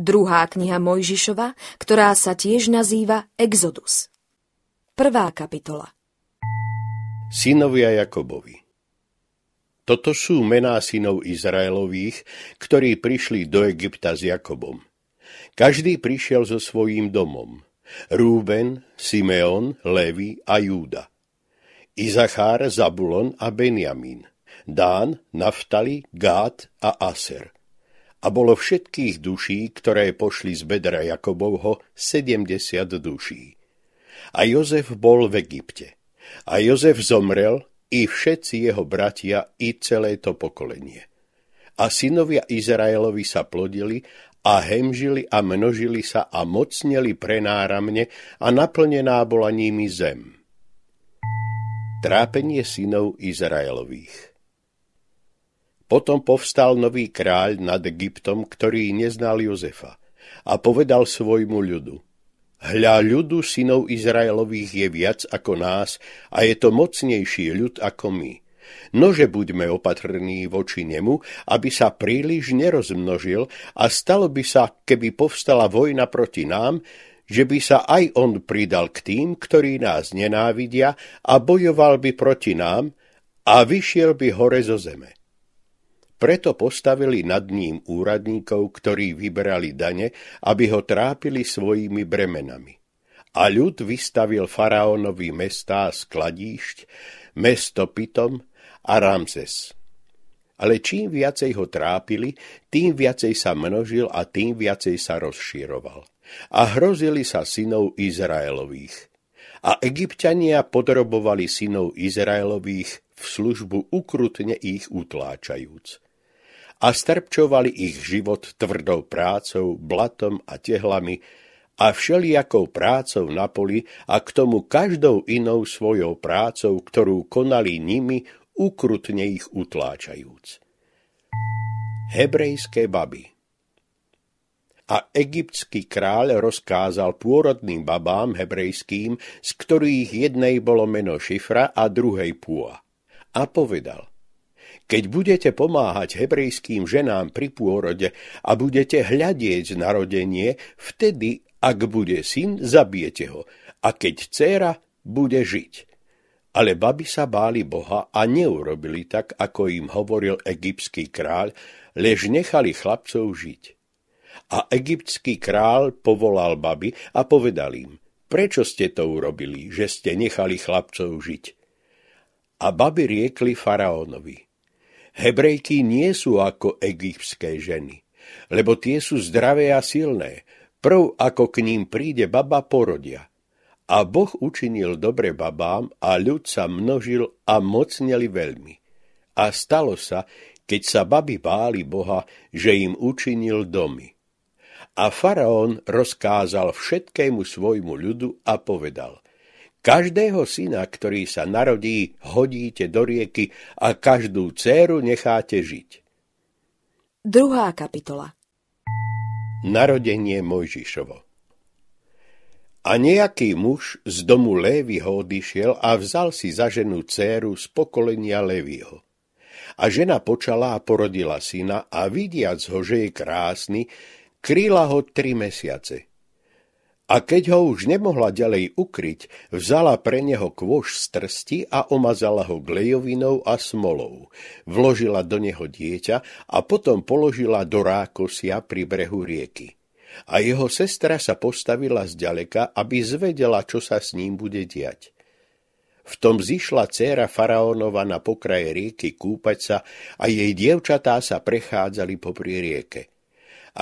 druhá kniha Mojžišova, ktorá sa tiež nazýva Exodus. Prvá kapitola Synovia Jakobovi Toto sú mená synov Izraelových, ktorí prišli do Egypta s Jakobom. Každý prišiel so svojím domom. Rúben, Simeon, Levi a Júda. Izachár, Zabulon a Benjamín. Dán, Naftali, Gát a Aser – a bolo všetkých duší, ktoré pošli z bedra Jakobovho, 70 duší. A Jozef bol v Egypte. A Jozef zomrel i všetci jeho bratia i celé to pokolenie. A synovia Izraelovi sa plodili a hemžili a množili sa a mocneli prenáramne a naplnená bola nimi zem. Trápenie synov Izraelových potom povstal nový kráľ nad Egyptom, ktorý neznal Jozefa a povedal svojmu ľudu. Hľa ľudu synov Izraelových je viac ako nás a je to mocnejší ľud ako my. Nože buďme opatrní voči nemu, aby sa príliš nerozmnožil a stalo by sa, keby povstala vojna proti nám, že by sa aj on pridal k tým, ktorí nás nenávidia a bojoval by proti nám a vyšiel by hore zo zeme preto postavili nad ním úradníkov, ktorí vyberali dane, aby ho trápili svojimi bremenami. A ľud vystavil faraónovi mestá skladíšť, mesto Pitom a Ramses. Ale čím viacej ho trápili, tým viacej sa množil a tým viacej sa rozširoval. A hrozili sa synov Izraelových. A egyptiania podrobovali synov Izraelových v službu ukrutne ich utláčajúc a strpčovali ich život tvrdou prácou, blatom a tehlami a všelijakou prácou na poli a k tomu každou inou svojou prácou, ktorú konali nimi, ukrutne ich utláčajúc. Hebrejské baby a egyptský kráľ rozkázal pôrodným babám hebrejským, z ktorých jednej bolo meno Šifra a druhej Púa. A povedal, keď budete pomáhať hebrejským ženám pri pôrode a budete hľadieť narodenie, vtedy, ak bude syn, zabijete ho, a keď dcéra, bude žiť. Ale baby sa báli Boha a neurobili tak, ako im hovoril egyptský kráľ, lež nechali chlapcov žiť. A egyptský král povolal baby a povedal im, prečo ste to urobili, že ste nechali chlapcov žiť? A baby riekli faraónovi – Hebrejky nie sú ako egyptské ženy, lebo tie sú zdravé a silné, prv ako k ním príde baba porodia. A Boh učinil dobre babám a ľud sa množil a mocneli veľmi. A stalo sa, keď sa baby báli Boha, že im učinil domy. A faraón rozkázal všetkému svojmu ľudu a povedal, Každého syna, ktorý sa narodí, hodíte do rieky a každú dceru necháte žiť. Druhá kapitola Narodenie Mojžišovo A nejaký muž z domu Lévyho odišiel a vzal si za ženu dceru z pokolenia Lévyho. A žena počala a porodila syna a vidiac ho, že je krásny, kryla ho tri mesiace – a keď ho už nemohla ďalej ukryť, vzala pre neho kôž z trsti a omazala ho glejovinou a smolou. Vložila do neho dieťa a potom položila do rákosia pri brehu rieky. A jeho sestra sa postavila zďaleka, aby zvedela, čo sa s ním bude diať. V tom zišla dcéra faraónova na pokraje rieky kúpať sa a jej dievčatá sa prechádzali popri rieke.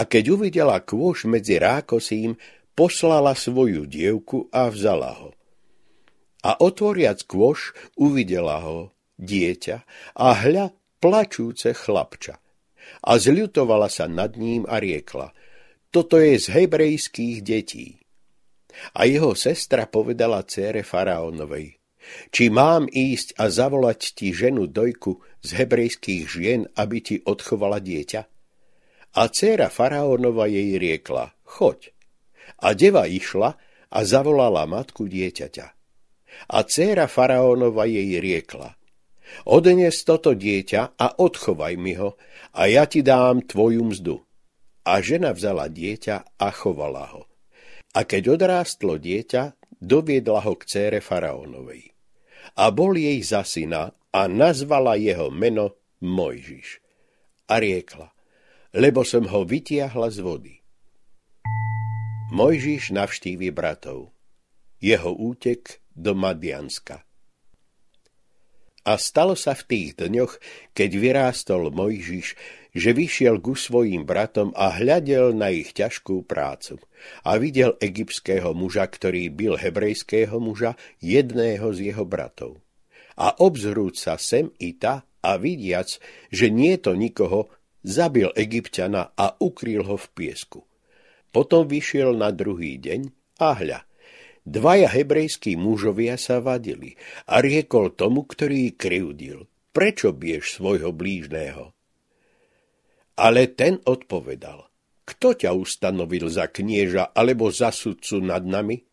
A keď uvidela kôž medzi rákosím, poslala svoju dievku a vzala ho. A otvoriac kôš, uvidela ho, dieťa, a hľa plačúce chlapča. A zľutovala sa nad ním a riekla, toto je z hebrejských detí. A jeho sestra povedala cére faraónovej, či mám ísť a zavolať ti ženu dojku z hebrejských žien, aby ti odchovala dieťa? A dcéra faraónova jej riekla, choď. A deva išla a zavolala matku dieťaťa. A dcéra faraónova jej riekla. Odnes toto dieťa a odchovaj mi ho, a ja ti dám tvoju mzdu. A žena vzala dieťa a chovala ho. A keď odrástlo dieťa, doviedla ho k cére faraónovej. A bol jej za syna a nazvala jeho meno Mojžiš. A riekla, lebo som ho vytiahla z vody. Mojžiš navštívi bratov. Jeho útek do Madianska. A stalo sa v tých dňoch, keď vyrástol Mojžiš, že vyšiel ku svojim bratom a hľadel na ich ťažkú prácu. A videl egyptského muža, ktorý byl hebrejského muža, jedného z jeho bratov. A obzrúť sa sem i ta a vidiac, že nie to nikoho, zabil egyptiana a ukryl ho v piesku. Potom vyšiel na druhý deň a hľa, dvaja hebrejskí mužovia sa vadili a riekol tomu, ktorý kryudil, prečo bieš svojho blížného? Ale ten odpovedal, kto ťa ustanovil za knieža alebo za sudcu nad nami?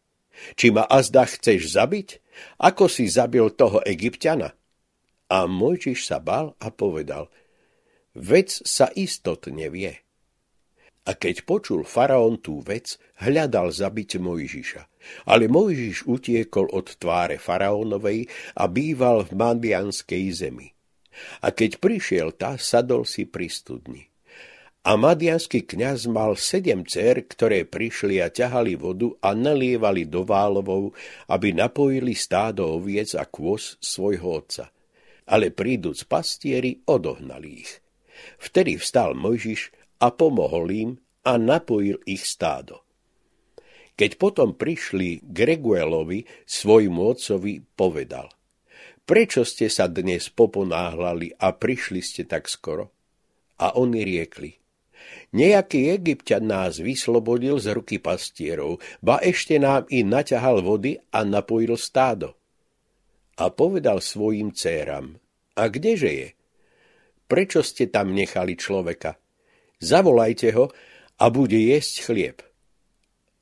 Či ma azda chceš zabiť? Ako si zabil toho egyptiana? A Mojžiš sa bal a povedal, vec sa istotne vie. A keď počul faraón tú vec, hľadal zabiť Mojžiša. Ale Mojžiš utiekol od tváre faraónovej a býval v Madianskej zemi. A keď prišiel tá, sadol si pri studni. A madianský kňaz mal sedem cer, ktoré prišli a ťahali vodu a nalievali do válovou, aby napojili stádo oviec a kôz svojho otca. Ale príduc pastieri, odohnali ich. Vtedy vstal Mojžiš a pomohol im a napojil ich stádo. Keď potom prišli Greguelovi, svojmu otcovi, povedal Prečo ste sa dnes poponáhlali a prišli ste tak skoro? A oni riekli Nejaký Egyptian nás vyslobodil z ruky pastierov, ba ešte nám i naťahal vody a napojil stádo. A povedal svojim céram, a kdeže je? Prečo ste tam nechali človeka? Zavolajte ho a bude jesť chlieb.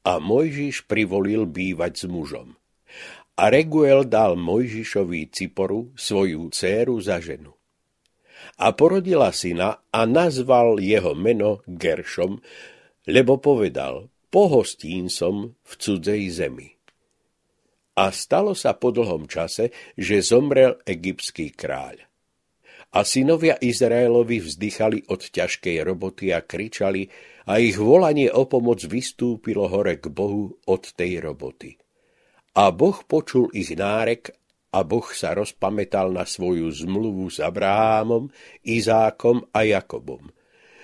A Mojžiš privolil bývať s mužom. A Reguel dal Mojžišovi Ciporu, svoju céru za ženu. A porodila syna a nazval jeho meno Geršom, lebo povedal, pohostín som v cudzej zemi. A stalo sa po dlhom čase, že zomrel egyptský kráľ. A synovia Izraelovi vzdychali od ťažkej roboty a kričali a ich volanie o pomoc vystúpilo hore k Bohu od tej roboty. A Boh počul ich nárek a Boh sa rozpamätal na svoju zmluvu s Abrahámom, Izákom a Jakobom.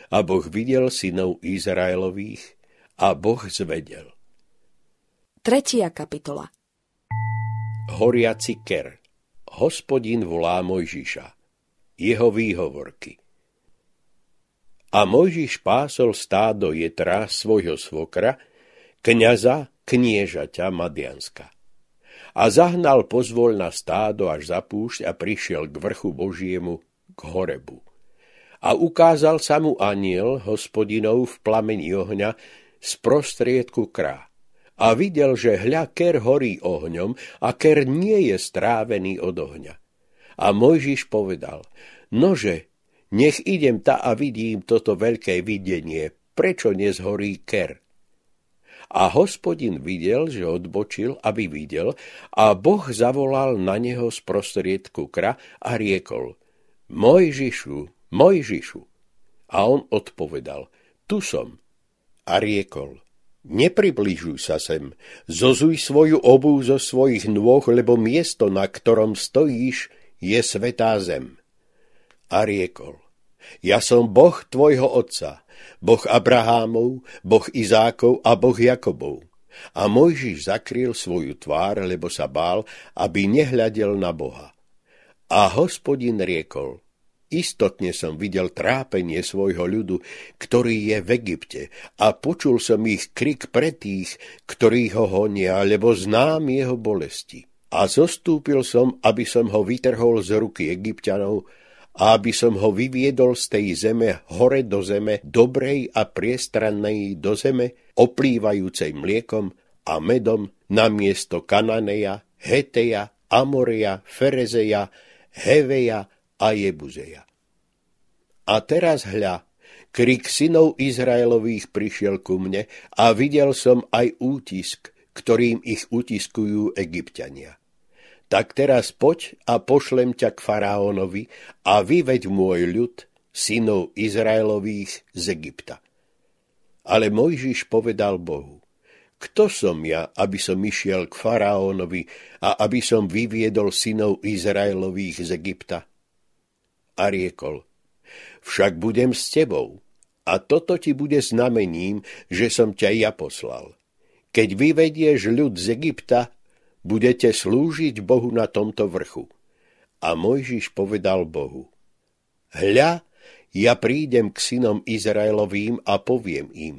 A Boh videl synov Izraelových a Boh zvedel. Tretia kapitola Horiaci ker Hospodin volá Mojžiša jeho výhovorky. A Mojžiš pásol stádo Jetra, svojho svokra, kniaza, kniežaťa Madianska. A zahnal pozvol na stádo až za púšť a prišiel k vrchu Božiemu, k Horebu. A ukázal sa mu aniel, hospodinov v plameni ohňa, z prostriedku krá. A videl, že hľa ker horí ohňom a ker nie je strávený od ohňa. A Mojžiš povedal, nože, nech idem ta a vidím toto veľké videnie, prečo nezhorí ker? A hospodin videl, že odbočil, aby videl, a Boh zavolal na neho z prostriedku kra a riekol, Mojžišu, Mojžišu. A on odpovedal, tu som. A riekol, Nepribližuj sa sem, zozuj svoju obu zo svojich nôh, lebo miesto, na ktorom stojíš, je svetá zem. A riekol, ja som Boh tvojho otca, Boh Abrahámov, Boh Izákov a Boh Jakobov. A Mojžiš zakryl svoju tvár, lebo sa bál, aby nehľadel na Boha. A hospodin riekol, istotne som videl trápenie svojho ľudu, ktorý je v Egypte, a počul som ich krik pre tých, ktorí ho honia, lebo znám jeho bolesti a zostúpil som, aby som ho vytrhol z ruky egyptianov a aby som ho vyviedol z tej zeme hore do zeme, dobrej a priestrannej do zeme, oplývajúcej mliekom a medom na miesto Kananeja, Heteja, Amoreja, Ferezeja, Heveja a Jebuzeja. A teraz hľa, krik synov Izraelových prišiel ku mne a videl som aj útisk – ktorým ich utiskujú egyptiania. Tak teraz poď a pošlem ťa k faraónovi a vyveď môj ľud, synov Izraelových z Egypta. Ale Mojžiš povedal Bohu, kto som ja, aby som išiel k faraónovi a aby som vyviedol synov Izraelových z Egypta? A riekol, však budem s tebou, a toto ti bude znamením, že som ťa ja poslal. Keď vyvedieš ľud z Egypta, budete slúžiť Bohu na tomto vrchu. A Mojžiš povedal Bohu, hľa, ja prídem k synom Izraelovým a poviem im,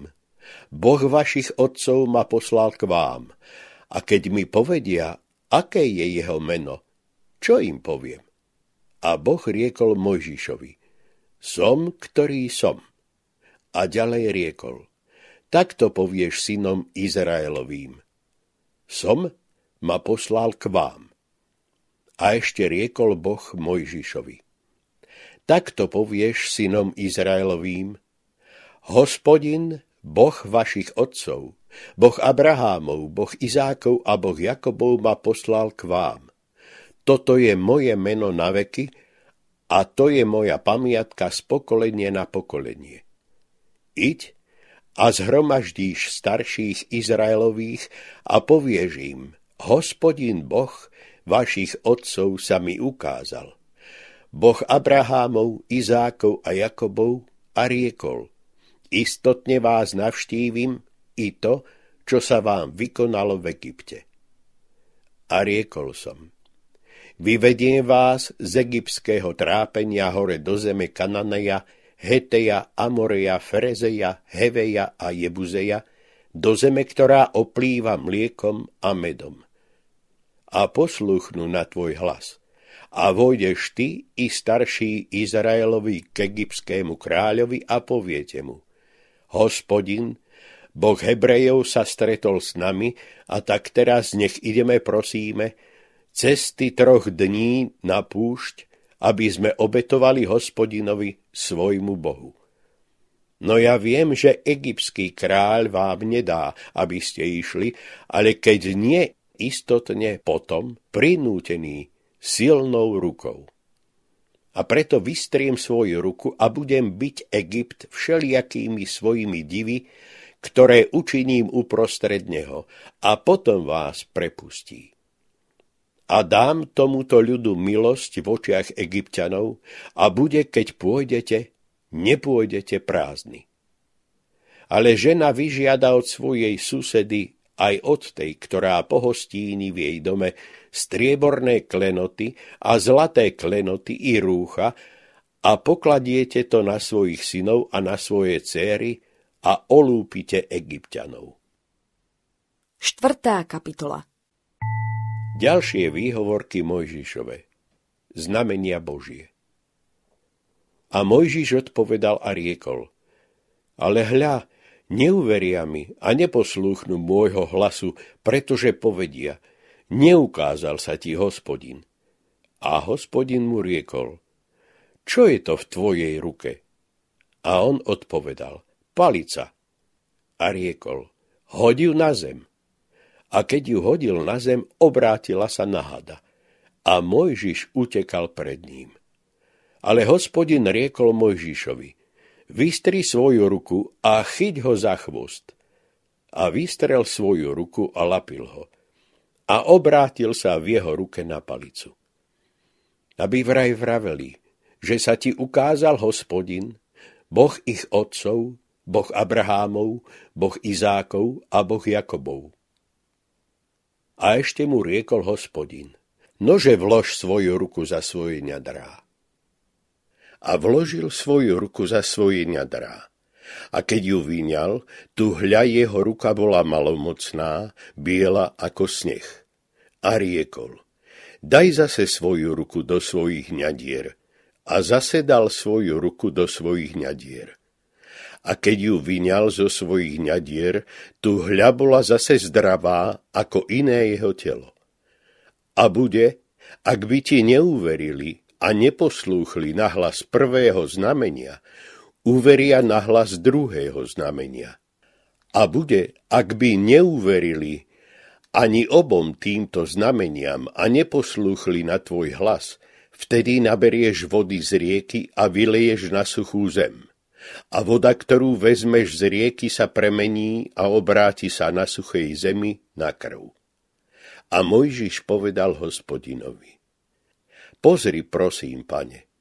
Boh vašich otcov ma poslal k vám, a keď mi povedia, aké je jeho meno, čo im poviem? A Boh riekol Mojžišovi, som, ktorý som. A ďalej riekol, Takto povieš synom Izraelovým. Som ma poslal k vám. A ešte riekol Boh Mojžišovi. Takto povieš synom Izraelovým. Hospodin, Boh vašich otcov, Boh Abrahámov, Boh Izákov a Boh Jakobov ma poslal k vám. Toto je moje meno na veky a to je moja pamiatka z pokolenie na pokolenie. Iď a zhromaždíš starších Izraelových a povieš im, hospodin Boh vašich otcov sa mi ukázal. Boh Abrahámov, Izákov a Jakobov a riekol, istotne vás navštívim i to, čo sa vám vykonalo v Egypte. A riekol som, vyvediem vás z egyptského trápenia hore do zeme Kananeja, Heteja, Amoreja, Ferezeja, Heveja a Jebuzeja, do zeme, ktorá oplýva mliekom a medom. A posluchnú na tvoj hlas. A vojdeš ty i starší Izraelovi k egyptskému kráľovi a poviete mu, Hospodin, Boh Hebrejov sa stretol s nami a tak teraz nech ideme prosíme, cesty troch dní na púšť aby sme obetovali hospodinovi svojmu Bohu. No ja viem, že egyptský kráľ vám nedá, aby ste išli, ale keď nie, istotne potom prinútený silnou rukou. A preto vystriem svoju ruku a budem byť Egypt všelijakými svojimi divy, ktoré učiním uprostred neho, a potom vás prepustí a dám tomuto ľudu milosť v očiach egyptianov a bude, keď pôjdete, nepôjdete prázdny. Ale žena vyžiada od svojej susedy aj od tej, ktorá pohostíni v jej dome strieborné klenoty a zlaté klenoty i rúcha a pokladiete to na svojich synov a na svoje céry a olúpite egyptianov. Štvrtá kapitola Ďalšie výhovorky Mojžišove. Znamenia Božie. A Mojžiš odpovedal a riekol. Ale hľa, neuveria mi a neposlúchnu môjho hlasu, pretože povedia, neukázal sa ti hospodin. A hospodin mu riekol, čo je to v tvojej ruke? A on odpovedal, palica. A riekol, hodil na zem a keď ju hodil na zem, obrátila sa na hada. A Mojžiš utekal pred ním. Ale hospodin riekol Mojžišovi, vystri svoju ruku a chyť ho za chvost. A vystrel svoju ruku a lapil ho. A obrátil sa v jeho ruke na palicu. Aby vraj vraveli, že sa ti ukázal hospodin, Boh ich otcov, Boh Abrahámov, Boh Izákov a Boh Jakobov a ešte mu riekol hospodin, nože vlož svoju ruku za svoje ňadrá. A vložil svoju ruku za svoje ňadrá. A keď ju vyňal, tu hľa jeho ruka bola malomocná, biela ako sneh. A riekol, daj zase svoju ruku do svojich ňadier. A zase dal svoju ruku do svojich ňadier a keď ju vyňal zo svojich ňadier, tu hľa bola zase zdravá ako iné jeho telo. A bude, ak by ti neuverili a neposlúchli na hlas prvého znamenia, uveria na hlas druhého znamenia. A bude, ak by neuverili ani obom týmto znameniam a neposlúchli na tvoj hlas, vtedy naberieš vody z rieky a vyleješ na suchú zem. A voda, ktorú vezmeš z rieky, sa premení a obráti sa na suchej zemi na krv. A Mojžiš povedal hospodinovi, Pozri, prosím, pane,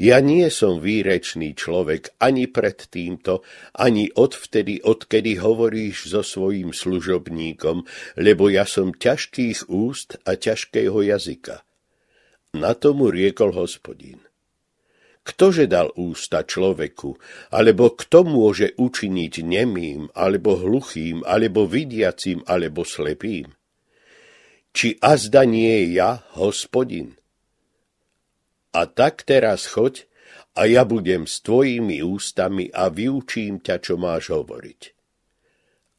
ja nie som výrečný človek ani pred týmto, ani odvtedy, odkedy hovoríš so svojím služobníkom, lebo ja som ťažkých úst a ťažkého jazyka. Na tomu riekol hospodin. Ktože dal ústa človeku? Alebo kto môže učiniť nemým, alebo hluchým, alebo vidiacím, alebo slepým? Či azda nie ja, hospodin? A tak teraz choď, a ja budem s tvojimi ústami a vyučím ťa, čo máš hovoriť.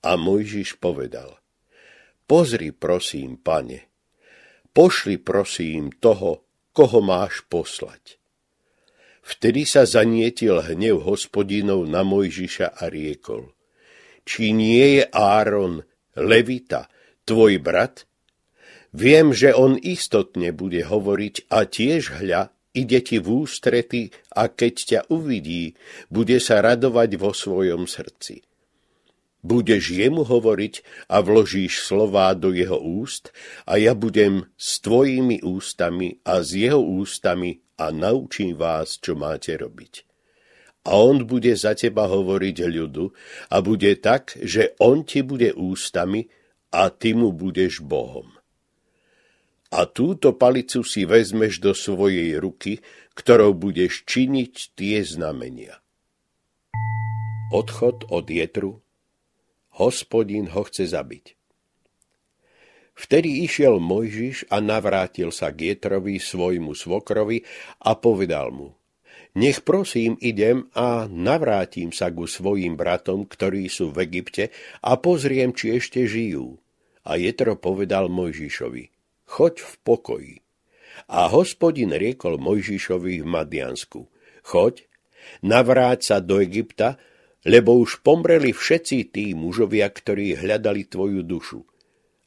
A Mojžiš povedal, pozri prosím, pane, pošli prosím toho, koho máš poslať. Vtedy sa zanietil hnev hospodinov na Mojžiša a riekol. Či nie je Áron, Levita, tvoj brat? Viem, že on istotne bude hovoriť a tiež hľa ide ti v ústrety a keď ťa uvidí, bude sa radovať vo svojom srdci. Budeš jemu hovoriť a vložíš slová do jeho úst a ja budem s tvojimi ústami a s jeho ústami a naučím vás, čo máte robiť. A on bude za teba hovoriť ľudu a bude tak, že on ti bude ústami a ty mu budeš Bohom. A túto palicu si vezmeš do svojej ruky, ktorou budeš činiť tie znamenia. Odchod od Jetru Hospodin ho chce zabiť. Vtedy išiel Mojžiš a navrátil sa k Jetrovi, svojmu svokrovi, a povedal mu, nech prosím idem a navrátim sa ku svojim bratom, ktorí sú v Egypte, a pozriem, či ešte žijú. A Jetro povedal Mojžišovi, choď v pokoji. A hospodin riekol Mojžišovi v Madiansku, choď, navráť sa do Egypta, lebo už pomreli všetci tí mužovia, ktorí hľadali tvoju dušu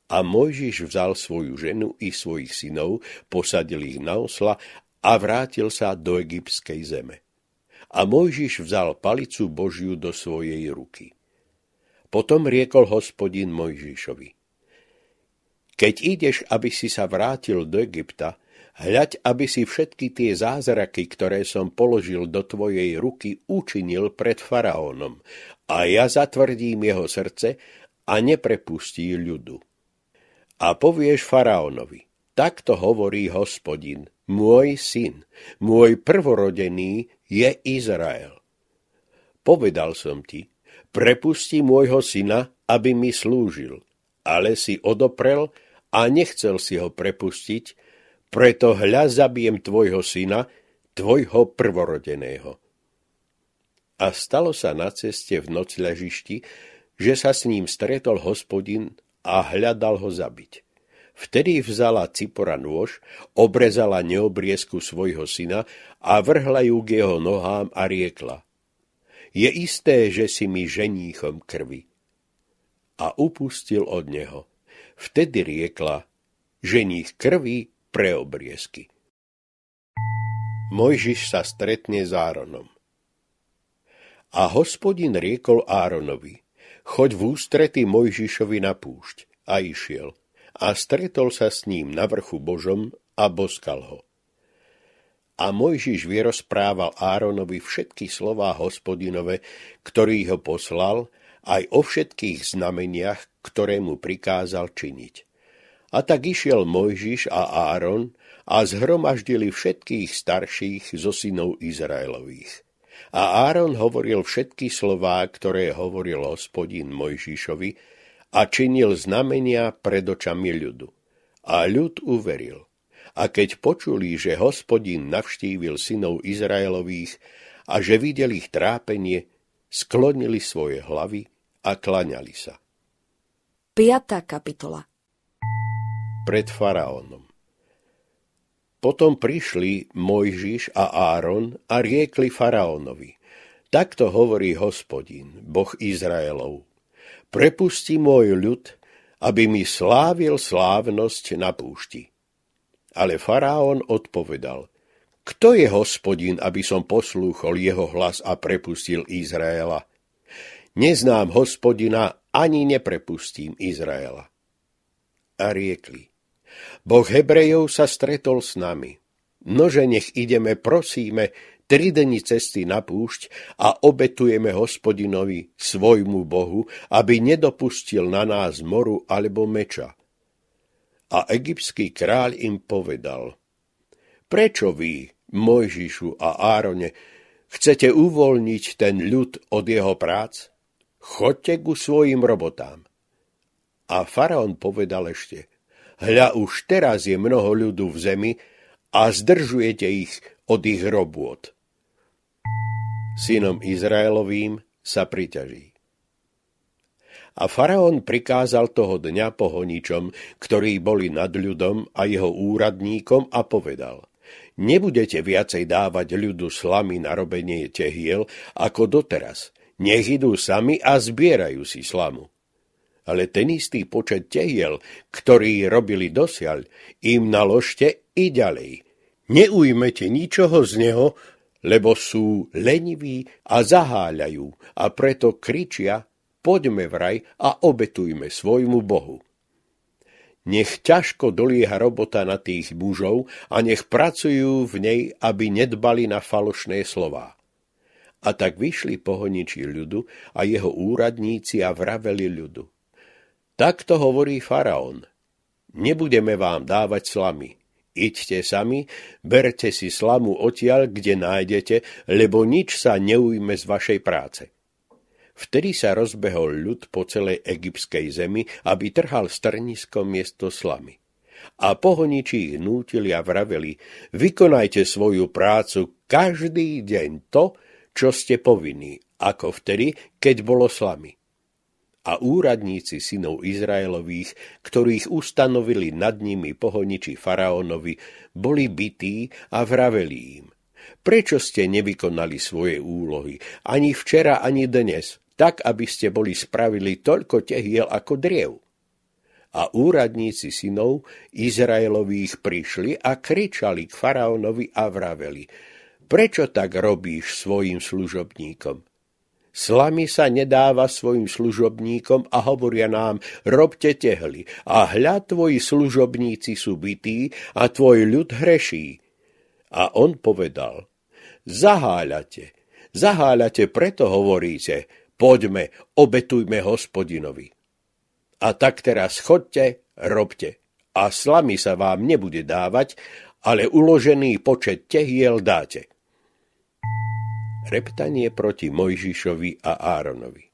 a Mojžiš vzal svoju ženu i svojich synov, posadil ich na osla a vrátil sa do egyptskej zeme. A Mojžiš vzal palicu Božiu do svojej ruky. Potom riekol hospodin Mojžišovi. Keď ideš, aby si sa vrátil do Egypta, hľaď, aby si všetky tie zázraky, ktoré som položil do tvojej ruky, učinil pred faraónom, a ja zatvrdím jeho srdce a neprepustí ľudu a povieš faraónovi, takto hovorí hospodin, môj syn, môj prvorodený je Izrael. Povedal som ti, prepusti môjho syna, aby mi slúžil, ale si odoprel a nechcel si ho prepustiť, preto hľa zabijem tvojho syna, tvojho prvorodeného. A stalo sa na ceste v ležišti, že sa s ním stretol hospodin a hľadal ho zabiť. Vtedy vzala Cipora nôž, obrezala neobriesku svojho syna a vrhla ju k jeho nohám a riekla. Je isté, že si mi ženíchom krvi. A upustil od neho. Vtedy riekla, ženích krvi pre obriesky. Mojžiš sa stretne s Áronom. A hospodin riekol Áronovi, Choď v ústrety Mojžišovi na púšť. A išiel. A stretol sa s ním na vrchu Božom a boskal ho. A Mojžiš vyrozprával Áronovi všetky slová hospodinove, ktorý ho poslal, aj o všetkých znameniach, ktoré mu prikázal činiť. A tak išiel Mojžiš a Áron a zhromaždili všetkých starších zo synov Izraelových a Áron hovoril všetky slová, ktoré hovoril hospodin Mojžišovi a činil znamenia pred očami ľudu. A ľud uveril. A keď počuli, že hospodin navštívil synov Izraelových a že videl ich trápenie, sklonili svoje hlavy a klaňali sa. 5. kapitola Pred faraónom potom prišli Mojžiš a Áron a riekli faraónovi. Takto hovorí hospodin, boh Izraelov. Prepusti môj ľud, aby mi slávil slávnosť na púšti. Ale faraón odpovedal, kto je hospodin, aby som poslúchol jeho hlas a prepustil Izraela? Neznám hospodina, ani neprepustím Izraela. A riekli, Boh Hebrejov sa stretol s nami. Nože nech ideme, prosíme, tri dni cesty na púšť a obetujeme hospodinovi, svojmu Bohu, aby nedopustil na nás moru alebo meča. A egyptský kráľ im povedal, prečo vy, Mojžišu a Árone, chcete uvoľniť ten ľud od jeho prác? Chodte ku svojim robotám. A faraón povedal ešte, hľa už teraz je mnoho ľudu v zemi a zdržujete ich od ich robôt. Synom Izraelovým sa priťaží. A faraón prikázal toho dňa pohoničom, ktorí boli nad ľudom a jeho úradníkom a povedal, nebudete viacej dávať ľudu slamy na robenie tehiel ako doteraz, nech idú sami a zbierajú si slamu ale ten istý počet tehiel, ktorí robili dosiaľ, im naložte i ďalej. Neujmete ničoho z neho, lebo sú leniví a zaháľajú a preto kričia, poďme vraj a obetujme svojmu Bohu. Nech ťažko dolieha robota na tých mužov a nech pracujú v nej, aby nedbali na falošné slová. A tak vyšli pohoniči ľudu a jeho úradníci a vraveli ľudu. Takto hovorí faraón. Nebudeme vám dávať slamy. Iďte sami, berte si slamu odtiaľ, kde nájdete, lebo nič sa neujme z vašej práce. Vtedy sa rozbehol ľud po celej egyptskej zemi, aby trhal strnisko miesto slamy. A pohoničí ich nútili a vraveli, vykonajte svoju prácu každý deň to, čo ste povinní, ako vtedy, keď bolo slamy a úradníci synov Izraelových, ktorých ustanovili nad nimi pohoniči faraónovi, boli bití a vraveli im. Prečo ste nevykonali svoje úlohy, ani včera, ani dnes, tak, aby ste boli spravili toľko tehiel ako driev? a úradníci synov Izraelových prišli a kričali k faraónovi a vraveli, prečo tak robíš svojim služobníkom? Slami sa nedáva svojim služobníkom a hovoria nám, robte tehly a hľa tvoji služobníci sú bytí a tvoj ľud hreší. A on povedal, zaháľate, zaháľate, preto hovoríte, poďme, obetujme hospodinovi. A tak teraz chodte, robte, a slami sa vám nebude dávať, ale uložený počet tehiel dáte reptanie proti Mojžišovi a Áronovi.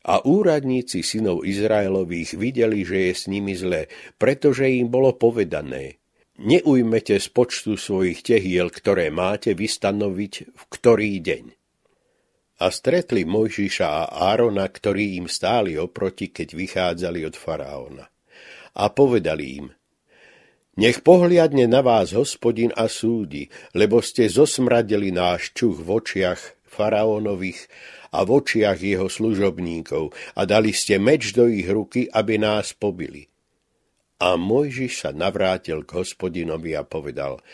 A úradníci synov Izraelových videli, že je s nimi zlé, pretože im bolo povedané, neujmete z počtu svojich tehiel, ktoré máte vystanoviť v ktorý deň. A stretli Mojžiša a Árona, ktorí im stáli oproti, keď vychádzali od faraóna. A povedali im, nech pohliadne na vás hospodin a súdi, lebo ste zosmradili náš čuch v očiach faraónových a v očiach jeho služobníkov a dali ste meč do ich ruky, aby nás pobili. A Mojžiš sa navrátil k hospodinovi a povedal,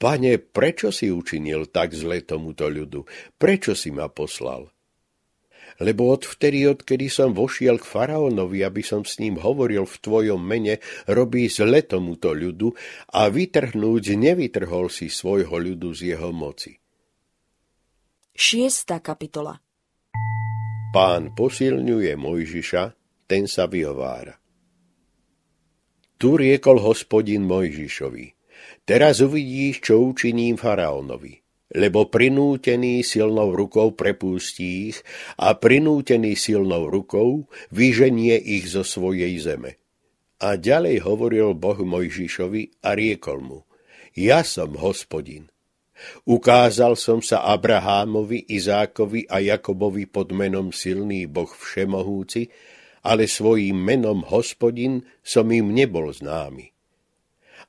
Pane, prečo si učinil tak zle tomuto ľudu? Prečo si ma poslal? lebo vtedy, odkedy som vošiel k faraónovi, aby som s ním hovoril v tvojom mene, robí zle tomuto ľudu a vytrhnúť nevytrhol si svojho ľudu z jeho moci. 6. kapitola Pán posilňuje Mojžiša, ten sa vyhovára. Tu riekol hospodin Mojžišovi, teraz uvidíš, čo učiním faraónovi lebo prinútený silnou rukou prepustí ich a prinútený silnou rukou vyženie ich zo svojej zeme. A ďalej hovoril Boh Mojžišovi a riekol mu, ja som hospodin. Ukázal som sa Abrahámovi, Izákovi a Jakobovi pod menom silný Boh Všemohúci, ale svojím menom hospodin som im nebol známy.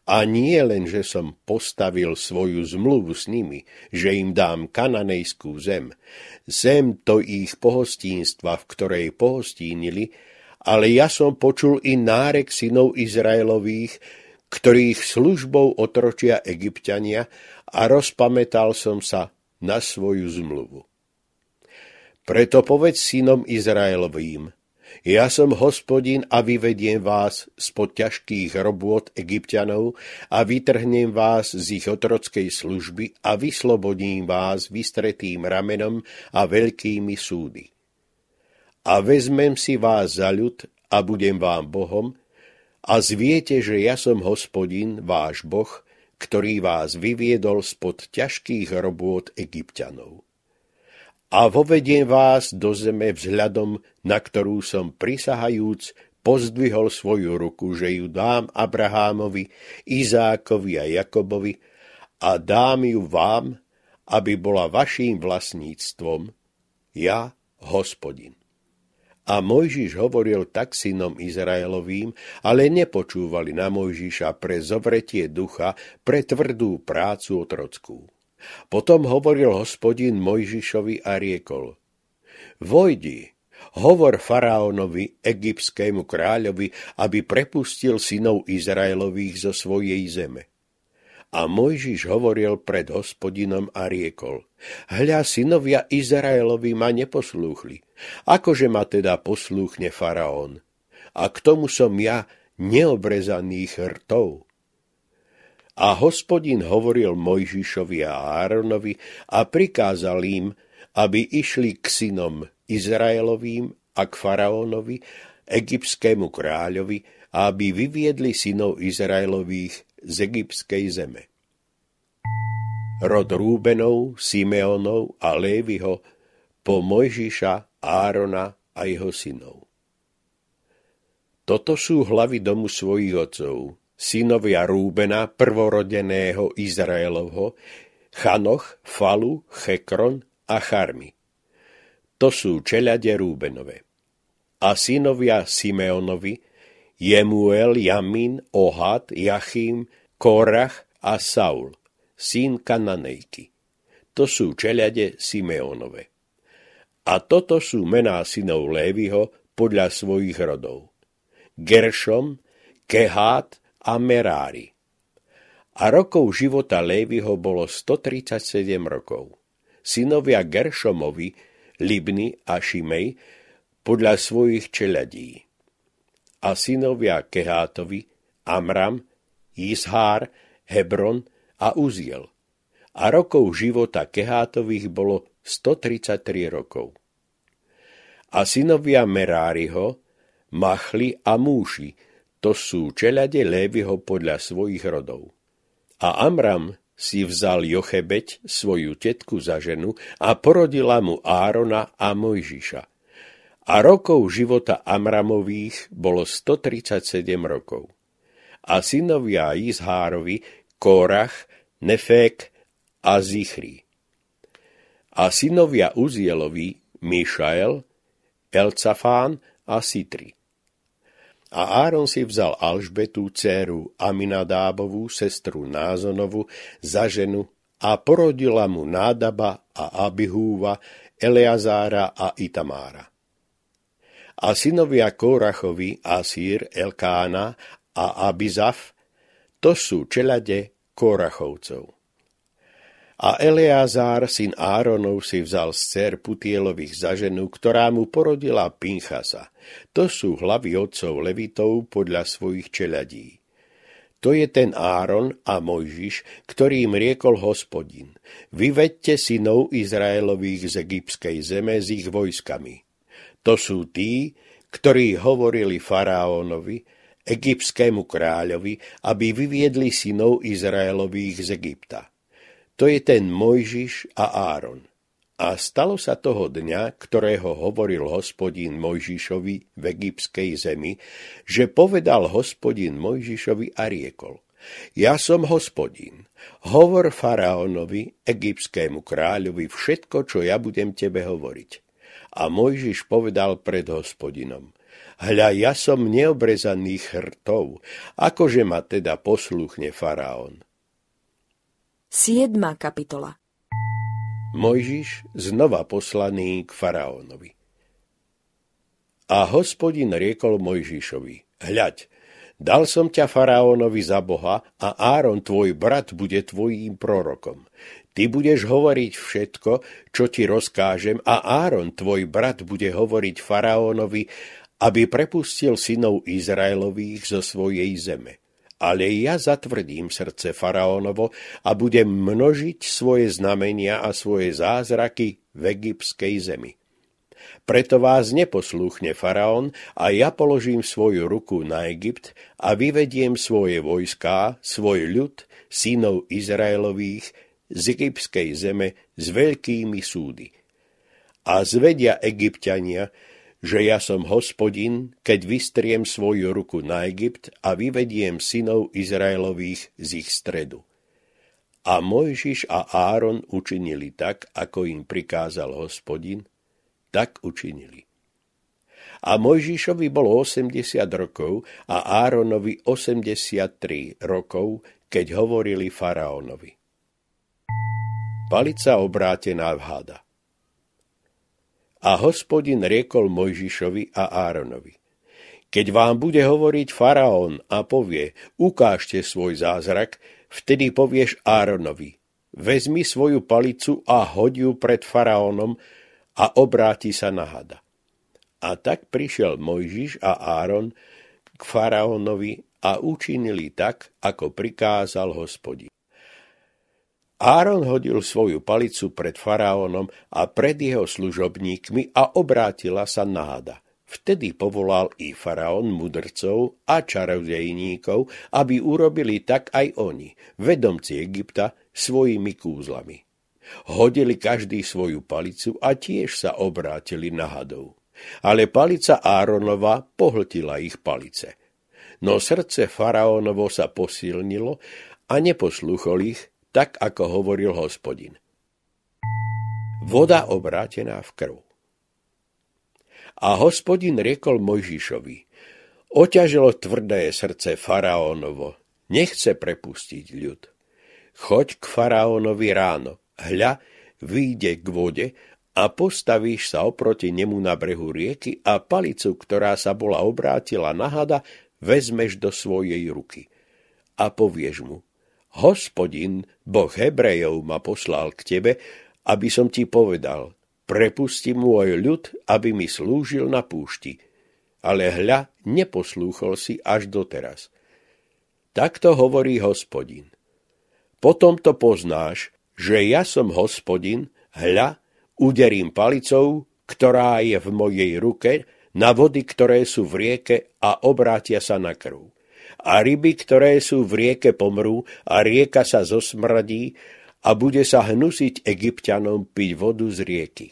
A nie len, že som postavil svoju zmluvu s nimi, že im dám kananejskú zem, zem to ich pohostínstva, v ktorej pohostínili, ale ja som počul i nárek synov Izraelových, ktorých službou otročia egyptiania a rozpamätal som sa na svoju zmluvu. Preto povedz synom Izraelovým, ja som hospodin a vyvediem vás spod ťažkých robôt egyptianov a vytrhnem vás z ich otrockej služby a vyslobodím vás vystretým ramenom a veľkými súdy. A vezmem si vás za ľud a budem vám Bohom a zviete, že ja som hospodin, váš Boh, ktorý vás vyviedol spod ťažkých robôt egyptianov a vovediem vás do zeme vzhľadom, na ktorú som prisahajúc pozdvihol svoju ruku, že ju dám Abrahámovi, Izákovi a Jakobovi a dám ju vám, aby bola vaším vlastníctvom, ja, hospodin. A Mojžiš hovoril tak synom Izraelovým, ale nepočúvali na Mojžiša pre zovretie ducha, pre tvrdú prácu otrockú. Potom hovoril hospodin Mojžišovi a riekol. Vojdi, hovor faraónovi, egyptskému kráľovi, aby prepustil synov Izraelových zo svojej zeme. A Mojžiš hovoril pred hospodinom a riekol, hľa synovia Izraelovi ma neposlúchli, akože ma teda poslúchne faraón? A k tomu som ja neobrezaných hrtov. A hospodin hovoril Mojžišovi a Áronovi a prikázal im, aby išli k synom Izraelovým a k faraónovi, egyptskému kráľovi, aby vyviedli synov Izraelových z egyptskej zeme. Rod Rúbenov, Simeonov a Lévyho po Mojžiša, Árona a jeho synov. Toto sú hlavy domu svojich otcov, synovia Rúbena, prvorodeného Izraelovho, Chanoch, Falu, Chekron a Charmi. To sú čelade Rúbenové. A synovia Simeonovi, Jemuel, Jamin, Ohad, Jachim, Korach a Saul, syn Kananejky. To sú čelade Simeonové. A toto sú mená synov Lévyho podľa svojich rodov. Geršom, Kehát, a Merári. A rokov života Lévyho bolo 137 rokov. Synovia Geršomovi, Libny a Šimej podľa svojich čeladí. A synovia Kehátovi, Amram, Izhár, Hebron a Uziel. A rokov života Kehátových bolo 133 rokov. A synovia Meráriho, Machli a Múši, to sú čelade Lévyho podľa svojich rodov. A Amram si vzal Jochebeť, svoju tetku za ženu, a porodila mu Árona a Mojžiša. A rokov života Amramových bolo 137 rokov. A synovia Izhárovi Korach, Nefek a Zichri. A synovia Uzielovi Mišael, Elcafán a Sitri. A Áron si vzal Alžbetu, dceru Aminadábovú, sestru Názonovu, za ženu a porodila mu Nádaba a Abihúva, Eleazára a Itamára. A synovia Kórachovi, Asír, Elkána a Abizaf, to sú čelade Kórachovcov. A Eleazár, syn Áronov, si vzal z cer Putielových za ženu, ktorá mu porodila Pinchasa. To sú hlavy otcov Levitov podľa svojich čeladí. To je ten Áron a Mojžiš, ktorým riekol hospodin. Vyvedte synov Izraelových z egyptskej zeme s ich vojskami. To sú tí, ktorí hovorili faraónovi, egyptskému kráľovi, aby vyviedli synov Izraelových z Egypta. To je ten Mojžiš a Áron. A stalo sa toho dňa, ktorého hovoril hospodín Mojžišovi v egyptskej zemi, že povedal hospodín Mojžišovi a riekol, ja som hospodín, hovor faraónovi, egyptskému kráľovi, všetko, čo ja budem tebe hovoriť. A Mojžiš povedal pred hospodinom, hľa, ja som neobrezaný chrtov, akože ma teda posluchne faraón. 7. kapitola Mojžiš znova poslaný k faraónovi. A hospodin riekol Mojžišovi, hľaď, dal som ťa faraónovi za Boha a Áron, tvoj brat, bude tvojím prorokom. Ty budeš hovoriť všetko, čo ti rozkážem a Áron, tvoj brat, bude hovoriť faraónovi, aby prepustil synov Izraelových zo svojej zeme ale ja zatvrdím srdce faraónovo a budem množiť svoje znamenia a svoje zázraky v egyptskej zemi. Preto vás neposlúchne faraón a ja položím svoju ruku na Egypt a vyvediem svoje vojská, svoj ľud, synov Izraelových z egyptskej zeme s veľkými súdy. A zvedia egyptiania, že ja som hospodin, keď vystriem svoju ruku na Egypt a vyvediem synov Izraelových z ich stredu. A Mojžiš a Áron učinili tak, ako im prikázal hospodin, tak učinili. A Mojžišovi bolo 80 rokov a Áronovi 83 rokov, keď hovorili faraónovi. Palica obrátená v hada. A hospodin riekol Mojžišovi a Áronovi. Keď vám bude hovoriť faraón a povie, ukážte svoj zázrak, vtedy povieš Áronovi, vezmi svoju palicu a hoď ju pred faraónom a obráti sa na hada. A tak prišiel Mojžiš a Áron k faraónovi a učinili tak, ako prikázal hospodin. Áron hodil svoju palicu pred faraónom a pred jeho služobníkmi a obrátila sa náda. Vtedy povolal i faraón mudrcov a čarodejníkov, aby urobili tak aj oni, vedomci Egypta, svojimi kúzlami. Hodili každý svoju palicu a tiež sa obrátili hadov. Ale palica Áronova pohltila ich palice. No srdce faraónovo sa posilnilo a neposluchol ich, tak ako hovoril hospodin. Voda obrátená v krv. A hospodin riekol Mojžišovi, oťažilo tvrdé srdce faraónovo, nechce prepustiť ľud. Choď k faraónovi ráno, hľa, vyjde k vode a postavíš sa oproti nemu na brehu rieky a palicu, ktorá sa bola obrátila na hada, vezmeš do svojej ruky a povieš mu, Hospodin, Boh Hebrejov, ma poslal k tebe, aby som ti povedal, prepusti môj ľud, aby mi slúžil na púšti. Ale hľa, neposlúchol si až doteraz. Takto hovorí hospodin. Potom to poznáš, že ja som hospodin, hľa, uderím palicou, ktorá je v mojej ruke, na vody, ktoré sú v rieke a obrátia sa na krv a ryby, ktoré sú v rieke pomrú a rieka sa zosmradí a bude sa hnusiť egyptianom piť vodu z rieky.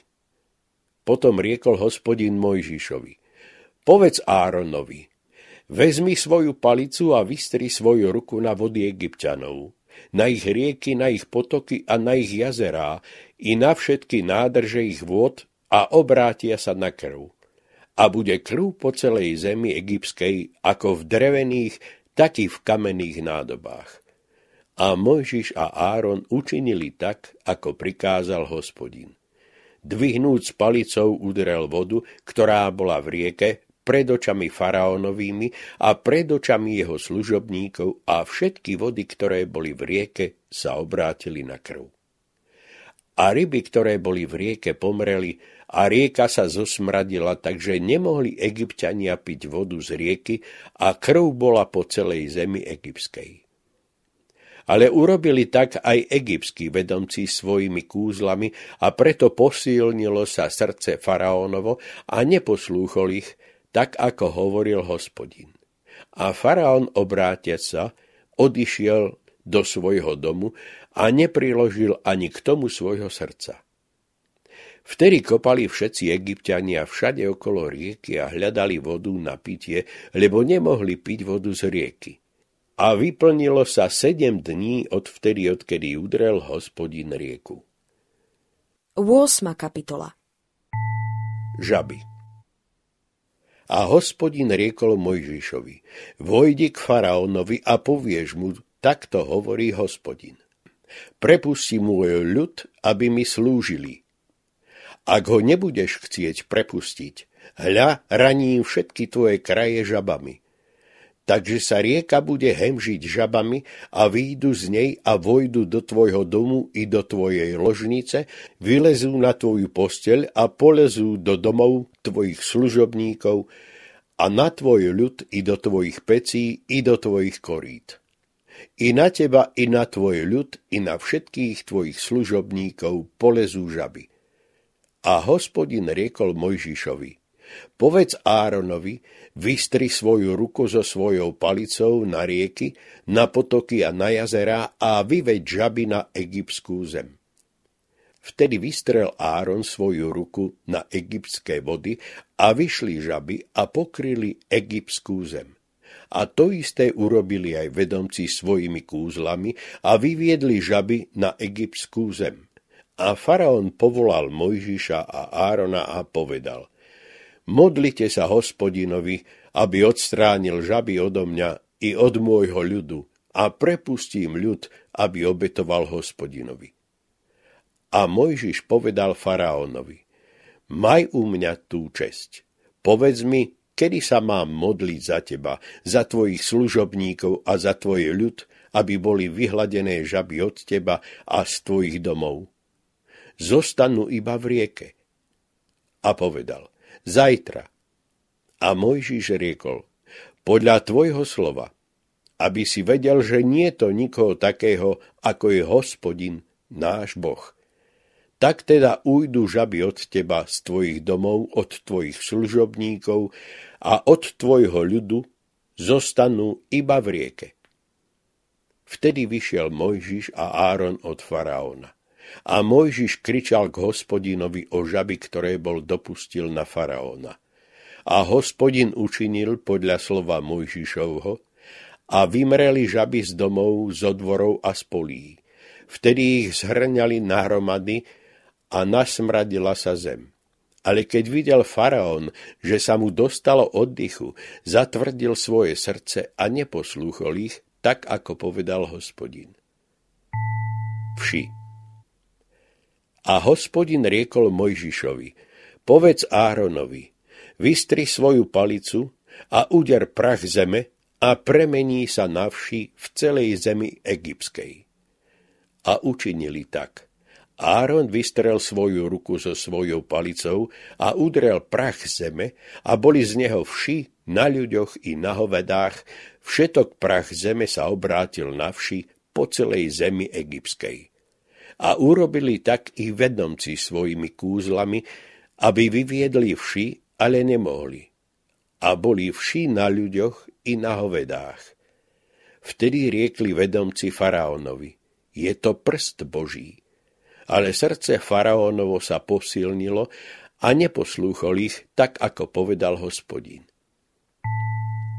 Potom riekol hospodin Mojžišovi, povedz Áronovi, vezmi svoju palicu a vystri svoju ruku na vody egyptianov, na ich rieky, na ich potoky a na ich jazerá i na všetky nádrže ich vôd a obrátia sa na krv. A bude krv po celej zemi egyptskej ako v drevených tati v kamenných nádobách. A Mojžiš a Áron učinili tak, ako prikázal hospodin. Dvihnúc palicou udrel vodu, ktorá bola v rieke, pred očami faraónovými a pred očami jeho služobníkov a všetky vody, ktoré boli v rieke, sa obrátili na krv. A ryby, ktoré boli v rieke, pomreli a rieka sa zosmradila, takže nemohli egyptiania piť vodu z rieky a krv bola po celej zemi egyptskej. Ale urobili tak aj egyptskí vedomci svojimi kúzlami a preto posilnilo sa srdce faraónovo a neposlúchol ich, tak ako hovoril hospodin. A faraón obrátiac sa, odišiel do svojho domu a nepriložil ani k tomu svojho srdca. Vtedy kopali všetci egyptiania všade okolo rieky a hľadali vodu na pitie, lebo nemohli piť vodu z rieky. A vyplnilo sa sedem dní od vtedy, odkedy udrel hospodin rieku. 8. kapitola Žaby a hospodin riekol Mojžišovi, vojdi k faraónovi a povieš mu, takto hovorí hospodin. Prepusti môj ľud, aby mi slúžili, ak ho nebudeš chcieť prepustiť, hľa raní všetky tvoje kraje žabami. Takže sa rieka bude hemžiť žabami a výjdu z nej a vojdu do tvojho domu i do tvojej ložnice, vylezú na tvoju posteľ a polezú do domov tvojich služobníkov a na tvoj ľud i do tvojich pecí i do tvojich korít. I na teba, i na tvoj ľud, i na všetkých tvojich služobníkov polezú žaby. A hospodin riekol Mojžišovi, povedz Áronovi, vystri svoju ruku so svojou palicou na rieky, na potoky a na jazera a vyveď žaby na egyptskú zem. Vtedy vystrel Áron svoju ruku na egyptské vody a vyšli žaby a pokryli egyptskú zem. A to isté urobili aj vedomci svojimi kúzlami a vyviedli žaby na egyptskú zem. A faraón povolal Mojžiša a Árona a povedal, modlite sa hospodinovi, aby odstránil žaby odo mňa i od môjho ľudu a prepustím ľud, aby obetoval hospodinovi. A Mojžiš povedal faraónovi, maj u mňa tú česť. Povedz mi, kedy sa mám modliť za teba, za tvojich služobníkov a za tvoj ľud, aby boli vyhladené žaby od teba a z tvojich domov zostanú iba v rieke. A povedal, zajtra. A Mojžiš riekol, podľa tvojho slova, aby si vedel, že nie je to nikoho takého, ako je hospodin, náš Boh. Tak teda ujdu žaby od teba z tvojich domov, od tvojich služobníkov a od tvojho ľudu zostanú iba v rieke. Vtedy vyšiel Mojžiš a Áron od faraóna. A Mojžiš kričal k hospodinovi o žaby, ktoré bol dopustil na faraóna. A hospodin učinil podľa slova Mojžišovho a vymreli žaby z domov, zo dvorov a z polí. Vtedy ich zhrňali nahromady a nasmradila sa zem. Ale keď videl faraón, že sa mu dostalo oddychu, zatvrdil svoje srdce a neposlúchol ich, tak ako povedal hospodin. Vši. A hospodin riekol Mojžišovi, povedz Áronovi, vystri svoju palicu a uder prach zeme a premení sa na vši v celej zemi egyptskej. A učinili tak. Áron vystrel svoju ruku so svojou palicou a udrel prach zeme a boli z neho vši na ľuďoch i na hovedách, všetok prach zeme sa obrátil na vši po celej zemi egyptskej a urobili tak i vedomci svojimi kúzlami, aby vyviedli vši, ale nemohli. A boli vši na ľuďoch i na hovedách. Vtedy riekli vedomci faraónovi, je to prst Boží. Ale srdce faraónovo sa posilnilo a neposlúchol ich, tak ako povedal hospodin.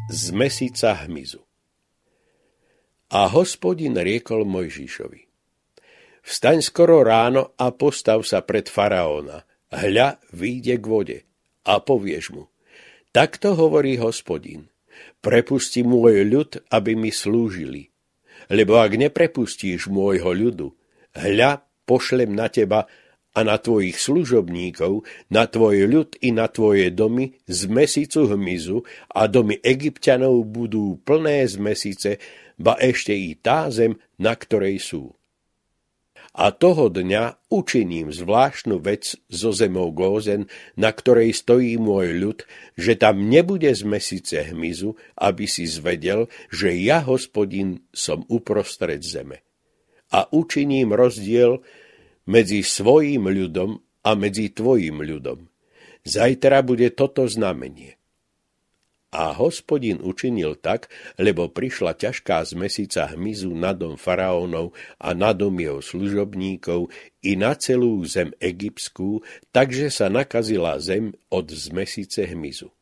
Z mesica hmyzu. A hospodin riekol Mojžišovi, Vstaň skoro ráno a postav sa pred faraóna. Hľa, vyjde k vode. A povieš mu. Takto hovorí hospodin. Prepusti môj ľud, aby mi slúžili. Lebo ak neprepustíš môjho ľudu, hľa, pošlem na teba a na tvojich služobníkov, na tvoj ľud i na tvoje domy z mesicu hmyzu a domy egyptianov budú plné z mesice, ba ešte i tá zem, na ktorej sú a toho dňa učiním zvláštnu vec zo zemou Gózen, na ktorej stojí môj ľud, že tam nebude z mesice hmyzu, aby si zvedel, že ja, hospodin, som uprostred zeme. A učiním rozdiel medzi svojim ľudom a medzi tvojim ľudom. Zajtra bude toto znamenie. A hospodin učinil tak, lebo prišla ťažká zmesica hmyzu na dom faraónov a na dom jeho služobníkov i na celú zem egyptskú, takže sa nakazila zem od zmesice hmyzu.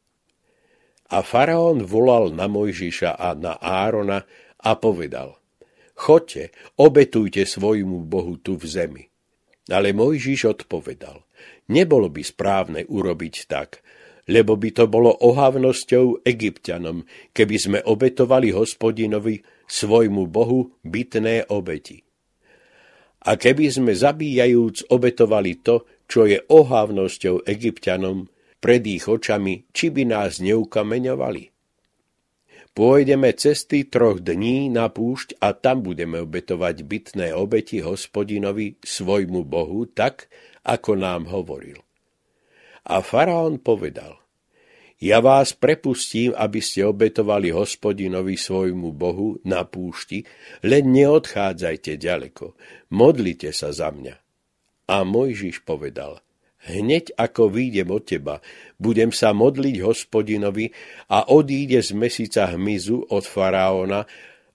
A faraón volal na Mojžiša a na Árona a povedal, chodte, obetujte svojmu Bohu tu v zemi. Ale Mojžiš odpovedal, nebolo by správne urobiť tak, lebo by to bolo ohavnosťou egyptianom, keby sme obetovali hospodinovi svojmu bohu bytné obeti. A keby sme zabíjajúc obetovali to, čo je ohavnosťou egyptianom, pred ich očami, či by nás neukameňovali. Pôjdeme cesty troch dní na púšť a tam budeme obetovať bytné obeti hospodinovi, svojmu bohu, tak, ako nám hovoril. A faraón povedal, ja vás prepustím, aby ste obetovali hospodinovi svojmu Bohu na púšti, len neodchádzajte ďaleko, modlite sa za mňa. A Mojžiš povedal, hneď ako výjdem od teba, budem sa modliť hospodinovi a odíde z mesica hmyzu od faraóna,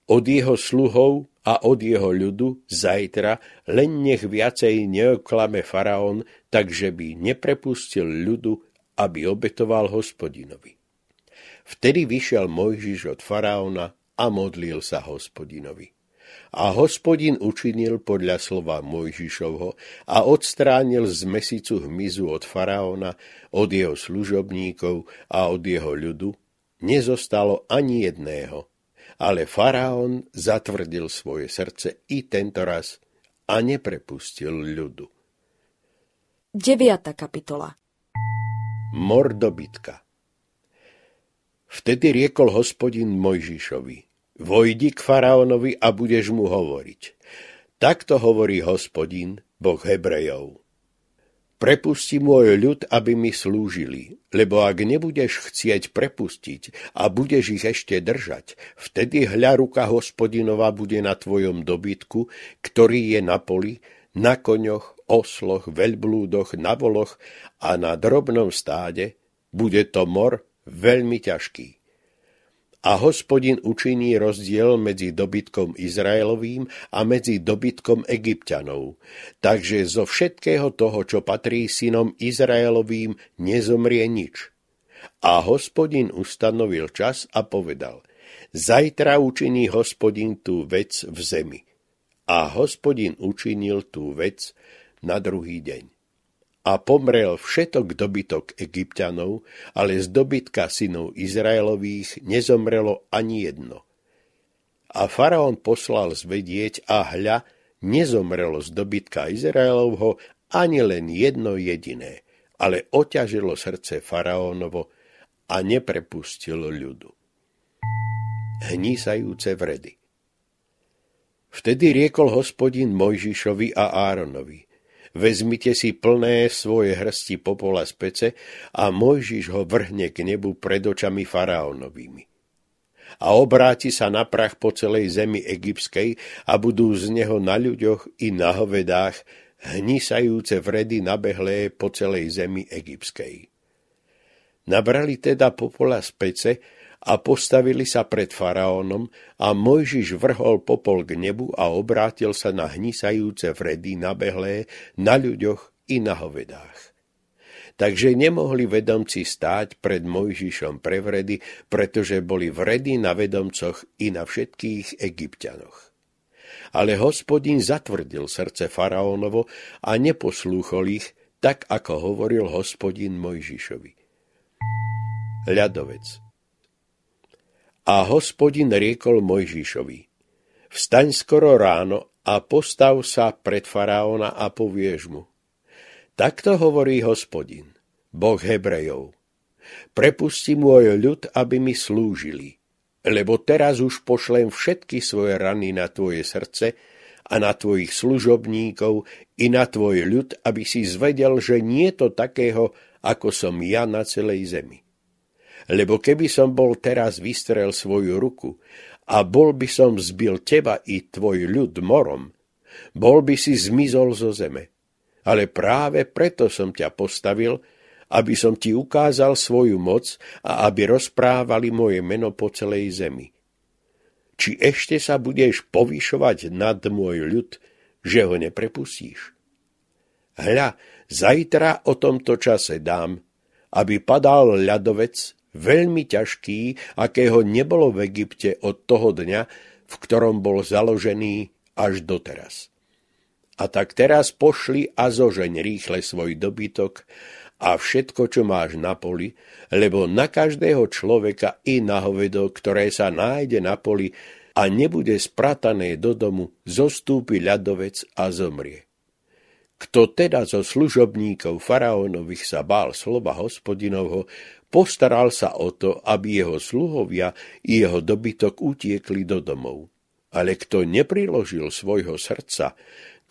od jeho sluhov a od jeho ľudu zajtra, len nech viacej neoklame faraón, takže by neprepustil ľudu aby obetoval hospodinovi. Vtedy vyšiel Mojžiš od faraóna a modlil sa hospodinovi. A hospodin učinil podľa slova Mojžišovho a odstránil z mesicu hmyzu od faraóna, od jeho služobníkov a od jeho ľudu, nezostalo ani jedného. Ale faraón zatvrdil svoje srdce i tento raz a neprepustil ľudu. 9. kapitola Mordobitka Vtedy riekol hospodin Mojžišovi, vojdi k faraónovi a budeš mu hovoriť. Takto hovorí hospodin, boh Hebrejov. Prepusti môj ľud, aby mi slúžili, lebo ak nebudeš chcieť prepustiť a budeš ich ešte držať, vtedy hľa ruka hospodinova bude na tvojom dobytku, ktorý je na poli, na koňoch, osloch, veľblúdoch, na voloch a na drobnom stáde, bude to mor veľmi ťažký. A hospodin učiní rozdiel medzi dobytkom Izraelovým a medzi dobytkom Egyptianov. Takže zo všetkého toho, čo patrí synom Izraelovým, nezomrie nič. A hospodin ustanovil čas a povedal, zajtra učiní hospodin tú vec v zemi. A hospodin učinil tú vec, na druhý deň. A pomrel všetok dobytok egyptianov, ale z dobytka synov Izraelových nezomrelo ani jedno. A faraón poslal zvedieť a hľa, nezomrelo z dobytka Izraelovho ani len jedno jediné, ale oťažilo srdce faraónovo a neprepustilo ľudu. Hnízajúce vredy Vtedy riekol hospodin Mojžišovi a Áronovi, Vezmite si plné svoje hrsti popola z pece a Mojžiš ho vrhne k nebu pred očami faraónovými a obráti sa na prach po celej zemi egyptskej a budú z neho na ľuďoch i na hovedách hnisajúce vredy nabehlé po celej zemi egyptskej. Nabrali teda popola z pece a postavili sa pred faraónom a Mojžiš vrhol popol k nebu a obrátil sa na hnisajúce vredy nabehlé na ľuďoch i na hovedách. Takže nemohli vedomci stáť pred Mojžišom pre vredy, pretože boli vredy na vedomcoch i na všetkých egyptianoch. Ale hospodin zatvrdil srdce faraónovo a neposlúchol ich, tak ako hovoril hospodín Mojžišovi. Ľadovec a hospodin riekol Mojžišovi, vstaň skoro ráno a postav sa pred faraóna a povieš mu. Takto hovorí hospodin, boh Hebrejov. Prepusti môj ľud, aby mi slúžili, lebo teraz už pošlem všetky svoje rany na tvoje srdce a na tvojich služobníkov i na tvoj ľud, aby si zvedel, že nie je to takého, ako som ja na celej zemi. Lebo keby som bol teraz vystrel svoju ruku a bol by som zbil teba i tvoj ľud morom, bol by si zmizol zo zeme. Ale práve preto som ťa postavil, aby som ti ukázal svoju moc a aby rozprávali moje meno po celej zemi. Či ešte sa budeš povyšovať nad môj ľud, že ho neprepustíš? Hľa, zajtra o tomto čase dám, aby padal ľadovec veľmi ťažký, akého nebolo v Egypte od toho dňa, v ktorom bol založený až doteraz. A tak teraz pošli a zožeň rýchle svoj dobytok a všetko, čo máš na poli, lebo na každého človeka i na hovedo, ktoré sa nájde na poli a nebude spratané do domu, zostúpi ľadovec a zomrie. Kto teda zo služobníkov faraónových sa bál slova hospodinovho, Postaral sa o to, aby jeho sluhovia i jeho dobytok utiekli do domov. Ale kto nepriložil svojho srdca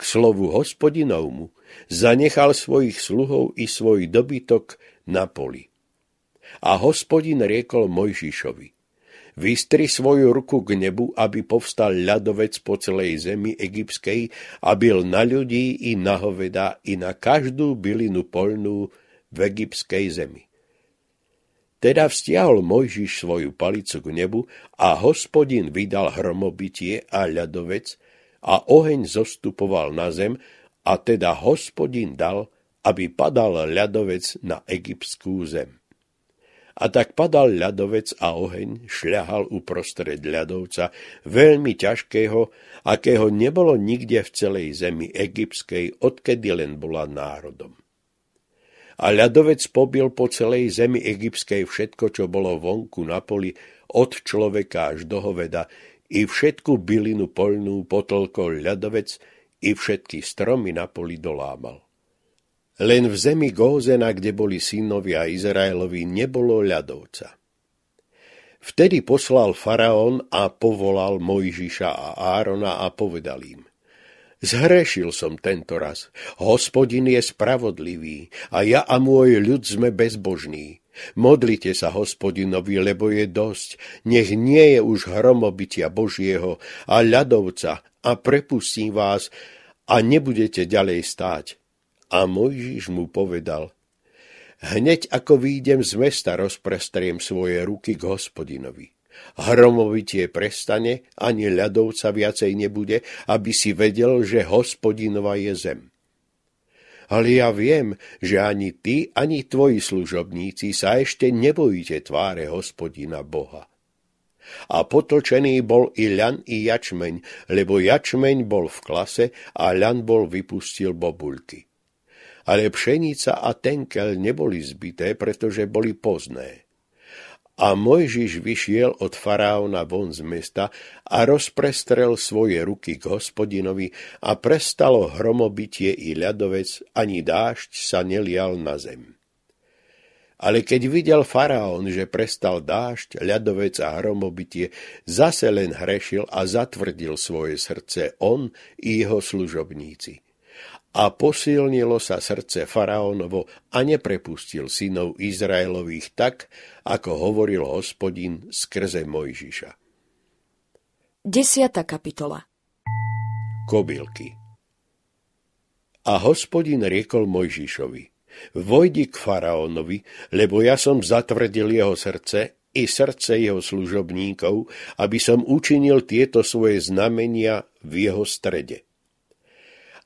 k slovu hospodinovmu, zanechal svojich sluhov i svoj dobytok na poli. A hospodin riekol Mojžišovi, vystri svoju ruku k nebu, aby povstal ľadovec po celej zemi egyptskej a byl na ľudí i na hoveda i na každú bylinu polnú v egyptskej zemi. Teda vzťahol Mojžiš svoju palicu k nebu a hospodin vydal hromobitie a ľadovec a oheň zostupoval na zem a teda hospodin dal, aby padal ľadovec na egyptskú zem. A tak padal ľadovec a oheň šľahal uprostred ľadovca, veľmi ťažkého, akého nebolo nikde v celej zemi egyptskej, odkedy len bola národom a ľadovec pobil po celej zemi egyptskej všetko, čo bolo vonku na poli, od človeka až do hoveda, i všetku bylinu poľnú potlkol ľadovec, i všetky stromy na poli dolámal. Len v zemi Gózena, kde boli synovia Izraelovi, nebolo ľadovca. Vtedy poslal faraón a povolal Mojžiša a Árona a povedal im, Zhrešil som tento raz. Hospodin je spravodlivý a ja a môj ľud sme bezbožní. Modlite sa hospodinovi, lebo je dosť. Nech nie je už hromobytia Božieho a ľadovca a prepustí vás a nebudete ďalej stáť. A Mojžiš mu povedal, hneď ako výjdem z mesta rozprestriem svoje ruky k hospodinovi. Hromovitie prestane, ani ľadovca viacej nebude, aby si vedel, že hospodinova je zem. Ale ja viem, že ani ty, ani tvoji služobníci sa ešte nebojíte tváre hospodina Boha. A potlčený bol i ľan i jačmeň, lebo jačmeň bol v klase a ľan bol vypustil bobulky. Ale pšenica a tenkel neboli zbité, pretože boli pozné a Mojžiš vyšiel od faraóna von z mesta a rozprestrel svoje ruky k hospodinovi a prestalo hromobitie i ľadovec, ani dážď sa nelial na zem. Ale keď videl faraón, že prestal dážď, ľadovec a hromobitie, zase len hrešil a zatvrdil svoje srdce on i jeho služobníci a posilnilo sa srdce faraónovo a neprepustil synov Izraelových tak, ako hovoril hospodin skrze Mojžiša. 10. kapitola Kobylky A hospodin riekol Mojžišovi – Vojdi k faraónovi, lebo ja som zatvrdil jeho srdce i srdce jeho služobníkov, aby som učinil tieto svoje znamenia v jeho strede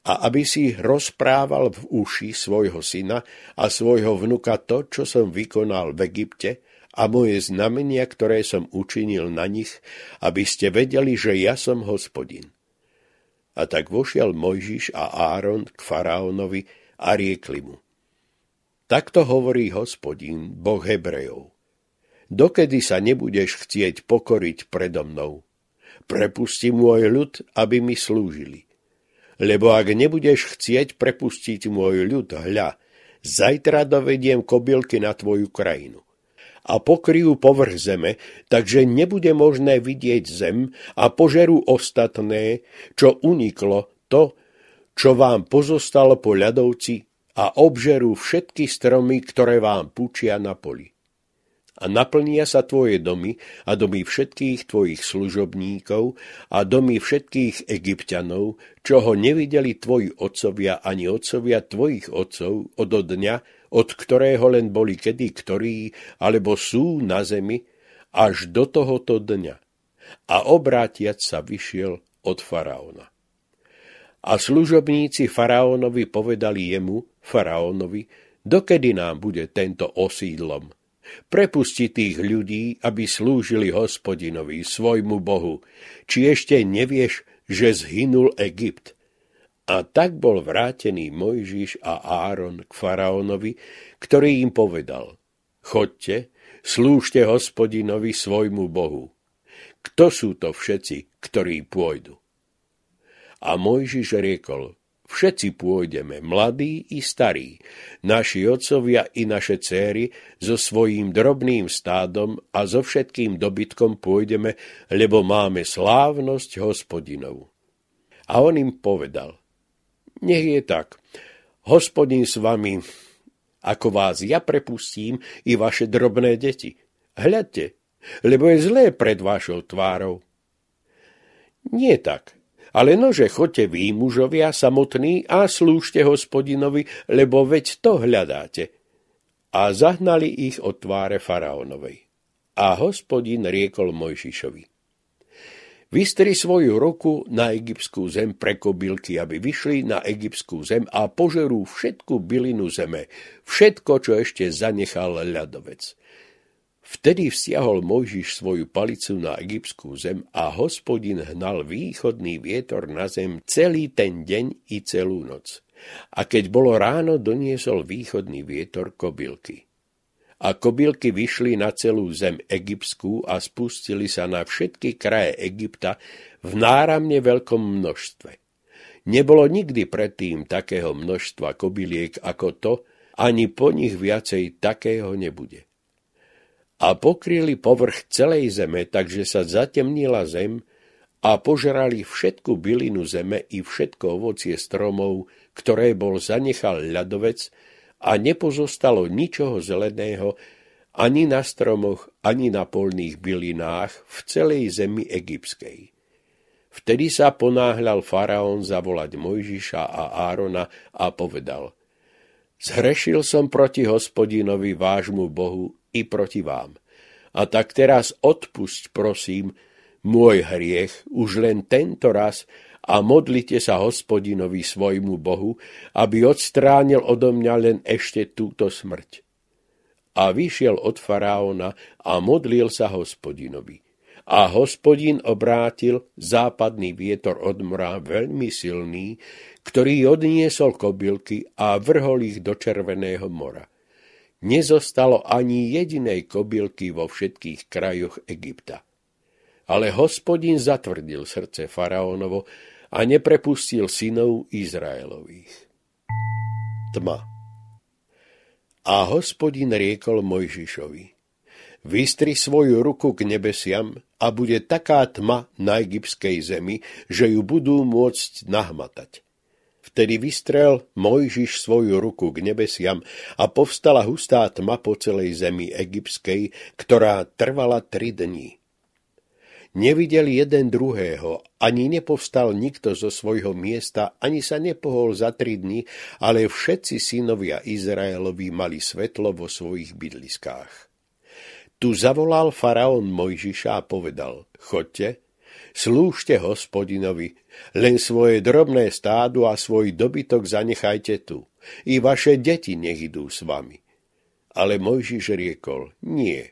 a aby si rozprával v uši svojho syna a svojho vnuka to, čo som vykonal v Egypte a moje znamenia, ktoré som učinil na nich, aby ste vedeli, že ja som hospodin. A tak vošiel Mojžiš a Áron k faraónovi a riekli mu. Takto hovorí hospodin, boh Hebrejov. Dokedy sa nebudeš chcieť pokoriť predo mnou? Prepusti môj ľud, aby mi slúžili lebo ak nebudeš chcieť prepustiť môj ľud, hľa, zajtra dovediem kobylky na tvoju krajinu a pokryjú povrch zeme, takže nebude možné vidieť zem a požerú ostatné, čo uniklo, to, čo vám pozostalo po ľadovci a obžerú všetky stromy, ktoré vám pučia na poli a naplnia sa tvoje domy a domy všetkých tvojich služobníkov a domy všetkých egyptianov, čoho nevideli tvoji otcovia ani otcovia tvojich otcov od dňa, od ktorého len boli kedy ktorí, alebo sú na zemi, až do tohoto dňa. A obrátiac sa vyšiel od faraóna. A služobníci faraónovi povedali jemu, faraónovi, dokedy nám bude tento osídlom – Prepusti tých ľudí, aby slúžili hospodinovi, svojmu Bohu, či ešte nevieš, že zhynul Egypt. A tak bol vrátený Mojžiš a Áron k faraónovi, ktorý im povedal, chodte, slúžte hospodinovi svojmu Bohu. Kto sú to všetci, ktorí pôjdu? A Mojžiš riekol, Všetci pôjdeme, mladí i starí, naši otcovia i naše céry, so svojím drobným stádom a so všetkým dobytkom pôjdeme, lebo máme slávnosť hospodinov. A on im povedal, nech je tak, hospodin s vami, ako vás ja prepustím i vaše drobné deti. Hľadte, lebo je zlé pred vašou tvárou. Nie tak, ale nože chodte vy, mužovia, samotní, a slúžte hospodinovi, lebo veď to hľadáte. A zahnali ich od tváre faraónovej. A hospodin riekol Mojžišovi. Vystri svoju ruku na egyptskú zem pre kobylky, aby vyšli na egyptskú zem a požerú všetku bylinu zeme, všetko, čo ešte zanechal ľadovec. Vtedy vsiahol Mojžiš svoju palicu na egyptskú zem a hospodin hnal východný vietor na zem celý ten deň i celú noc. A keď bolo ráno, doniesol východný vietor kobylky. A kobylky vyšli na celú zem egyptskú a spustili sa na všetky kraje Egypta v náramne veľkom množstve. Nebolo nikdy predtým takého množstva kobyliek ako to, ani po nich viacej takého nebude a pokryli povrch celej zeme, takže sa zatemnila zem a požrali všetku bylinu zeme i všetko ovocie stromov, ktoré bol zanechal ľadovec a nepozostalo ničoho zeleného ani na stromoch, ani na polných bylinách v celej zemi egyptskej. Vtedy sa ponáhľal faraón zavolať Mojžiša a Árona a povedal – Zhrešil som proti hospodinovi vášmu Bohu i proti vám. A tak teraz odpusť, prosím, môj hriech už len tento raz a modlite sa hospodinovi svojmu Bohu, aby odstránil odo mňa len ešte túto smrť. A vyšiel od faraóna a modlil sa hospodinovi. A hospodin obrátil západný vietor od mora veľmi silný, ktorý odniesol kobylky a vrhol ich do Červeného mora nezostalo ani jedinej kobylky vo všetkých krajoch Egypta. Ale hospodin zatvrdil srdce faraónovo a neprepustil synov Izraelových. Tma A hospodin riekol Mojžišovi, vystri svoju ruku k nebesiam a bude taká tma na egyptskej zemi, že ju budú môcť nahmatať. Vtedy vystrel Mojžiš svoju ruku k nebesiam a povstala hustá tma po celej zemi egyptskej, ktorá trvala tri dni. Nevideli jeden druhého, ani nepovstal nikto zo svojho miesta, ani sa nepohol za tri dni, ale všetci synovia Izraelovi mali svetlo vo svojich bydliskách. Tu zavolal faraón Mojžiša a povedal, chodte, slúžte hospodinovi, len svoje drobné stádu a svoj dobytok zanechajte tu. I vaše deti nech idú s vami. Ale Mojžiš riekol, nie.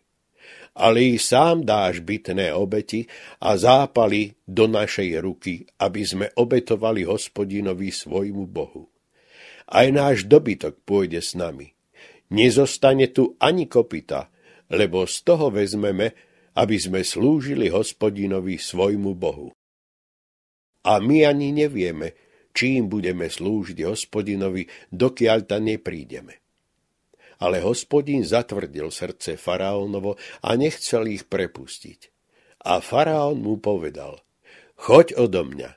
Ale i sám dáš bytné obeti a zápali do našej ruky, aby sme obetovali hospodinovi svojmu Bohu. Aj náš dobytok pôjde s nami. Nezostane tu ani kopita, lebo z toho vezmeme, aby sme slúžili hospodinovi svojmu Bohu. A my ani nevieme, čím budeme slúžiť hospodinovi, dokiaľ ta neprídeme. Ale hospodin zatvrdil srdce faraónovo a nechcel ich prepustiť. A faraón mu povedal, choď odo mňa,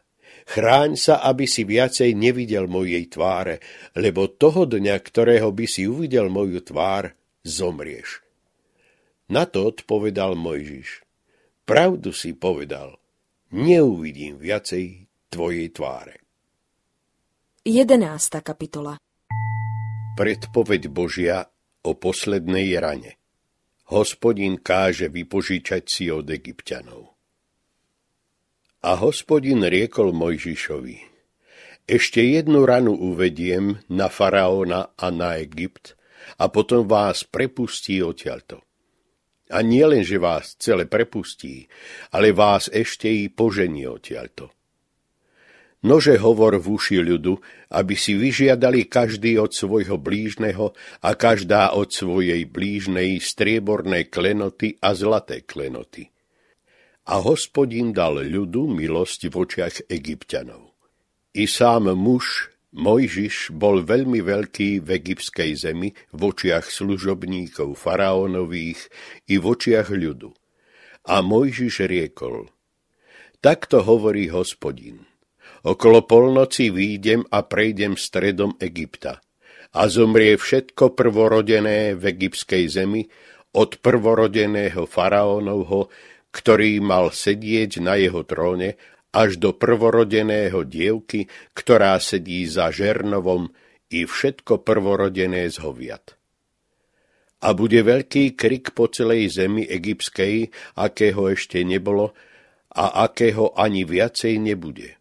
chráň sa, aby si viacej nevidel mojej tváre, lebo toho dňa, ktorého by si uvidel moju tvár, zomrieš. Na to odpovedal Mojžiš. Pravdu si povedal, neuvidím viacej tvojej tváre. 11. kapitola Predpoveď Božia o poslednej rane. Hospodin káže vypožičať si od egyptianov. A hospodin riekol Mojžišovi, ešte jednu ranu uvediem na faraóna a na Egypt a potom vás prepustí odtiaľto. A nie len, že vás celé prepustí, ale vás ešte i požení odtiaľto. Nože hovor v uši ľudu, aby si vyžiadali každý od svojho blížneho a každá od svojej blížnej strieborné klenoty a zlaté klenoty. A hospodin dal ľudu milosť v očiach egyptianov. I sám muž Mojžiš bol veľmi veľký v egyptskej zemi v očiach služobníkov faraónových i v očiach ľudu. A Mojžiš riekol, takto hovorí hospodin, okolo polnoci výjdem a prejdem stredom Egypta a zomrie všetko prvorodené v egyptskej zemi od prvorodeného faraónovho, ktorý mal sedieť na jeho tróne až do prvorodeného dievky, ktorá sedí za žernovom i všetko prvorodené z A bude veľký krik po celej zemi egyptskej, akého ešte nebolo a akého ani viacej nebude.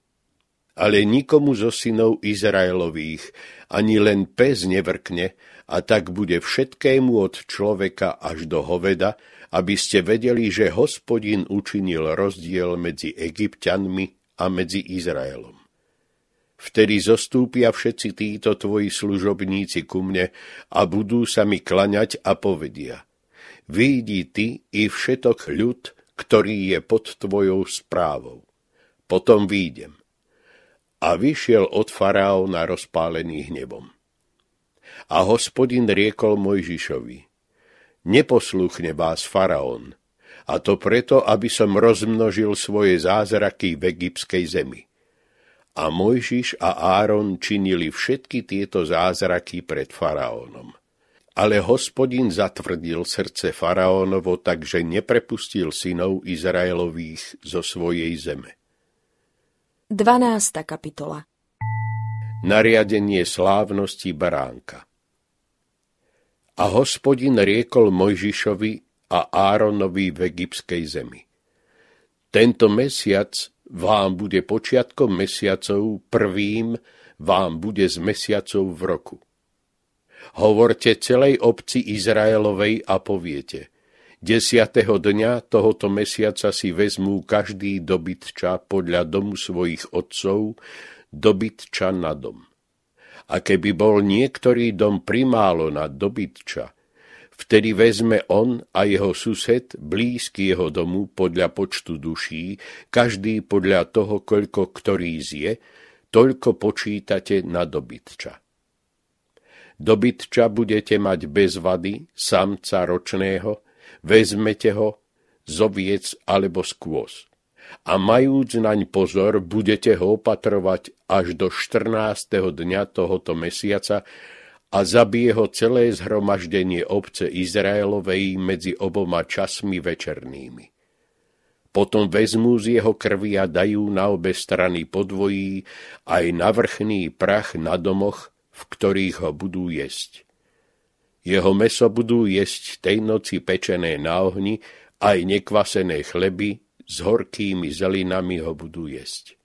Ale nikomu zo synov Izraelových ani len pes nevrkne a tak bude všetkému od človeka až do hoveda, aby ste vedeli, že hospodin učinil rozdiel medzi egyptianmi a medzi Izraelom. Vtedy zostúpia všetci títo tvoji služobníci ku mne a budú sa mi klaňať a povedia. Výjdi ty i všetok ľud, ktorý je pod tvojou správou. Potom výjdem. A vyšiel od faraóna rozpálený hnevom. A hospodin riekol Mojžišovi – neposluchne vás faraón. A to preto, aby som rozmnožil svoje zázraky v egyptskej zemi. A Mojžiš a Áron činili všetky tieto zázraky pred faraónom. Ale hospodin zatvrdil srdce faraónovo, takže neprepustil synov Izraelových zo svojej zeme. 12. kapitola Nariadenie slávnosti baránka a hospodin riekol Mojžišovi a Áronovi v egyptskej zemi. Tento mesiac vám bude počiatkom mesiacov, prvým vám bude z mesiacov v roku. Hovorte celej obci Izraelovej a poviete, desiatého dňa tohoto mesiaca si vezmú každý dobytča podľa domu svojich otcov, dobytča na dom. A keby bol niektorý dom primálo na dobytča, vtedy vezme on a jeho sused, blízky jeho domu podľa počtu duší, každý podľa toho, koľko ktorý zje, toľko počítate na dobytča. Dobytča budete mať bez vady, samca ročného, vezmete ho, zoviec alebo skôz a majúc naň pozor, budete ho opatrovať až do 14. dňa tohoto mesiaca a zabije ho celé zhromaždenie obce Izraelovej medzi oboma časmi večernými. Potom vezmú z jeho krvi a dajú na obe strany podvojí aj navrchný prach na domoch, v ktorých ho budú jesť. Jeho meso budú jesť tej noci pečené na ohni, aj nekvasené chleby s horkými zelinami ho budú jesť.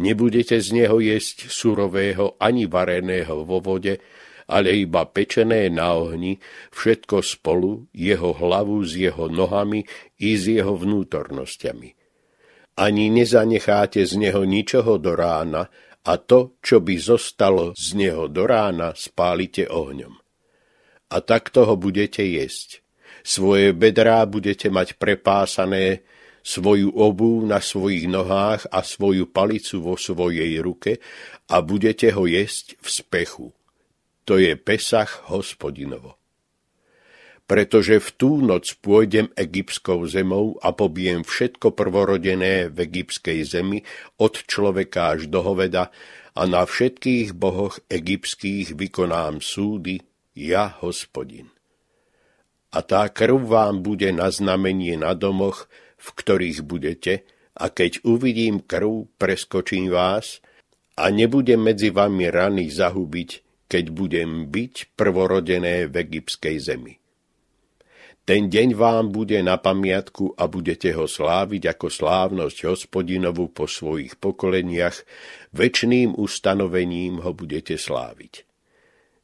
Nebudete z neho jesť surového ani vareného vo vode, ale iba pečené na ohni, všetko spolu, jeho hlavu s jeho nohami i s jeho vnútornosťami. Ani nezanecháte z neho ničoho do rána, a to, čo by zostalo z neho do rána, spálite ohňom. A takto ho budete jesť. Svoje bedrá budete mať prepásané svoju obu na svojich nohách a svoju palicu vo svojej ruke a budete ho jesť v spechu. To je Pesach hospodinovo. Pretože v tú noc pôjdem egyptskou zemou a pobijem všetko prvorodené v egyptskej zemi od človeka až do hoveda a na všetkých bohoch egyptských vykonám súdy, ja hospodin. A tá krv vám bude na znamenie na domoch, v ktorých budete, a keď uvidím krv, preskočím vás a nebudem medzi vami rany zahubiť, keď budem byť prvorodené v egyptskej zemi. Ten deň vám bude na pamiatku a budete ho sláviť ako slávnosť hospodinovu po svojich pokoleniach, väčným ustanovením ho budete sláviť.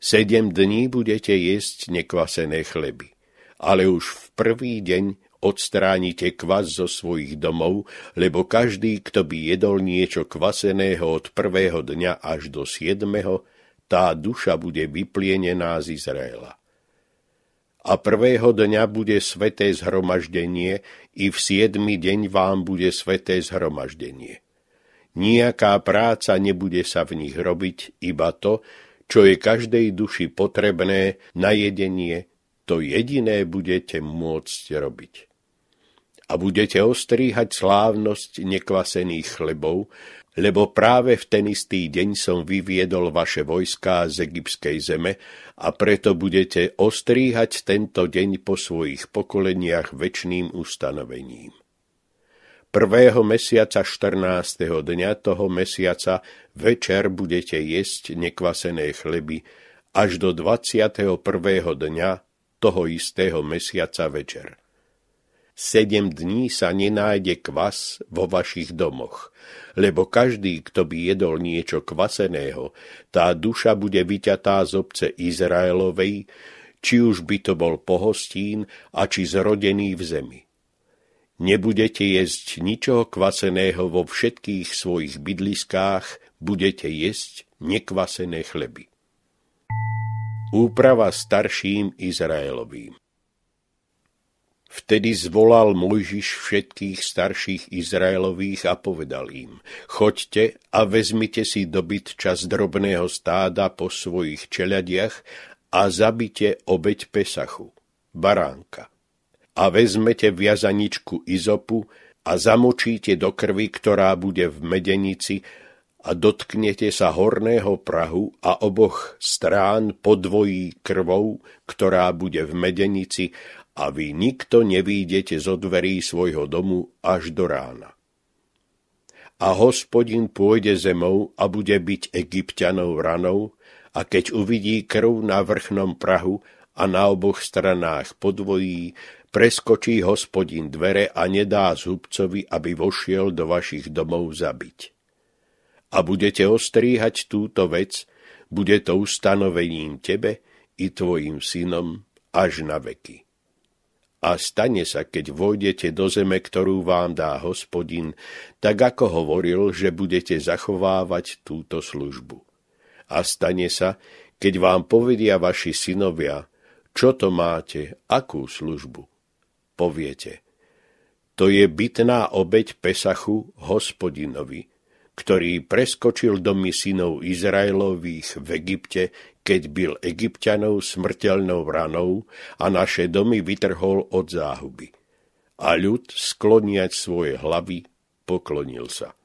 Sedem dní budete jesť nekvasené chleby, ale už v prvý deň odstránite kvas zo svojich domov, lebo každý, kto by jedol niečo kvaseného od prvého dňa až do siedmeho, tá duša bude vyplienená z Izraela. A prvého dňa bude sveté zhromaždenie, i v siedmy deň vám bude sveté zhromaždenie. Nijaká práca nebude sa v nich robiť, iba to, čo je každej duši potrebné na jedenie, to jediné budete môcť robiť. A budete ostríhať slávnosť nekvasených chlebov, lebo práve v ten istý deň som vyviedol vaše vojská z egyptskej zeme a preto budete ostríhať tento deň po svojich pokoleniach väčným ustanovením. Prvého mesiaca 14. dňa toho mesiaca večer budete jesť nekvasené chleby až do 21. dňa toho istého mesiaca večer. Sedem dní sa nenájde kvas vo vašich domoch, lebo každý, kto by jedol niečo kvaseného, tá duša bude vyťatá z obce Izraelovej, či už by to bol pohostín a či zrodený v zemi. Nebudete jesť ničoho kvaseného vo všetkých svojich bydliskách, budete jesť nekvasené chleby. Úprava starším Izraelovým. Vtedy zvolal Mojžiš všetkých starších Izraelových a povedal im, choďte a vezmite si dobyt čas drobného stáda po svojich čeladiach a zabite obeď Pesachu, baránka. A vezmete viazaničku izopu a zamočíte do krvi, ktorá bude v medenici a dotknete sa horného prahu a oboch strán podvojí krvou, ktorá bude v medenici a vy nikto nevídete zo dverí svojho domu až do rána. A hospodin pôjde zemou a bude byť egyptianou ranou, a keď uvidí krv na vrchnom prahu a na oboch stranách podvojí, preskočí hospodin dvere a nedá zhubcovi, aby vošiel do vašich domov zabiť a budete ostríhať túto vec, bude to ustanovením tebe i tvojim synom až na veky. A stane sa, keď vôjdete do zeme, ktorú vám dá hospodin, tak ako hovoril, že budete zachovávať túto službu. A stane sa, keď vám povedia vaši synovia, čo to máte, akú službu. Poviete, to je bytná obeď Pesachu hospodinovi, ktorý preskočil domy synov Izraelových v Egypte, keď byl Egyptianov smrteľnou ranou a naše domy vytrhol od záhuby. A ľud, skloniať svoje hlavy, poklonil sa.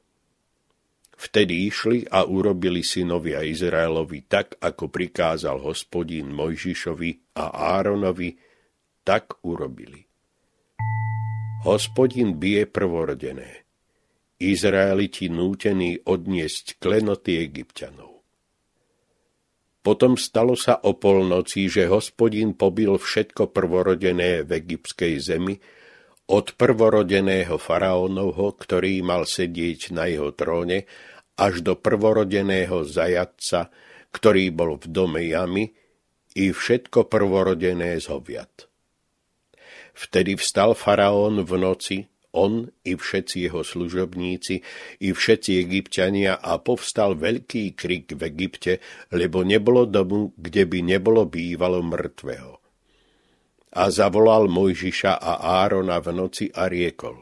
Vtedy išli a urobili synovia Izraelovi tak, ako prikázal hospodín Mojžišovi a Áronovi, tak urobili. Hospodin bije prvorodené. Izraeliti nútení odniesť klenoty egyptianov. Potom stalo sa o polnoci, že hospodin pobil všetko prvorodené v egyptskej zemi, od prvorodeného faraónovho, ktorý mal sedieť na jeho tróne, až do prvorodeného zajatca, ktorý bol v dome jamy, i všetko prvorodené z hoviat. Vtedy vstal faraón v noci, on i všetci jeho služobníci, i všetci egyptiania a povstal veľký krik v Egypte, lebo nebolo domu, kde by nebolo bývalo mŕtvého. A zavolal Mojžiša a Árona v noci a riekol,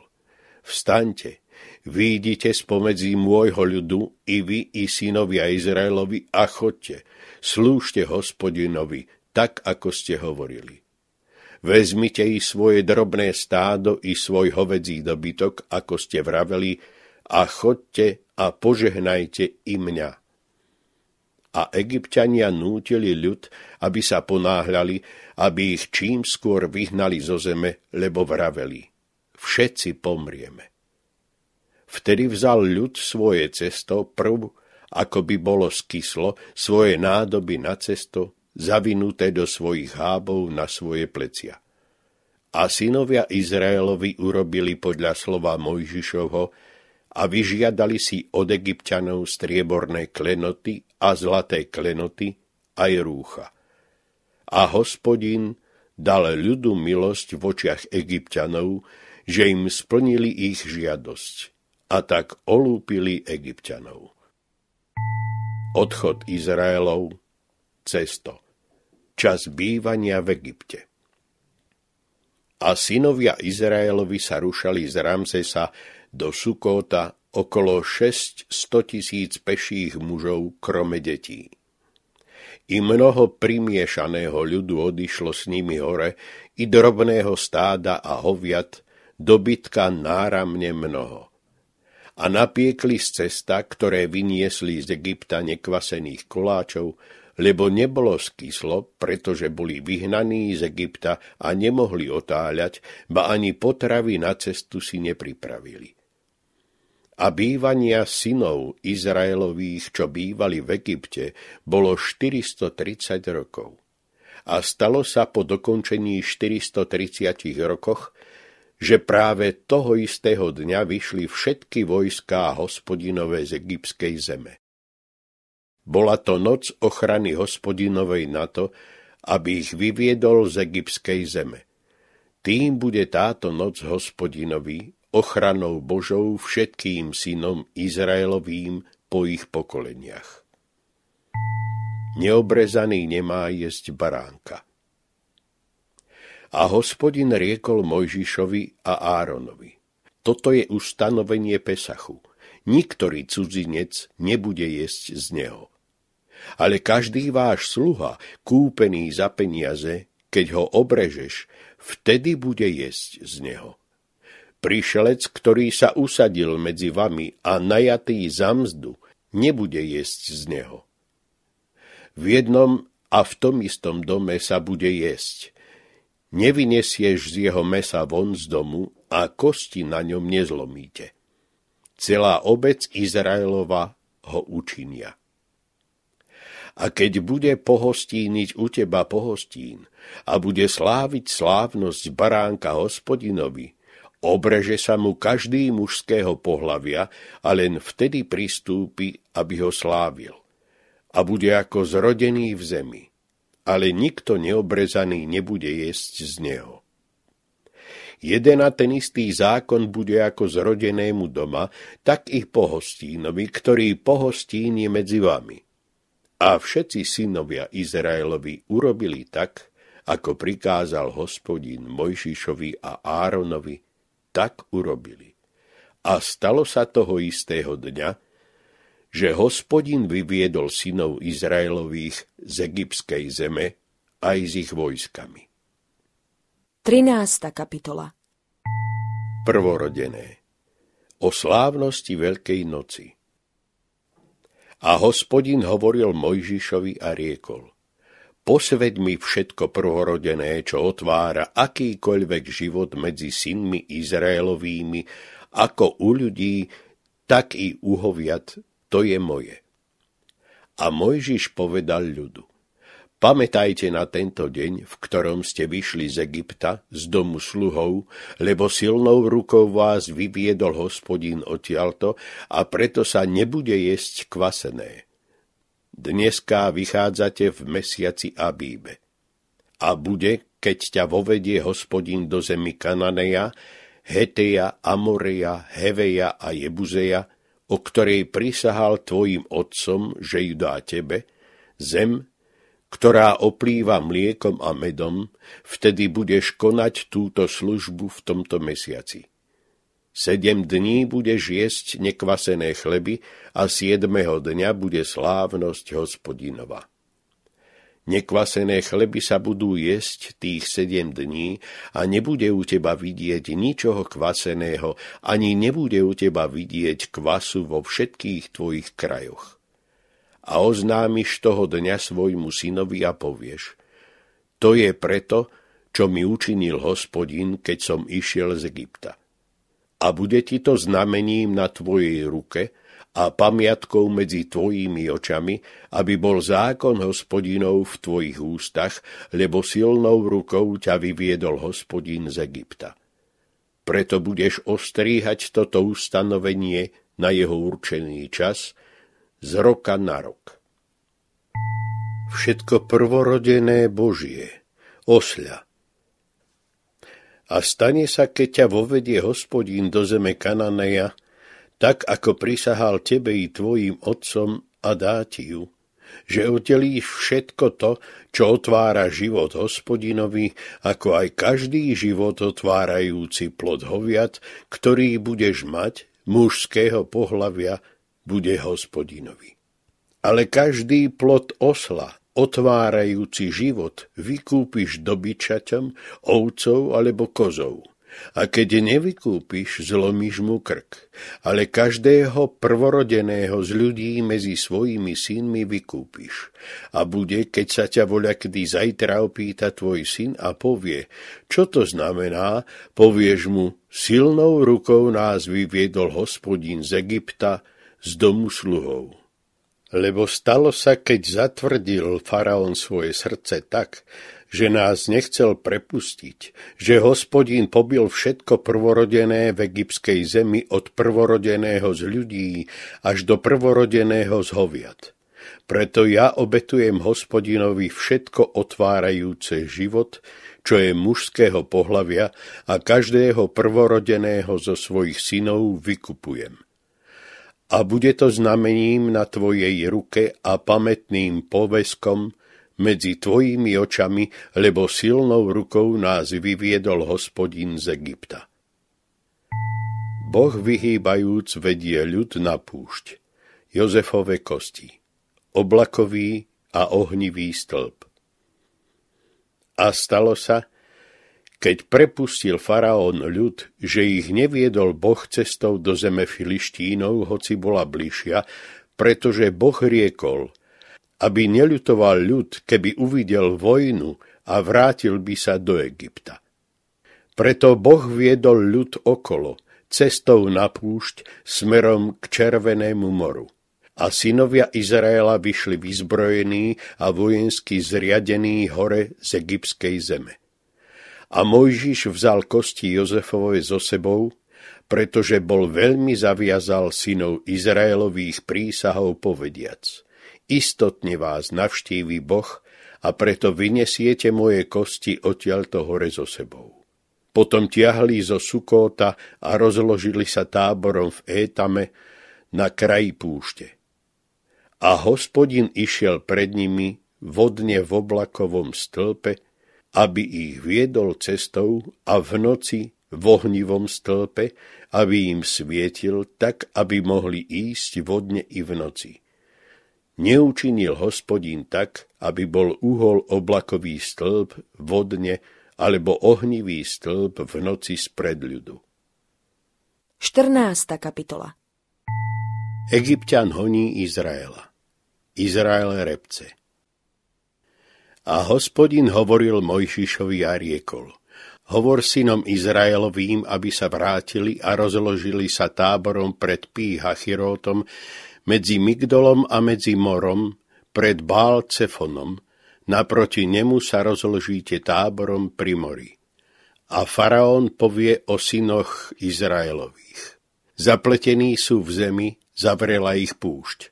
vstaňte, výjdite spomedzi môjho ľudu i vy i synovia Izraelovi a chodte, slúžte hospodinovi, tak ako ste hovorili Vezmite i svoje drobné stádo i svoj hovedzí dobytok, ako ste vraveli, a chodte a požehnajte i mňa. A egyptiania nútili ľud, aby sa ponáhľali, aby ich čím skôr vyhnali zo zeme, lebo vraveli. Všetci pomrieme. Vtedy vzal ľud svoje cesto prv, ako by bolo skyslo, svoje nádoby na cesto, zavinuté do svojich hábov na svoje plecia. A synovia Izraelovi urobili podľa slova Mojžišovho a vyžiadali si od egyptianov strieborné klenoty a zlaté klenoty aj rúcha. A hospodin dal ľudu milosť v očiach egyptianov, že im splnili ich žiadosť a tak olúpili egyptianov. Odchod Izraelov, cesto čas bývania v Egypte. A synovia Izraelovi sa rušali z Ramsesa do Sukóta okolo 600 tisíc peších mužov krome detí. I mnoho primiešaného ľudu odišlo s nimi hore, i drobného stáda a hoviat, dobytka náramne mnoho. A napiekli z cesta, ktoré vyniesli z Egypta nekvasených koláčov, lebo nebolo skyslo, pretože boli vyhnaní z Egypta a nemohli otáľať, ba ani potravy na cestu si nepripravili. A bývania synov Izraelových, čo bývali v Egypte, bolo 430 rokov. A stalo sa po dokončení 430 rokoch, že práve toho istého dňa vyšli všetky vojská hospodinové z egyptskej zeme. Bola to noc ochrany hospodinovej na to, aby ich vyviedol z egyptskej zeme. Tým bude táto noc hospodinovi ochranou Božou všetkým synom Izraelovým po ich pokoleniach. Neobrezaný nemá jesť baránka. A hospodin riekol Mojžišovi a Áronovi. Toto je ustanovenie Pesachu. Niktorý cudzinec nebude jesť z neho. Ale každý váš sluha, kúpený za peniaze, keď ho obrežeš, vtedy bude jesť z neho. Prišelec, ktorý sa usadil medzi vami a najatý za mzdu, nebude jesť z neho. V jednom a v tom istom dome sa bude jesť. Nevynesieš z jeho mesa von z domu a kosti na ňom nezlomíte. Celá obec Izraelova ho učinia. A keď bude pohostíniť u teba pohostín a bude sláviť slávnosť baránka hospodinovi, obreže sa mu každý mužského pohlavia a len vtedy pristúpi, aby ho slávil. A bude ako zrodený v zemi, ale nikto neobrezaný nebude jesť z neho jeden a ten istý zákon bude ako zrodenému doma, tak i pohostínovi, ktorý pohostín je medzi vami. A všetci synovia Izraelovi urobili tak, ako prikázal hospodin Mojžišovi a Áronovi, tak urobili. A stalo sa toho istého dňa, že hospodin vyviedol synov Izraelových z egyptskej zeme aj s ich vojskami. 13. kapitola Prvorodené O slávnosti Veľkej noci – a hospodin hovoril Mojžišovi a riekol, posved mi všetko prvorodené, čo otvára akýkoľvek život medzi synmi Izraelovými, ako u ľudí, tak i u hoviat, to je moje. A Mojžiš povedal ľudu, Pamätajte na tento deň, v ktorom ste vyšli z Egypta, z domu sluhov, lebo silnou rukou vás vyviedol hospodín odtialto a preto sa nebude jesť kvasené. Dneska vychádzate v mesiaci Abíbe. A bude, keď ťa vovedie hospodín do zemi Kananeja, Heteja, Amoreja, Heveja a Jebuzeja, o ktorej prisahal tvojim otcom, že ju dá tebe, zem, ktorá oplýva mliekom a medom, vtedy budeš konať túto službu v tomto mesiaci. Sedem dní budeš jesť nekvasené chleby a siedmeho dňa bude slávnosť hospodinova. Nekvasené chleby sa budú jesť tých sedem dní a nebude u teba vidieť ničoho kvaseného, ani nebude u teba vidieť kvasu vo všetkých tvojich krajoch a oznámiš toho dňa svojmu synovi a povieš, to je preto, čo mi učinil hospodin, keď som išiel z Egypta. A bude ti to znamením na tvojej ruke a pamiatkou medzi tvojimi očami, aby bol zákon hospodinov v tvojich ústach, lebo silnou rukou ťa vyviedol hospodin z Egypta. Preto budeš ostríhať toto ustanovenie na jeho určený čas – z roka na rok. Všetko prvorodené Božie, osľa. A stane sa, keď ťa vovedie hospodín do zeme Kananeja, tak ako prisahal tebe i tvojim otcom a dá ti ju, že otelíš všetko to, čo otvára život hospodinovi, ako aj každý život otvárajúci plod hoviat, ktorý budeš mať, mužského pohlavia bude hospodinovi. Ale každý plot osla, otvárajúci život, vykúpiš dobyčaťom, ovcov alebo kozov. A keď nevykúpiš, zlomíš mu krk. Ale každého prvorodeného z ľudí medzi svojimi synmi vykúpiš. A bude, keď sa ťa voľa kedy zajtra opýta tvoj syn a povie, čo to znamená, povieš mu, silnou rukou nás vyviedol hospodin z Egypta, z domu sluhov. Lebo stalo sa, keď zatvrdil faraón svoje srdce tak, že nás nechcel prepustiť, že hospodín pobil všetko prvorodené v egyptskej zemi od prvorodeného z ľudí až do prvorodeného z hoviat. Preto ja obetujem hospodinovi všetko otvárajúce život, čo je mužského pohlavia a každého prvorodeného zo svojich synov vykupujem a bude to znamením na tvojej ruke a pamätným poveskom medzi tvojimi očami, lebo silnou rukou nás vyviedol hospodin z Egypta. Boh vyhýbajúc vedie ľud na púšť, Jozefove kosti, oblakový a ohnivý stĺp. A stalo sa, keď prepustil faraón ľud, že ich neviedol Boh cestou do zeme Filištínov, hoci bola bližšia, pretože Boh riekol, aby neľutoval ľud, keby uvidel vojnu a vrátil by sa do Egypta. Preto Boh viedol ľud okolo, cestou na púšť smerom k Červenému moru. A synovia Izraela vyšli vyzbrojení a vojensky zriadení hore z egyptskej zeme. A Mojžiš vzal kosti Jozefovej so sebou, pretože bol veľmi zaviazal synov Izraelových prísahov povediac. Istotne vás navštíví Boh a preto vyniesiete moje kosti odtiaľto hore so sebou. Potom tiahli zo Sukóta a rozložili sa táborom v Étame na kraji púšte. A hospodin išiel pred nimi vodne v oblakovom stĺpe, aby ich viedol cestou a v noci v ohnivom stĺpe, aby im svietil tak, aby mohli ísť vodne i v noci. Neučinil hospodín tak, aby bol uhol oblakový stĺp vodne alebo ohnivý stĺp v noci spred ľudu. 14. kapitola Egyptian honí Izraela. Izrael repce. A hospodin hovoril Mojžišovi a riekol, hovor synom Izraelovým, aby sa vrátili a rozložili sa táborom pred Chirótom, medzi Migdolom a medzi Morom, pred Cefonom, naproti nemu sa rozložíte táborom pri mori. A faraón povie o synoch Izraelových. Zapletení sú v zemi, zavrela ich púšť.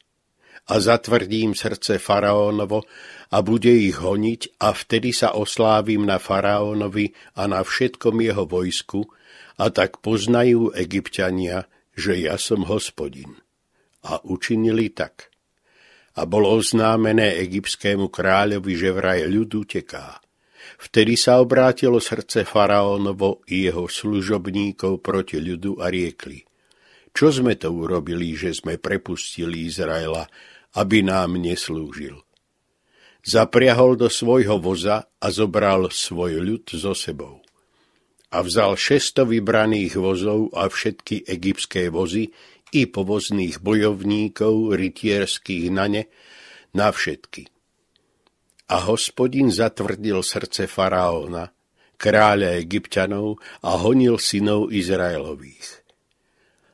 A zatvrdím srdce faraónovo, a bude ich honiť a vtedy sa oslávim na faraónovi a na všetkom jeho vojsku a tak poznajú egyptiania, že ja som hospodin. A učinili tak. A bolo oznámené egyptskému kráľovi, že vraj ľud uteká. Vtedy sa obrátilo srdce faraónovo i jeho služobníkov proti ľudu a riekli. Čo sme to urobili, že sme prepustili Izraela, aby nám neslúžil? zapriahol do svojho voza a zobral svoj ľud so sebou. A vzal šesto vybraných vozov a všetky egyptské vozy i povozných bojovníkov rytierských na ne, na všetky. A hospodin zatvrdil srdce faraóna, kráľa egyptianov a honil synov Izraelových.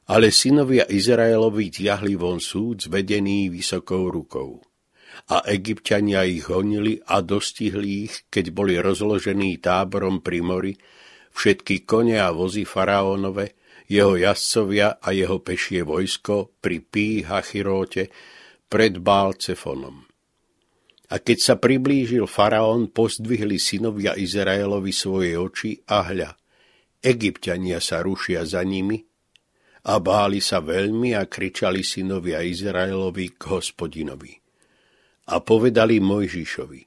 Ale synovia Izraelovi tiahli von súd zvedený vysokou rukou a egyptiania ich honili a dostihli ich, keď boli rozložení táborom pri mori, všetky kone a vozy faraónove, jeho jazdcovia a jeho pešie vojsko pri píha Hachiróte pred Bálcefonom. A keď sa priblížil faraón, pozdvihli synovia Izraelovi svoje oči a hľa. Egyptiania sa rušia za nimi a báli sa veľmi a kričali synovia Izraelovi k hospodinovi a povedali Mojžišovi,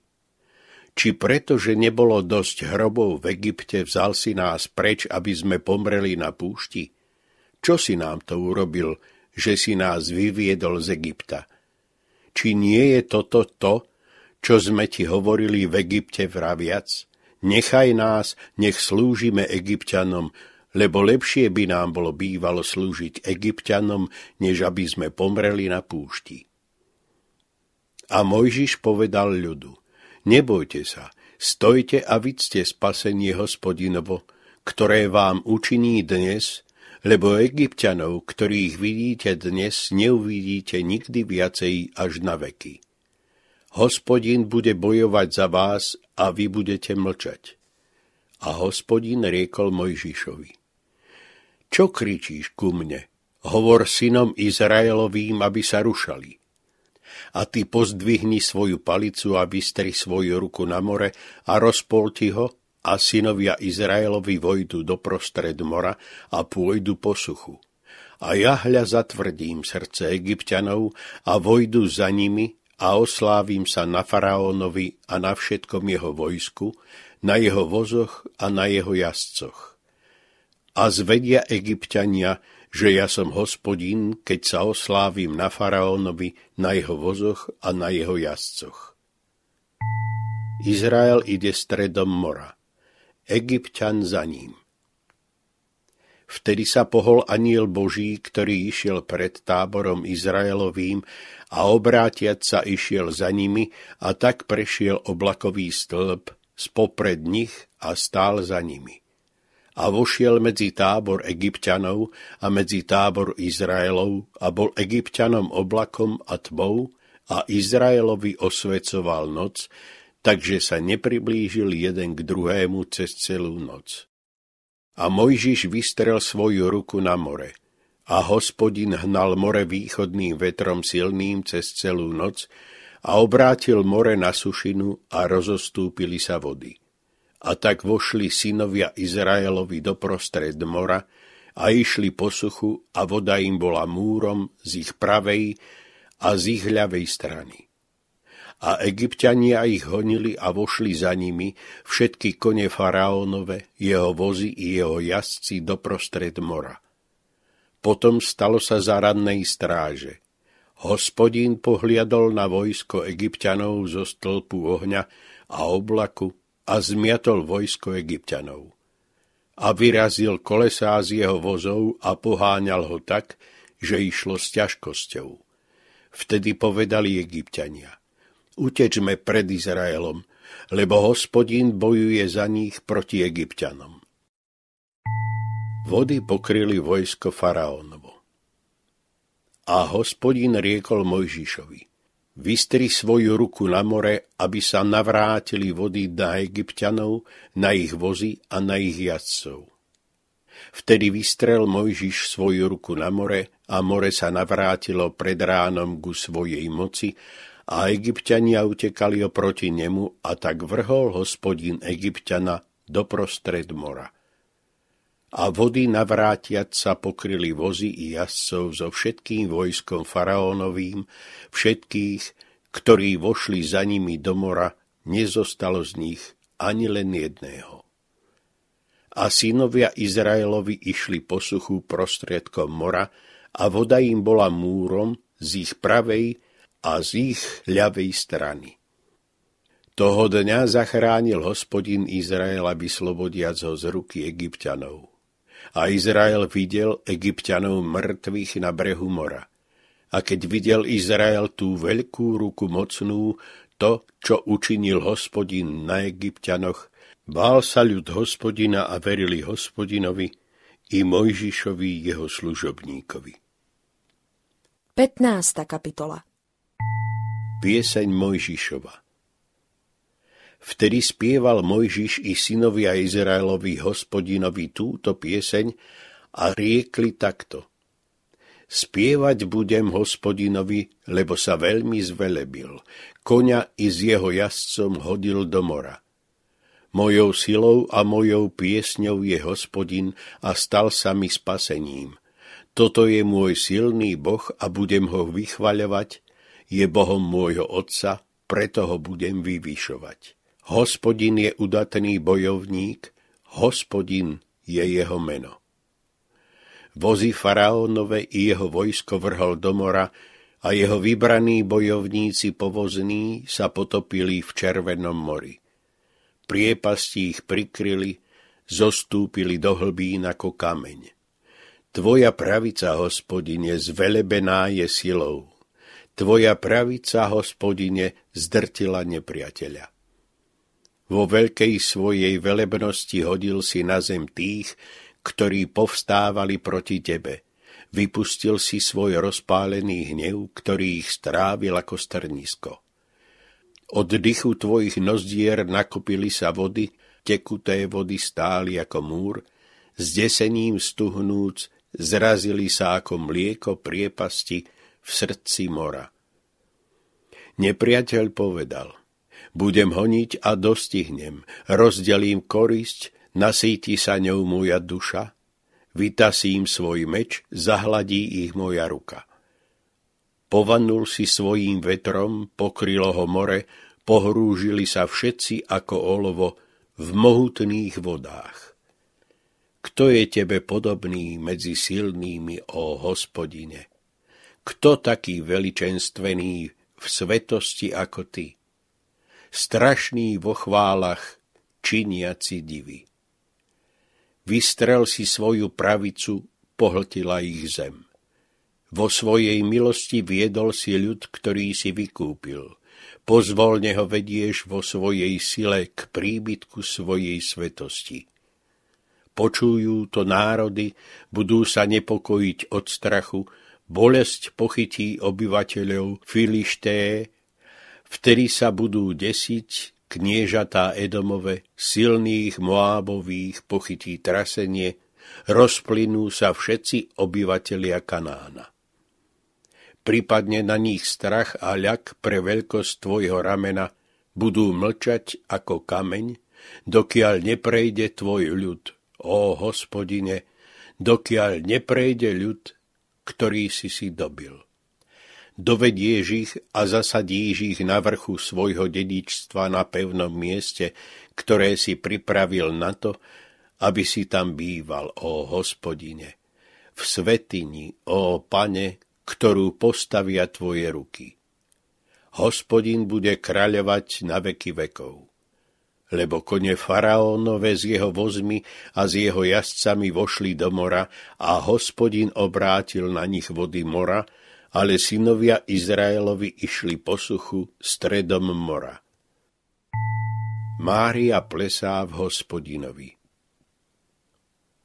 či preto, že nebolo dosť hrobov v Egypte, vzal si nás preč, aby sme pomreli na púšti? Čo si nám to urobil, že si nás vyviedol z Egypta? Či nie je toto to, čo sme ti hovorili v Egypte vraviac? Nechaj nás, nech slúžime Egyptianom, lebo lepšie by nám bolo bývalo slúžiť Egyptianom, než aby sme pomreli na púšti. A Mojžiš povedal ľudu, nebojte sa, stojte a vidzte spasenie hospodinovo, ktoré vám učiní dnes, lebo egyptianov, ktorých vidíte dnes, neuvidíte nikdy viacej až na veky. Hospodin bude bojovať za vás a vy budete mlčať. A hospodin riekol Mojžišovi. Čo kričíš ku mne? Hovor synom Izraelovým, aby sa rušali a ty pozdvihni svoju palicu a vystri svoju ruku na more a rozpolti ho a synovia Izraelovi vojdu do prostred mora a pôjdu po suchu. A ja hľa zatvrdím srdce egyptianov a vojdu za nimi a oslávim sa na faraónovi a na všetkom jeho vojsku, na jeho vozoch a na jeho jazdcoch. A zvedia egyptiania, že ja som hospodín, keď sa oslávim na faraónovi, na jeho vozoch a na jeho jazdcoch. Izrael ide stredom mora, Egyptian za ním. Vtedy sa pohol aniel Boží, ktorý išiel pred táborom Izraelovým a obrátiac sa išiel za nimi a tak prešiel oblakový stĺp spopred nich a stál za nimi a vošiel medzi tábor egyptianov a medzi tábor Izraelov a bol egyptianom oblakom a tmou a Izraelovi osvecoval noc, takže sa nepriblížil jeden k druhému cez celú noc. A Mojžiš vystrel svoju ruku na more. A hospodin hnal more východným vetrom silným cez celú noc a obrátil more na sušinu a rozostúpili sa vody. A tak vošli synovia Izraelovi do prostred mora a išli po suchu a voda im bola múrom z ich pravej a z ich ľavej strany. A egyptiania ich honili a vošli za nimi všetky kone faraónove, jeho vozy i jeho jazdci do prostred mora. Potom stalo sa za rannej stráže. Hospodín pohliadol na vojsko egyptianov zo stĺpu ohňa a oblaku a zmiatol vojsko egyptianov. A vyrazil kolesá z jeho vozov a poháňal ho tak, že išlo s ťažkosťou. Vtedy povedali egyptiania, utečme pred Izraelom, lebo hospodin bojuje za nich proti egyptianom. Vody pokryli vojsko faraónovo. A hospodin riekol Mojžišovi – Vystri svoju ruku na more, aby sa navrátili vody na egyptianov, na ich vozy a na ich jazdcov. Vtedy vystrel Mojžiš svoju ruku na more a more sa navrátilo pred ránom ku svojej moci a egyptiania utekali oproti nemu a tak vrhol hospodin egyptiana doprostred mora a vody navrátiať sa pokryli vozy i jazdcov so všetkým vojskom faraónovým, všetkých, ktorí vošli za nimi do mora, nezostalo z nich ani len jedného. A synovia Izraelovi išli po suchu prostriedkom mora a voda im bola múrom z ich pravej a z ich ľavej strany. Toho dňa zachránil hospodin Izraela vyslobodiac ho z ruky egyptianov a Izrael videl egyptianov mŕtvych na brehu mora. A keď videl Izrael tú veľkú ruku mocnú, to, čo učinil hospodin na egyptianoch, bál sa ľud hospodina a verili hospodinovi i Mojžišovi jeho služobníkovi. 15. kapitola Pieseň Mojžišova Vtedy spieval Mojžiš i synovia Izraelovi hospodinovi túto pieseň a riekli takto. Spievať budem hospodinovi, lebo sa veľmi zvelebil. Konia i s jeho jazdcom hodil do mora. Mojou silou a mojou piesňou je hospodin a stal sa mi spasením. Toto je môj silný boh a budem ho vychvaľovať, je bohom môjho otca, preto ho budem vyvyšovať. Hospodin je udatný bojovník, hospodin je jeho meno. Vozy faraónove i jeho vojsko vrhol do mora a jeho vybraní bojovníci povozní sa potopili v Červenom mori. Priepasti ich prikryli, zostúpili do hlbín ako kameň. Tvoja pravica, hospodine, zvelebená je silou. Tvoja pravica, hospodine, zdrtila nepriateľa. Vo veľkej svojej velebnosti hodil si na zem tých, ktorí povstávali proti tebe. Vypustil si svoj rozpálený hnev, ktorý ich strávil ako strnisko. Od dychu tvojich nozdier nakopili sa vody, tekuté vody stáli ako múr, s desením stuhnúc zrazili sa ako mlieko priepasti v srdci mora. Nepriateľ povedal – budem honiť a dostihnem, rozdelím korisť, nasíti sa ňou moja duša, vytasím svoj meč, zahladí ich moja ruka. Povanul si svojím vetrom, pokrylo ho more, pohrúžili sa všetci ako olovo v mohutných vodách. Kto je tebe podobný medzi silnými, o hospodine? Kto taký veličenstvený v svetosti ako ty? strašný vo chválach, činiaci divy. Vystrel si svoju pravicu, pohltila ich zem. Vo svojej milosti viedol si ľud, ktorý si vykúpil. Pozvolne ho vedieš vo svojej sile k príbytku svojej svetosti počujú to národy, budú sa nepokojiť od strachu, bolesť pochytí obyvateľov Filišté Vtedy sa budú desiť kniežatá Edomove, silných Moábových pochytí trasenie, rozplynú sa všetci obyvatelia Kanána. Prípadne na nich strach a ľak pre veľkosť tvojho ramena, budú mlčať ako kameň, dokiaľ neprejde tvoj ľud, ó hospodine, dokiaľ neprejde ľud, ktorý si si dobil dovedieš ich a zasadíš ich na vrchu svojho dedičstva na pevnom mieste, ktoré si pripravil na to, aby si tam býval, ó hospodine, v svetini, ó pane, ktorú postavia tvoje ruky. Hospodin bude kráľovať na veky vekov lebo kone faraónove s jeho vozmi a z jeho jazdcami vošli do mora a hospodin obrátil na nich vody mora ale synovia Izraelovi išli po suchu stredom mora. Mária plesá v hospodinovi.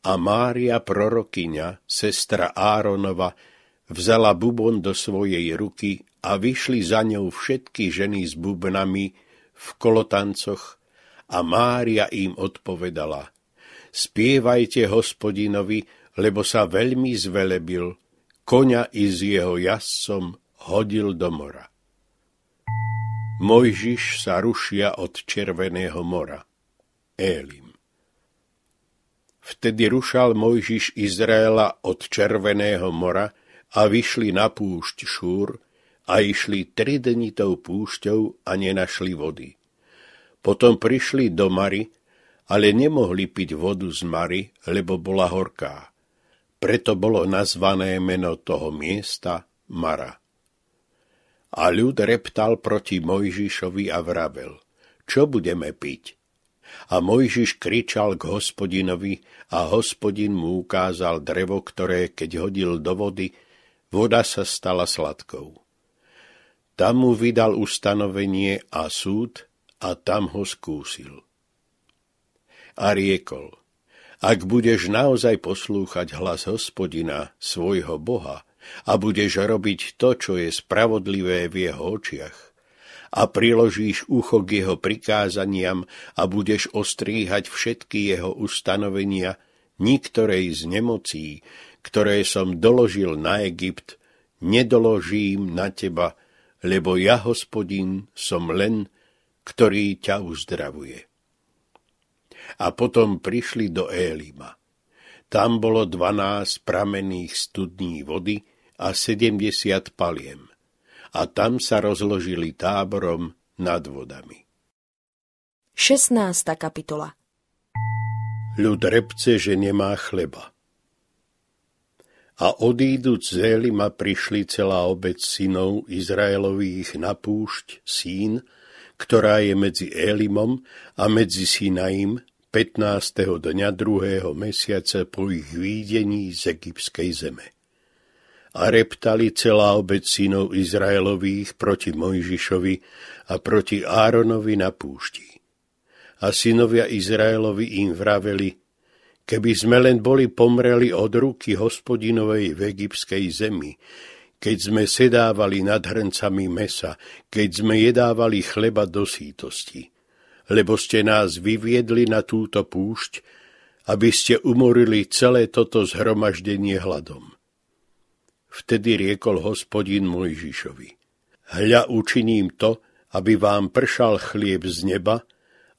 A Mária prorokyňa, sestra Áronova, vzala bubon do svojej ruky a vyšli za ňou všetky ženy s bubnami v kolotancoch a Mária im odpovedala Spievajte hospodinovi, lebo sa veľmi zvelebil, koňa i s jeho jazdcom hodil do mora. Mojžiš sa rušia od Červeného mora. Élim. Vtedy rušal Mojžiš Izraela od Červeného mora a vyšli na púšť Šúr a išli tri dni tou púšťou a nenašli vody. Potom prišli do Mary, ale nemohli piť vodu z Mary, lebo bola horká. Preto bolo nazvané meno toho miesta Mara. A ľud reptal proti Mojžišovi a vravel, čo budeme piť? A Mojžiš kričal k hospodinovi a hospodin mu ukázal drevo, ktoré, keď hodil do vody, voda sa stala sladkou. Tam mu vydal ustanovenie a súd a tam ho skúsil. A riekol, ak budeš naozaj poslúchať hlas hospodina, svojho Boha, a budeš robiť to, čo je spravodlivé v jeho očiach, a priložíš ucho k jeho prikázaniam a budeš ostríhať všetky jeho ustanovenia, niktorej z nemocí, ktoré som doložil na Egypt, nedoložím na teba, lebo ja, hospodin, som len, ktorý ťa uzdravuje a potom prišli do Élima. Tam bolo dvanásť pramených studní vody a sedemdesiat paliem a tam sa rozložili táborom nad vodami. 16. kapitola Ľud repce, že nemá chleba. A odíduc z Élima prišli celá obec synov Izraelových na púšť Sín, ktorá je medzi Elimom a medzi Sinaim, 15. dňa druhého mesiaca po ich výdení z egyptskej zeme. A reptali celá obec synov Izraelových proti Mojžišovi a proti Áronovi na púšti. A synovia Izraelovi im vraveli, keby sme len boli pomreli od ruky hospodinovej v egyptskej zemi, keď sme sedávali nad hrncami mesa, keď sme jedávali chleba do sítosti lebo ste nás vyviedli na túto púšť, aby ste umorili celé toto zhromaždenie hladom. Vtedy riekol hospodin Mojžišovi. Hľa učiním to, aby vám pršal chlieb z neba,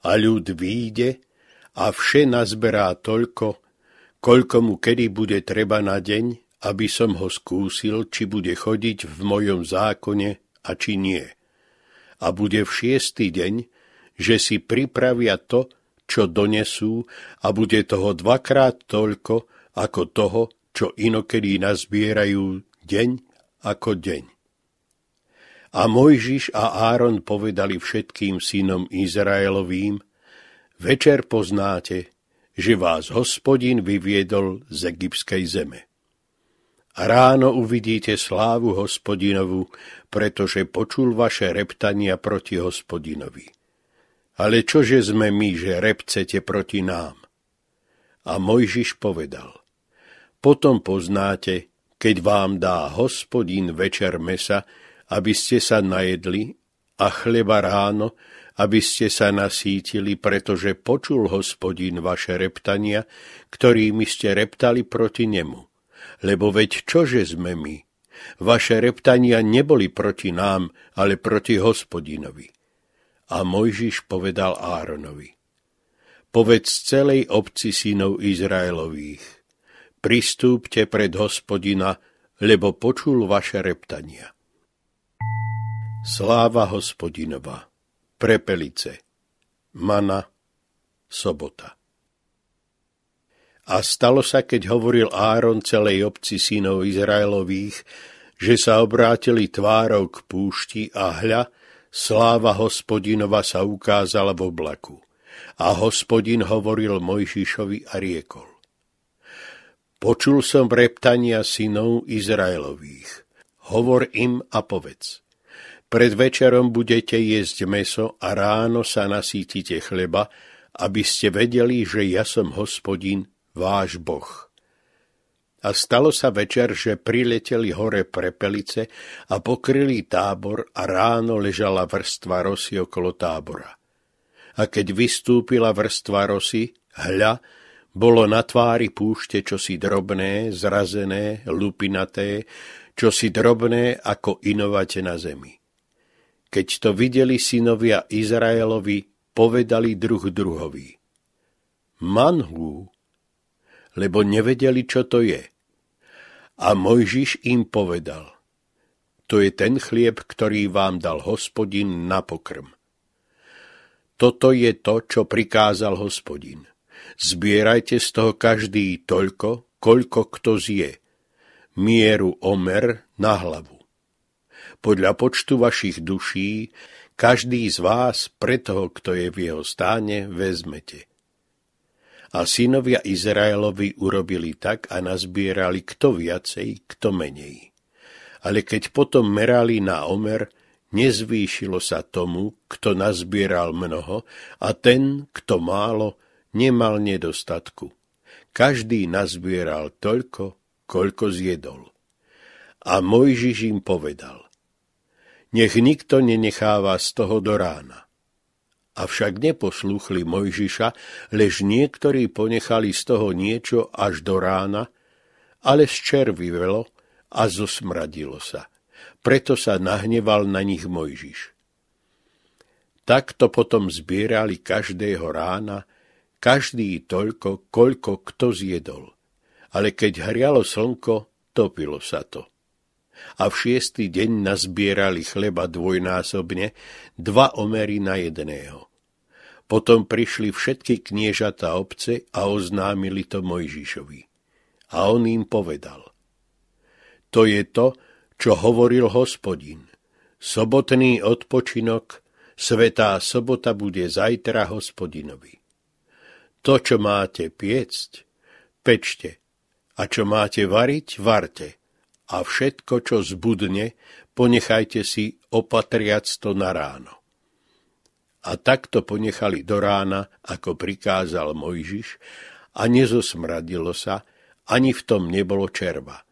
a ľud výjde, a vše nazberá toľko, koľko mu kedy bude treba na deň, aby som ho skúsil, či bude chodiť v mojom zákone a či nie. A bude v šiestý deň, že si pripravia to, čo donesú a bude toho dvakrát toľko ako toho, čo inokedy nazbierajú deň ako deň. A Mojžiš a Áron povedali všetkým synom Izraelovým, večer poznáte, že vás hospodin vyviedol z egyptskej zeme. A ráno uvidíte slávu hospodinovu, pretože počul vaše reptania proti hospodinovi ale čože sme my, že repcete proti nám? A Mojžiš povedal, potom poznáte, keď vám dá hospodin večer mesa, aby ste sa najedli, a chleba ráno, aby ste sa nasítili, pretože počul hospodin vaše reptania, ktorými ste reptali proti nemu. Lebo veď čože sme my? Vaše reptania neboli proti nám, ale proti hospodinovi a Mojžiš povedal Áronovi, povedz celej obci synov Izraelových, pristúpte pred hospodina, lebo počul vaše reptania. Sláva hospodinova, prepelice, mana, sobota. A stalo sa, keď hovoril Áron celej obci synov Izraelových, že sa obrátili tvárov k púšti a hľa, Sláva hospodinova sa ukázala v oblaku. A hospodin hovoril Mojžišovi a riekol. Počul som reptania synov Izraelových. Hovor im a povedz. Pred večerom budete jesť meso a ráno sa nasítite chleba, aby ste vedeli, že ja som hospodin, váš boh. A stalo sa večer, že prileteli hore prepelice a pokryli tábor a ráno ležala vrstva rosy okolo tábora. A keď vystúpila vrstva rosy, hľa, bolo na tvári púšte čosi drobné, zrazené, lupinaté, čosi drobné ako inovate na zemi. Keď to videli synovia Izraelovi, povedali druh druhovi. Manhu, lebo nevedeli, čo to je. A Mojžiš im povedal, to je ten chlieb, ktorý vám dal hospodin na pokrm. Toto je to, čo prikázal hospodin. Zbierajte z toho každý toľko, koľko kto zje. Mieru omer na hlavu. Podľa počtu vašich duší, každý z vás pre toho, kto je v jeho stáne, vezmete – a synovia Izraelovi urobili tak a nazbierali kto viacej, kto menej. Ale keď potom merali na omer, nezvýšilo sa tomu, kto nazbieral mnoho, a ten, kto málo, nemal nedostatku. Každý nazbieral toľko, koľko zjedol. A Mojžiš im povedal, nech nikto nenecháva z toho do rána. Avšak neposluchli Mojžiša, lež niektorí ponechali z toho niečo až do rána, ale zčervivelo a zosmradilo sa. Preto sa nahneval na nich Mojžiš. Takto potom zbierali každého rána, každý toľko, koľko kto zjedol. Ale keď hrialo slnko, topilo sa to a v šiestý deň nazbierali chleba dvojnásobne, dva omery na jedného. Potom prišli všetky kniežatá obce a oznámili to Mojžišovi. A on im povedal. To je to, čo hovoril hospodin. Sobotný odpočinok, svetá sobota bude zajtra hospodinovi. To, čo máte piecť, pečte, a čo máte variť, varte, a všetko, čo zbudne, ponechajte si opatriac to na ráno. A takto ponechali do rána, ako prikázal Mojžiš, a nezosmradilo sa, ani v tom nebolo červa.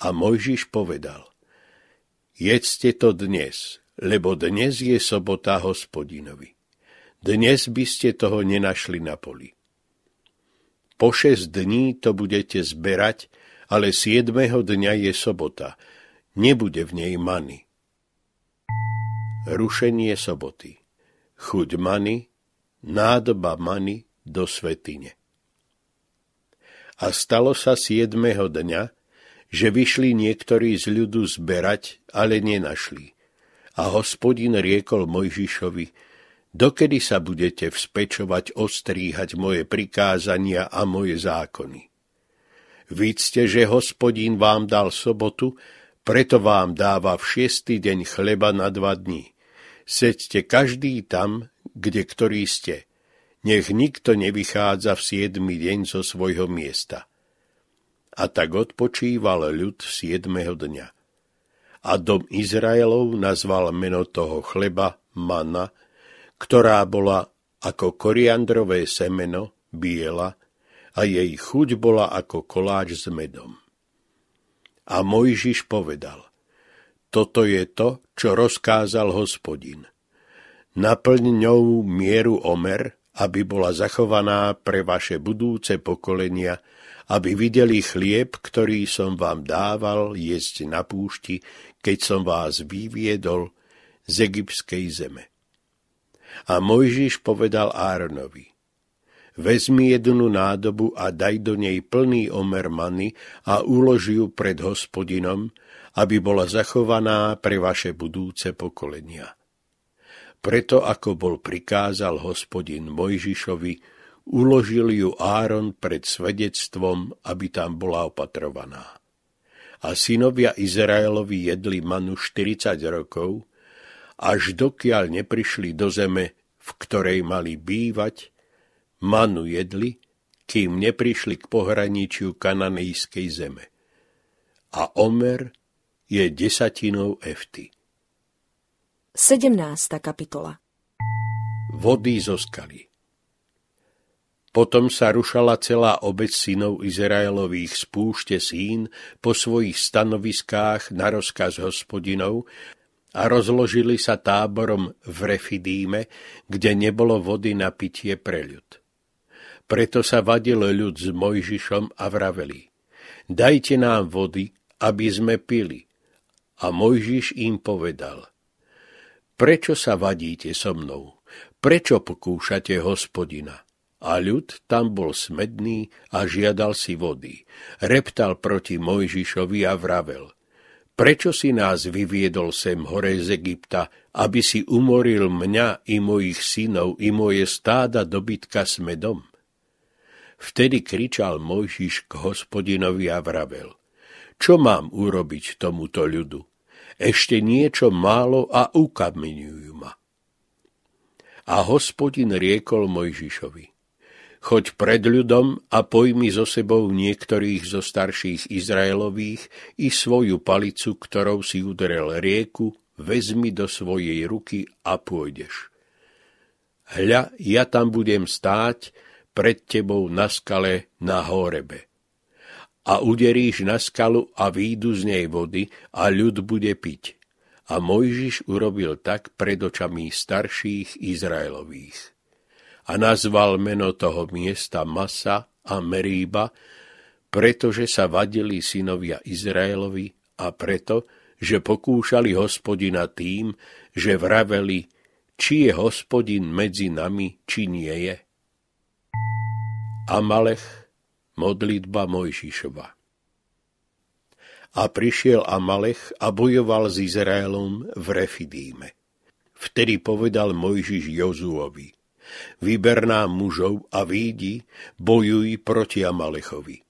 A Mojžiš povedal, jedzte to dnes, lebo dnes je sobota hospodinovi. Dnes by ste toho nenašli na poli. Po šesť dní to budete zberať ale siedmeho dňa je sobota. Nebude v nej many. Rušenie soboty. Chuť many, nádoba many do svetine. A stalo sa siedmeho dňa, že vyšli niektorí z ľudu zberať, ale nenašli. A hospodin riekol Mojžišovi, dokedy sa budete vzpečovať ostríhať moje prikázania a moje zákony. Vidzte, že hospodín vám dal sobotu, preto vám dáva v šiestý deň chleba na dva dní. Seďte každý tam, kde ktorý ste. Nech nikto nevychádza v siedmy deň zo svojho miesta. A tak odpočíval ľud siedmeho dňa. A dom Izraelov nazval meno toho chleba mana, ktorá bola ako koriandrové semeno, biela, a jej chuť bola ako koláč s medom. A Mojžiš povedal, toto je to, čo rozkázal hospodin. Naplň ňou mieru omer, aby bola zachovaná pre vaše budúce pokolenia, aby videli chlieb, ktorý som vám dával jesť na púšti, keď som vás vyviedol z egyptskej zeme. A Mojžiš povedal Áronovi, Vezmi jednu nádobu a daj do nej plný omer many a ulož ju pred hospodinom, aby bola zachovaná pre vaše budúce pokolenia. Preto, ako bol prikázal hospodin Mojžišovi, uložil ju Áron pred svedectvom, aby tam bola opatrovaná. A synovia Izraelovi jedli manu 40 rokov, až dokiaľ neprišli do zeme, v ktorej mali bývať, Manu jedli, kým neprišli k pohraničiu kananejskej zeme. A Omer je desatinou Efty. 17. kapitola Vody zo skaly Potom sa rušala celá obec synov Izraelových z púšte Sín po svojich stanoviskách na rozkaz hospodinov a rozložili sa táborom v Refidíme, kde nebolo vody na pitie pre ľud. Preto sa vadil ľud s Mojžišom a vraveli, dajte nám vody, aby sme pili. A Mojžiš im povedal, prečo sa vadíte so mnou? Prečo pokúšate hospodina? A ľud tam bol smedný a žiadal si vody. Reptal proti Mojžišovi a vravel. Prečo si nás vyviedol sem hore z Egypta, aby si umoril mňa i mojich synov i moje stáda dobytka smedom? Vtedy kričal Mojžiš k hospodinovi a vravel. Čo mám urobiť tomuto ľudu? Ešte niečo málo a ukamenujú ma. A hospodin riekol Mojžišovi. Choď pred ľudom a pojmi so sebou niektorých zo starších Izraelových i svoju palicu, ktorou si udrel rieku, vezmi do svojej ruky a pôjdeš. Hľa, ja tam budem stáť pred tebou na skale na horebe. A uderíš na skalu a výjdu z nej vody a ľud bude piť. A Mojžiš urobil tak pred očami starších Izraelových. A nazval meno toho miesta Masa a Meríba, pretože sa vadili synovia Izraelovi a preto, že pokúšali hospodina tým, že vraveli, či je hospodin medzi nami, či nie je. Amalech, modlitba Mojžišova. A prišiel Amalech a bojoval s Izraelom v Refidíme. Vtedy povedal Mojžiš Jozuovi, vyber nám mužov a výjdi, bojuj proti Amalechovi.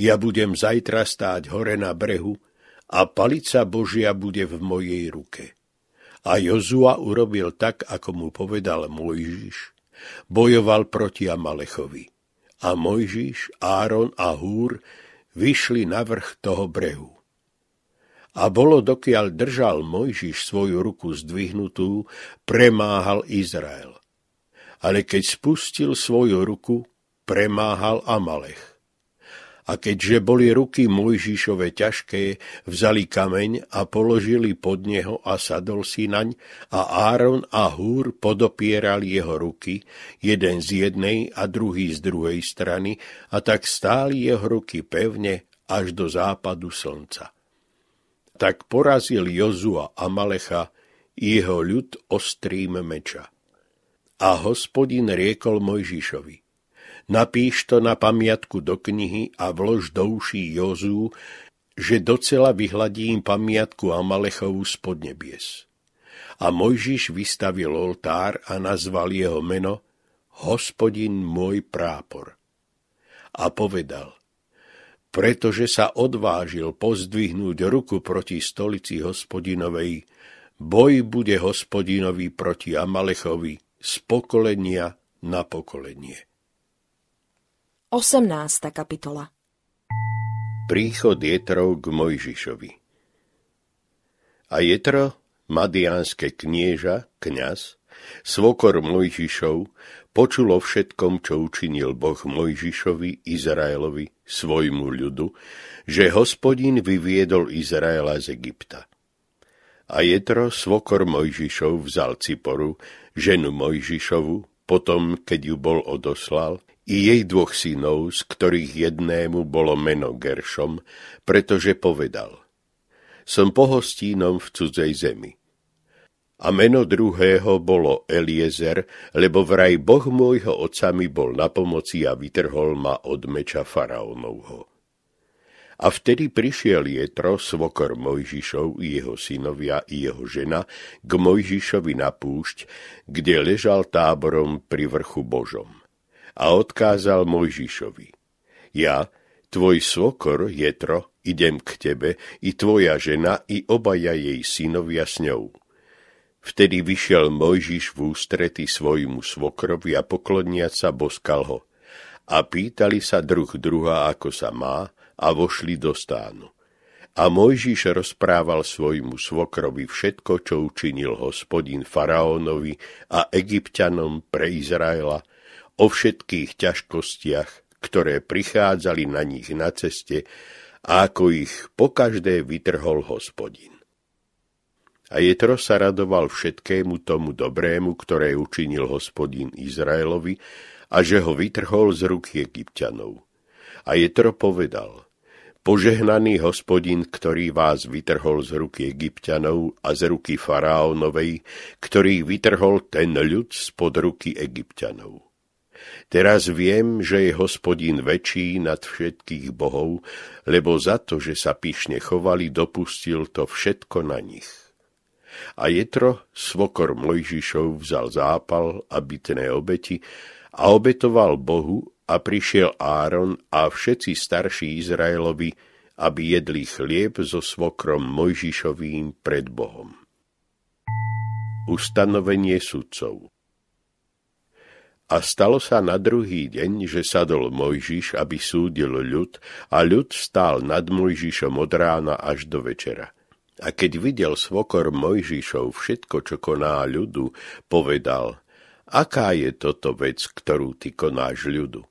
Ja budem zajtra stáť hore na brehu a palica Božia bude v mojej ruke. A Jozua urobil tak, ako mu povedal Mojžiš. Bojoval proti Amalechovi a Mojžiš, Áron a Húr vyšli na vrch toho brehu. A bolo, dokiaľ držal Mojžiš svoju ruku zdvihnutú, premáhal Izrael. Ale keď spustil svoju ruku, premáhal Amalech. A keďže boli ruky Mojžišove ťažké, vzali kameň a položili pod neho a sadol si naň a Áron a Húr podopierali jeho ruky, jeden z jednej a druhý z druhej strany a tak stáli jeho ruky pevne až do západu slnca. Tak porazil Jozua Amalecha Malecha jeho ľud ostrým meča. A hospodin riekol Mojžišovi, Napíš to na pamiatku do knihy a vlož do uší Jozú, že docela vyhladím pamiatku Amalechovu spod nebies. A Mojžiš vystavil oltár a nazval jeho meno Hospodin môj prápor. A povedal, pretože sa odvážil pozdvihnúť ruku proti stolici hospodinovej, boj bude hospodinovi proti Amalechovi z pokolenia na pokolenie. 18. kapitola Príchod Jetrov k Mojžišovi A Jetro, madiánske knieža, kňaz, svokor Mojžišov, počulo všetkom, čo učinil Boh Mojžišovi, Izraelovi, svojmu ľudu, že hospodin vyviedol Izraela z Egypta. A Jetro, svokor Mojžišov, vzal Ciporu, ženu Mojžišovu, potom, keď ju bol odoslal, i jej dvoch synov, z ktorých jednému bolo meno Geršom, pretože povedal Som pohostínom v cudzej zemi. A meno druhého bolo Eliezer, lebo vraj Boh môjho oca mi bol na pomoci a vytrhol ma od meča faraónovho. A vtedy prišiel Jetro, svokor Mojžišov, i jeho synovia i jeho žena, k Mojžišovi na púšť, kde ležal táborom pri vrchu Božom a odkázal Mojžišovi. Ja, tvoj svokor, Jetro, idem k tebe, i tvoja žena, i obaja jej synovia s ňou. Vtedy vyšiel Mojžiš v ústrety svojmu svokrovi a pokloniac sa boskal ho. A pýtali sa druh druha, ako sa má, a vošli do stánu a Mojžiš rozprával svojmu svokrovi všetko, čo učinil hospodin faraónovi a egyptianom pre Izraela, o všetkých ťažkostiach, ktoré prichádzali na nich na ceste a ako ich pokaždé vytrhol hospodin. A Jetro sa radoval všetkému tomu dobrému, ktoré učinil hospodin Izraelovi a že ho vytrhol z ruky egyptianov. A Jetro povedal – Požehnaný hospodin, ktorý vás vytrhol z ruky egyptianov a z ruky faraónovej, ktorý vytrhol ten ľud spod ruky egyptianov. Teraz viem, že je hospodin väčší nad všetkých bohov, lebo za to, že sa pyšne chovali, dopustil to všetko na nich. A Jetro, svokor Mojžišov, vzal zápal a bytné obeti a obetoval Bohu a prišiel Áron a všetci starší Izraelovi, aby jedli chlieb so svokrom Mojžišovým pred Bohom. Ustanovenie sudcov a stalo sa na druhý deň, že sadol Mojžiš, aby súdil ľud, a ľud stál nad Mojžišom od rána až do večera. A keď videl svokor Mojžišov všetko, čo koná ľudu, povedal, aká je toto vec, ktorú ty konáš ľudu?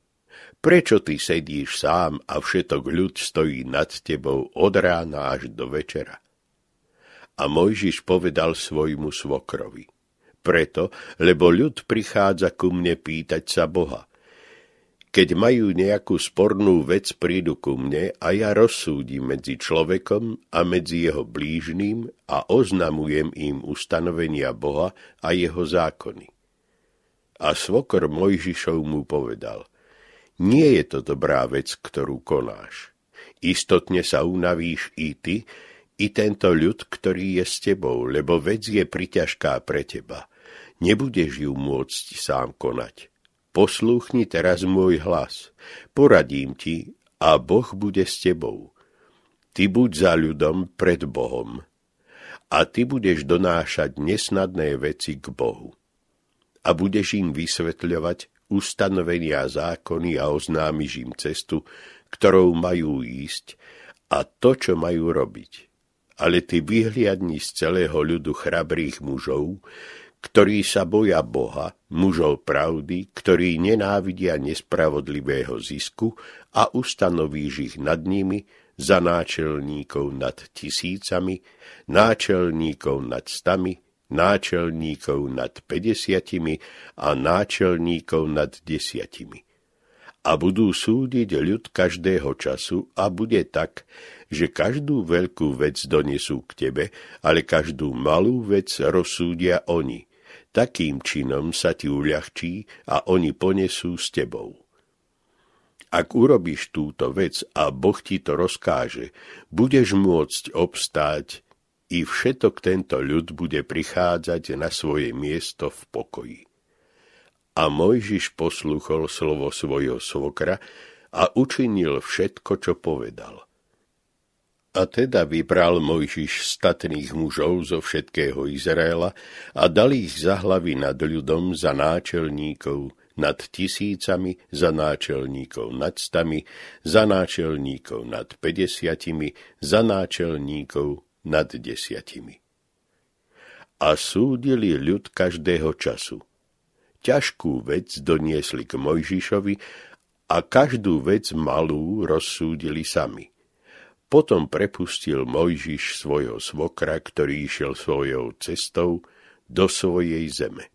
Prečo ty sedíš sám a všetok ľud stojí nad tebou od rána až do večera? A Mojžiš povedal svojmu svokrovi. Preto, lebo ľud prichádza ku mne pýtať sa Boha. Keď majú nejakú spornú vec, prídu ku mne a ja rozsúdim medzi človekom a medzi jeho blížným a oznamujem im ustanovenia Boha a jeho zákony. A svokor Mojžišov mu povedal – nie je to dobrá vec, ktorú konáš. Istotne sa unavíš i ty, i tento ľud, ktorý je s tebou, lebo vec je priťažká pre teba. Nebudeš ju môcť sám konať. Poslúchni teraz môj hlas, poradím ti a Boh bude s tebou. Ty buď za ľudom pred Bohom a ty budeš donášať nesnadné veci k Bohu a budeš im vysvetľovať, ustanovenia a zákony a oznámiš im cestu, ktorou majú ísť a to, čo majú robiť. Ale ty vyhliadni z celého ľudu chrabrých mužov, ktorí sa boja Boha, mužov pravdy, ktorí nenávidia nespravodlivého zisku a ustanovíš ich nad nimi za náčelníkov nad tisícami, náčelníkov nad stami, náčelníkov nad 50 a náčelníkov nad desiatimi. A budú súdiť ľud každého času a bude tak, že každú veľkú vec donesú k tebe, ale každú malú vec rozsúdia oni. Takým činom sa ti uľahčí a oni ponesú s tebou. Ak urobíš túto vec a Boh ti to rozkáže, budeš môcť obstáť i všetok tento ľud bude prichádzať na svoje miesto v pokoji. A Mojžiš posluchol slovo svojho svokra a učinil všetko, čo povedal. A teda vybral Mojžiš statných mužov zo všetkého Izraela a dal ich za hlavy nad ľudom za náčelníkov, nad tisícami, za náčelníkov nad stami, za náčelníkov nad pedesiatimi, za náčelníkov nad desiatimi. A súdili ľud každého času. Ťažkú vec doniesli k Mojžišovi a každú vec malú rozsúdili sami. Potom prepustil Mojžiš svojho svokra, ktorý išiel svojou cestou do svojej zeme.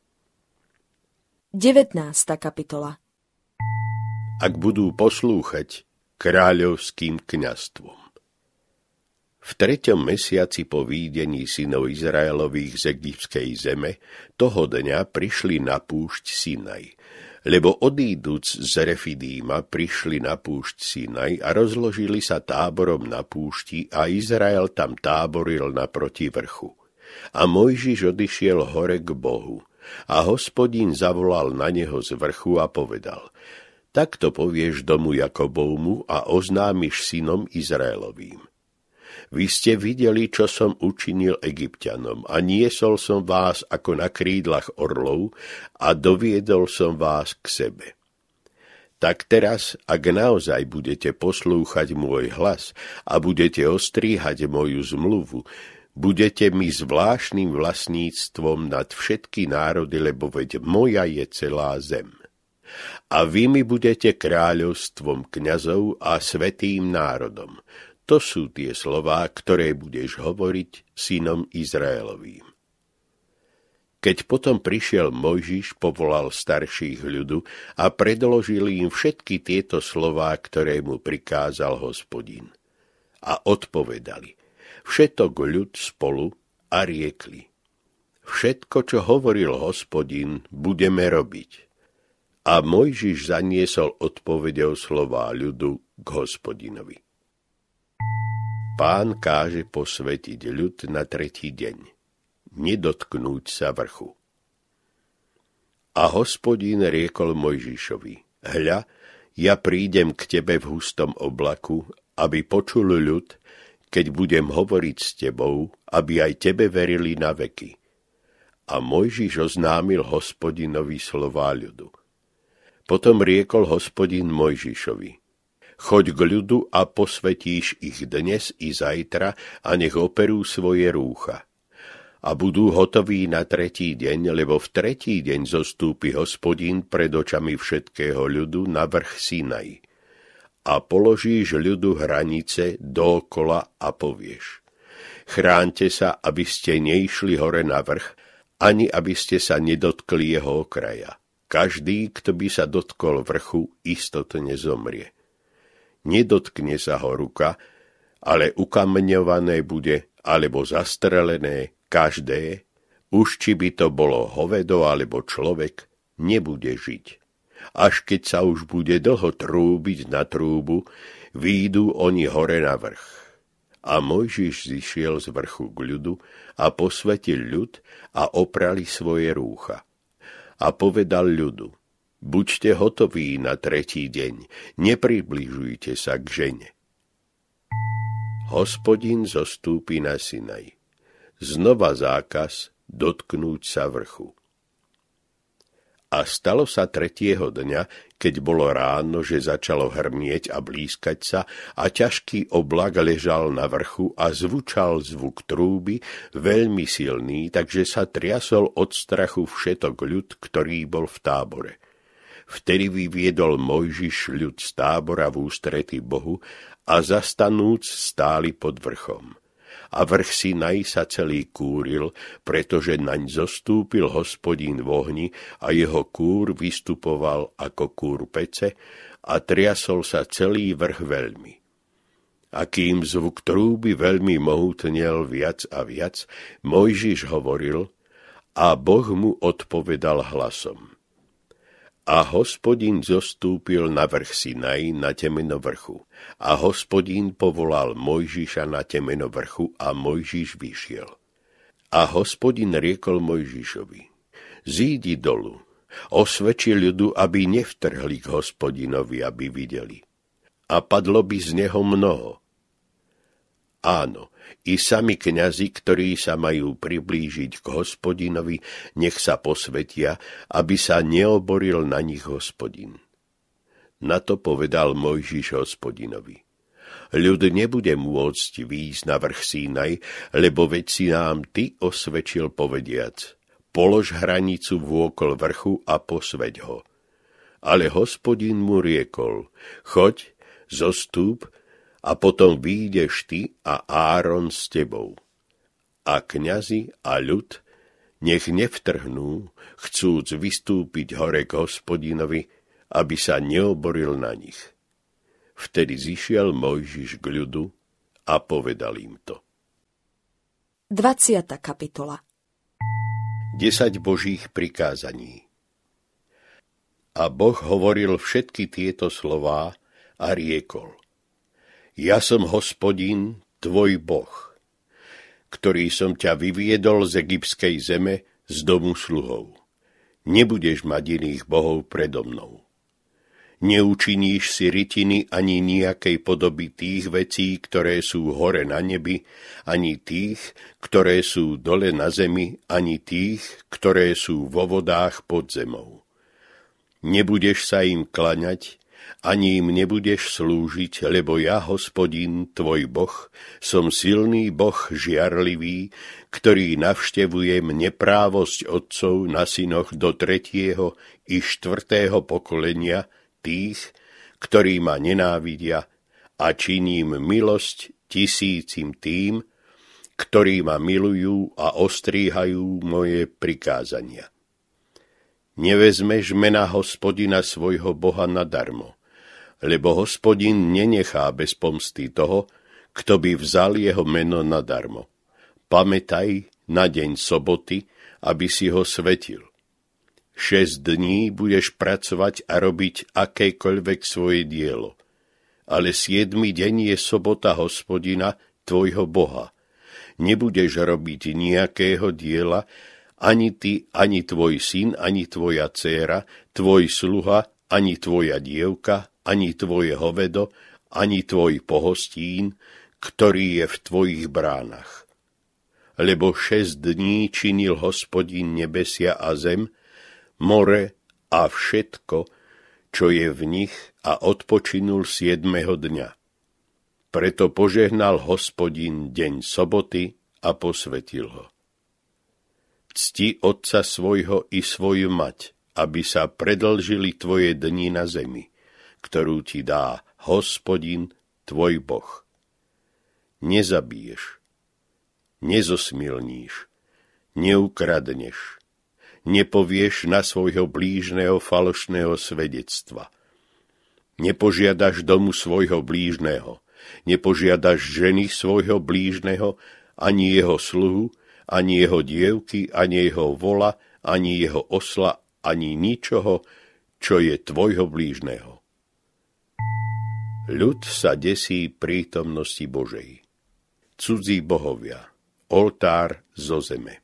19. kapitola Ak budú poslúchať kráľovským kňastvom. V treťom mesiaci po výdení synov Izraelových z egyptskej zeme, toho dňa prišli na púšť Sinaj, lebo odíduc z Refidíma prišli na púšť Sinaj a rozložili sa táborom na púšti a Izrael tam táboril naproti vrchu. A Mojžiš odišiel hore k Bohu a hospodín zavolal na neho z vrchu a povedal Takto povieš domu Jakobovmu a oznámiš synom Izraelovým – vy ste videli, čo som učinil Egyptianom a niesol som vás ako na krídlach orlov a doviedol som vás k sebe. Tak teraz, ak naozaj budete poslúchať môj hlas a budete ostríhať moju zmluvu, budete mi zvláštnym vlastníctvom nad všetky národy, lebo veď moja je celá zem a vy mi budete kráľovstvom kňazov a svetým národom. To sú tie slová, ktoré budeš hovoriť synom Izraelovým. Keď potom prišiel Mojžiš, povolal starších ľudu a predložil im všetky tieto slová, ktoré mu prikázal hospodin. A odpovedali, všetok ľud spolu a riekli. Všetko, čo hovoril hospodin, budeme robiť. A Mojžiš zaniesol odpovedou slová ľudu k hospodinovi. Pán káže posvetiť ľud na tretí deň, nedotknúť sa vrchu. A hospodín riekol Mojžišovi, hľa, ja prídem k tebe v hustom oblaku, aby počul ľud, keď budem hovoriť s tebou, aby aj tebe verili na veky. A Mojžiš oznámil hospodinovi slová ľudu. Potom riekol hospodin Mojžišovi, Choď k ľudu a posvetíš ich dnes i zajtra a nech operú svoje rúcha. A budú hotoví na tretí deň, lebo v tretí deň zostúpi hospodín pred očami všetkého ľudu na vrch Sinaj. A položíš ľudu hranice dookola a povieš. Chránte sa, aby ste neišli hore na vrch, ani aby ste sa nedotkli jeho okraja. Každý, kto by sa dotkol vrchu, istotne zomrie nedotkne sa ho ruka, ale ukamňované bude alebo zastrelené každé, už či by to bolo hovedo alebo človek, nebude žiť. Až keď sa už bude dlho trúbiť na trúbu, výjdu oni hore na vrch. A Mojžiš zišiel z vrchu k ľudu a posvetil ľud a oprali svoje rúcha. A povedal ľudu, Buďte hotoví na tretí deň, nepribližujte sa k žene. Hospodin zostúpi na Sinaj. Znova zákaz dotknúť sa vrchu. A stalo sa tretieho dňa, keď bolo ráno, že začalo hrmieť a blízkať sa a ťažký oblak ležal na vrchu a zvučal zvuk trúby, veľmi silný, takže sa triasol od strachu všetok ľud, ktorý bol v tábore. Vtedy vyviedol Mojžiš ľud z tábora v ústrety Bohu a zastanúc stáli pod vrchom. A vrch naj sa celý kúril, pretože naň zostúpil hospodín v ohni a jeho kúr vystupoval ako kúr pece a triasol sa celý vrch veľmi a kým zvuk trúby veľmi mohutnel viac a viac, Mojžiš hovoril a Boh mu odpovedal hlasom. A hospodin zostúpil na vrch Sinai na temeno vrchu. A hospodin povolal Mojžiša na temeno vrchu a Mojžiš vyšiel. A hospodin riekol Mojžišovi, zídi dolu, osvedči ľudu, aby nevtrhli k hospodinovi, aby videli. A padlo by z neho mnoho. Áno, i sami kňazi, ktorí sa majú priblížiť k hospodinovi, nech sa posvetia, aby sa neoboril na nich hospodin. Na to povedal Mojžiš hospodinovi. Ľud nebude môcť výjsť na vrch Sínaj, lebo veď si nám ty osvedčil povediac. Polož hranicu vôkol vrchu a posveď ho. Ale hospodin mu riekol, choď, zostúp a potom výjdeš ty a Áron s tebou. A kňazi a ľud nech nevtrhnú, chcúc vystúpiť hore k hospodinovi, aby sa neoboril na nich. Vtedy zišiel Mojžiš k ľudu a povedal im to. 20. kapitola 10 božích prikázaní A Boh hovoril všetky tieto slová a riekol – ja som hospodín, tvoj boh, ktorý som ťa vyviedol z egyptskej zeme, z domu sluhov. Nebudeš mať iných bohov predo mnou. Neučiníš si rytiny ani nejakej podoby tých vecí, ktoré sú hore na nebi, ani tých, ktoré sú dole na zemi, ani tých, ktoré sú vo vodách pod zemou. Nebudeš sa im klaňať, ani im nebudeš slúžiť, lebo ja, hospodin, tvoj boh, som silný boh žiarlivý, ktorý navštevujem neprávosť otcov na synoch do tretieho i štvrtého pokolenia tých, ktorí ma nenávidia a činím milosť tisícim tým, ktorí ma milujú a ostríhajú moje prikázania. Nevezmeš mena hospodina svojho Boha nadarmo, lebo hospodin nenechá bez pomsty toho, kto by vzal jeho meno nadarmo. Pamätaj na deň soboty, aby si ho svetil. Šesť dní budeš pracovať a robiť akékoľvek svoje dielo. Ale siedmy deň je sobota hospodina, tvojho Boha. Nebudeš robiť nejakého diela, ani ty, ani tvoj syn, ani tvoja dcéra, tvoj sluha, ani tvoja dievka, ani tvoje hovedo, ani tvoj pohostín, ktorý je v tvojich bránach. Lebo šest dní činil hospodin nebesia a zem, more a všetko, čo je v nich a odpočinul siedmeho dňa. Preto požehnal hospodin deň soboty a posvetil ho. Cti otca svojho i svoju mať, aby sa predlžili tvoje dni na zemi ktorú ti dá hospodin, tvoj boh. Nezabiješ, nezosmilníš, neukradneš, nepovieš na svojho blížneho falošného svedectva. Nepožiadaš domu svojho blížneho, nepožiadaš ženy svojho blížneho, ani jeho sluhu, ani jeho dievky, ani jeho vola, ani jeho osla, ani ničoho, čo je tvojho blížneho. Ľud sa desí prítomnosti Božej. Cudzí bohovia, oltár zo zeme.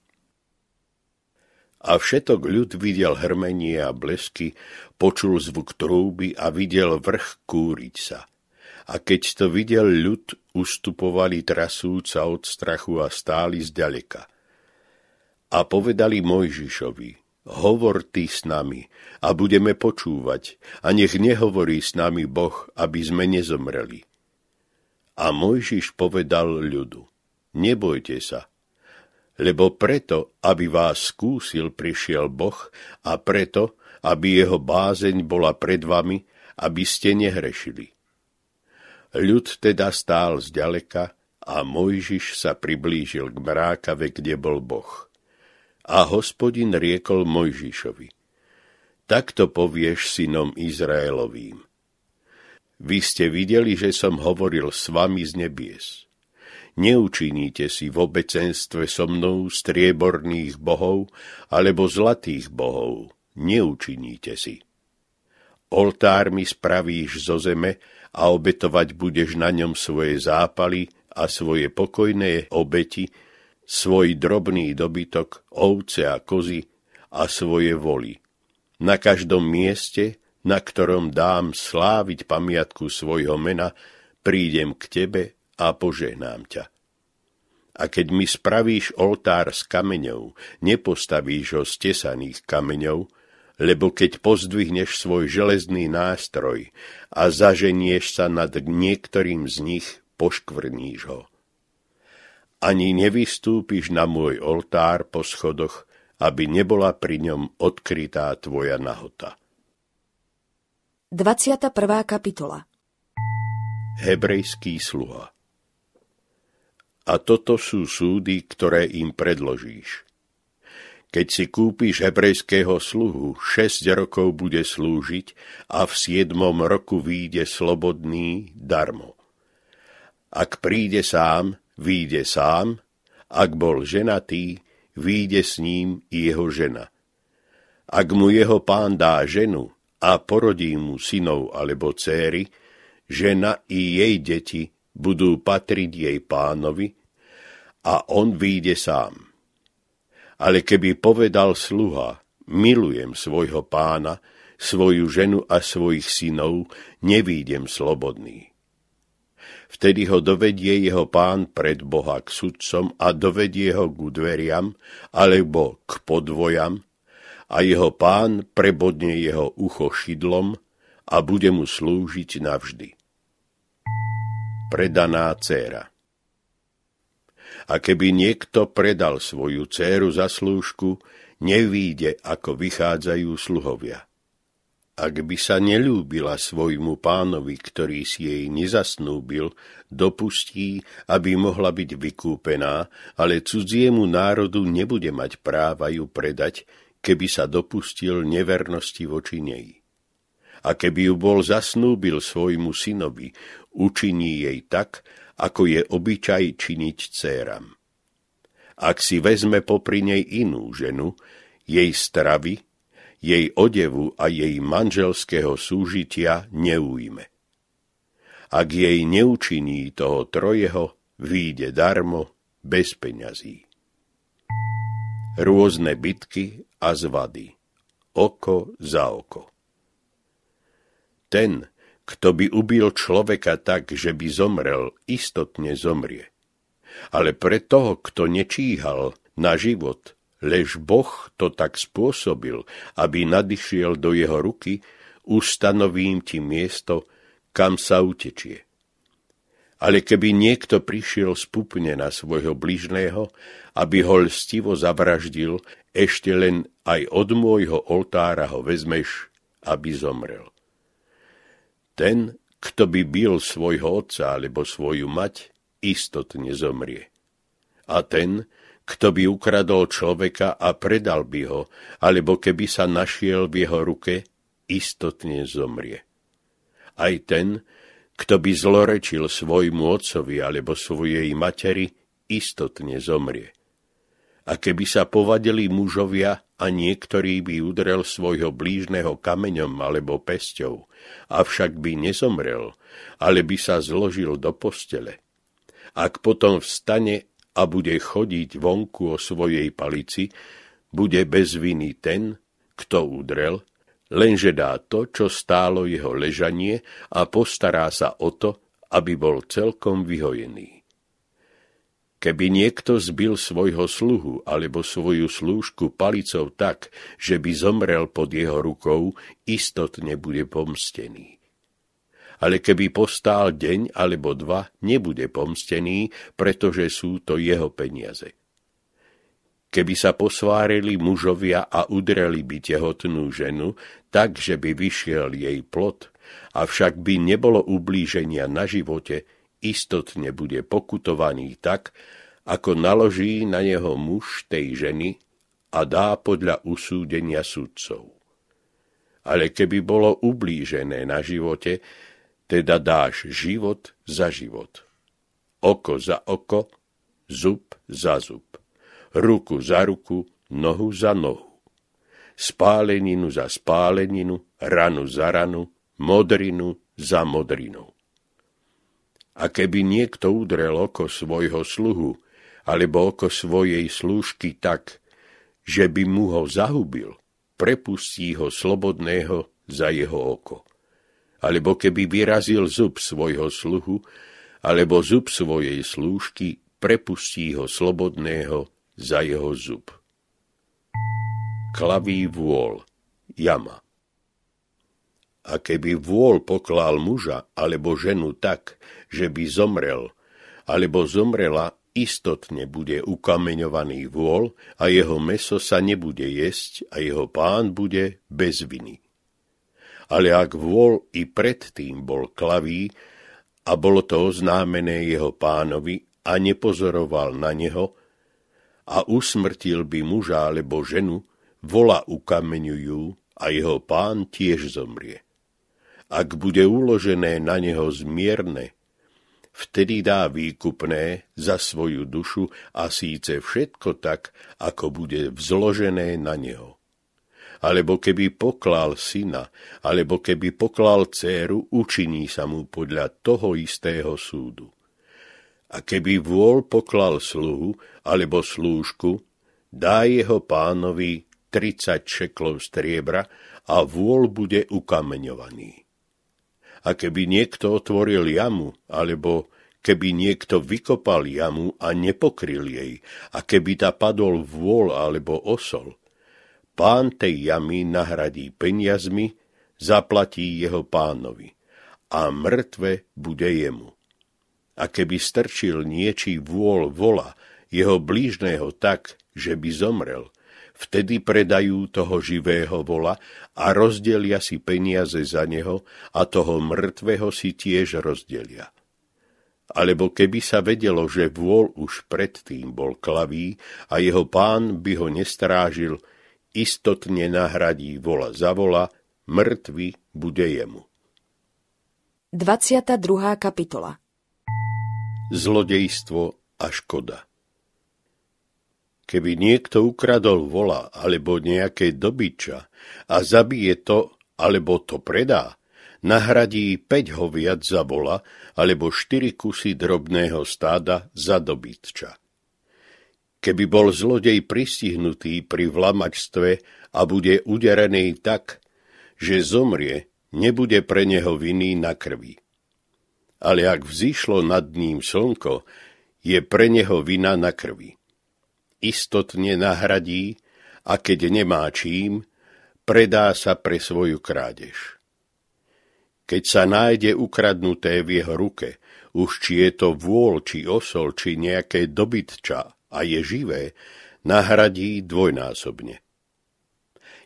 A všetok ľud videl hrmenie a blesky, počul zvuk trúby a videl vrch kúriť sa. A keď to videl ľud, ustupovali trasúca od strachu a stáli zďaleka. A povedali Mojžišovi, Hovor ty s nami a budeme počúvať a nech nehovorí s nami Boh, aby sme nezomreli. A Mojžiš povedal ľudu, nebojte sa, lebo preto, aby vás skúsil, prišiel Boh a preto, aby jeho bázeň bola pred vami, aby ste nehrešili. Ľud teda stál zďaleka a Mojžiš sa priblížil k mrákave, kde bol Boh. A hospodin riekol Mojžišovi, takto povieš synom Izraelovým. Vy ste videli, že som hovoril s vami z nebies. Neučiníte si v obecenstve so mnou strieborných bohov alebo zlatých bohov, neučiníte si. Oltár mi spravíš zo zeme a obetovať budeš na ňom svoje zápaly a svoje pokojné obeti, svoj drobný dobytok, ovce a kozy a svoje voli. Na každom mieste, na ktorom dám sláviť pamiatku svojho mena, prídem k tebe a požehnám ťa. A keď mi spravíš oltár z kameňov, nepostavíš ho z tesaných kameňov, lebo keď pozdvihneš svoj železný nástroj a zaženieš sa nad niektorým z nich, poškvrníš ho ani nevystúpiš na môj oltár po schodoch, aby nebola pri ňom odkrytá tvoja nahota. 21. kapitola Hebrejský sluha A toto sú súdy, ktoré im predložíš. Keď si kúpiš hebrejského sluhu, šesť rokov bude slúžiť a v siedmom roku výjde slobodný darmo. Ak príde sám, výjde sám, ak bol ženatý, výjde s ním i jeho žena. Ak mu jeho pán dá ženu a porodí mu synov alebo céry, žena i jej deti budú patriť jej pánovi a on výjde sám. Ale keby povedal sluha, milujem svojho pána, svoju ženu a svojich synov, nevýjdem slobodný. Vtedy ho dovedie jeho pán pred Boha k sudcom a dovedie ho k dveriam alebo k podvojam a jeho pán prebodne jeho ucho šidlom a bude mu slúžiť navždy. Predaná céra A keby niekto predal svoju céru za slúžku, nevíde, ako vychádzajú sluhovia – ak by sa nelúbila svojmu pánovi, ktorý si jej nezasnúbil, dopustí, aby mohla byť vykúpená, ale cudziemu národu nebude mať práva ju predať, keby sa dopustil nevernosti voči nej. A keby ju bol zasnúbil svojmu synovi, učiní jej tak, ako je obyčaj činiť céram. Ak si vezme popri nej inú ženu, jej stravy, jej odevu a jej manželského súžitia neujme. Ak jej neučiní toho trojeho, výjde darmo, bez peňazí. Rôzne bitky a zvady, oko za oko. Ten, kto by ubil človeka tak, že by zomrel, istotne zomrie. Ale pre toho, kto nečíhal na život, lež Boh to tak spôsobil, aby nadišiel do jeho ruky, ustanovím ti miesto, kam sa utečie. Ale keby niekto prišiel spupne na svojho bližného, aby ho lstivo zavraždil, ešte len aj od môjho oltára ho vezmeš, aby zomrel. Ten, kto by bil svojho otca alebo svoju mať, istotne zomrie. A ten, kto by ukradol človeka a predal by ho, alebo keby sa našiel v jeho ruke, istotne zomrie. Aj ten, kto by zlorečil svojmu otcovi alebo svojej materi, istotne zomrie. A keby sa povadili mužovia a niektorý by udrel svojho blížneho kameňom alebo pesťou, avšak by nezomrel, ale by sa zložil do postele. Ak potom vstane a bude chodiť vonku o svojej palici, bude bez viny ten, kto udrel, lenže dá to, čo stálo jeho ležanie a postará sa o to, aby bol celkom vyhojený. Keby niekto zbil svojho sluhu alebo svoju slúžku palicou tak, že by zomrel pod jeho rukou, istotne bude pomstený ale keby postál deň alebo dva, nebude pomstený, pretože sú to jeho peniaze. Keby sa posvárili mužovia a udreli by tehotnú ženu, tak, že by vyšiel jej plot, avšak by nebolo ublíženia na živote, istotne bude pokutovaný tak, ako naloží na neho muž tej ženy a dá podľa usúdenia sudcov. Ale keby bolo ublížené na živote, teda dáš život za život, oko za oko, zub za zub, ruku za ruku, nohu za nohu, spáleninu za spáleninu, ranu za ranu, modrinu za modrinu. A keby niekto udrel oko svojho sluhu, alebo oko svojej slúžky tak, že by mu ho zahubil, prepustí ho slobodného za jeho oko alebo keby vyrazil zub svojho sluhu, alebo zub svojej slúžky, prepustí ho slobodného za jeho zub. Klaví vôľ, jama. A keby vôl poklal muža alebo ženu tak, že by zomrel, alebo zomrela, istotne bude ukameňovaný vôl a jeho meso sa nebude jesť a jeho pán bude bez viny ale ak vôľ i predtým bol klavý a bolo to oznámené jeho pánovi a nepozoroval na neho a usmrtil by muža alebo ženu, vola ukameňujú a jeho pán tiež zomrie. Ak bude uložené na neho zmierne, vtedy dá výkupné za svoju dušu a síce všetko tak, ako bude vzložené na neho alebo keby poklal syna, alebo keby poklal céru, učiní sa mu podľa toho istého súdu. A keby vôľ poklal sluhu alebo slúžku, dá jeho pánovi 30 šeklov striebra a vôľ bude ukameňovaný. A keby niekto otvoril jamu, alebo keby niekto vykopal jamu a nepokryl jej, a keby ta padol vôľ alebo osol, Pán tej jamy nahradí peniazmi, zaplatí jeho pánovi a mŕtve bude jemu. A keby strčil niečí vôľ vola jeho blížného tak, že by zomrel, vtedy predajú toho živého vola a rozdelia si peniaze za neho a toho mŕtvého si tiež rozdelia. Alebo keby sa vedelo, že vôľ už predtým bol klavý a jeho pán by ho nestrážil, istotne nahradí vola za vola, mŕtvy bude jemu. 22. kapitola Zlodejstvo a škoda Keby niekto ukradol vola alebo nejaké dobyča a zabije to alebo to predá, nahradí 5 hoviac za vola alebo 4 kusy drobného stáda za dobytča. Keby bol zlodej pristihnutý pri vlamačstve a bude uderený tak, že zomrie, nebude pre neho viny na krvi. Ale ak vzýšlo nad ním slnko, je pre neho vina na krvi. Istotne nahradí a keď nemá čím, predá sa pre svoju krádež. Keď sa nájde ukradnuté v jeho ruke, už či je to vôľ, či osol, či nejaké dobytča, a je živé, nahradí dvojnásobne.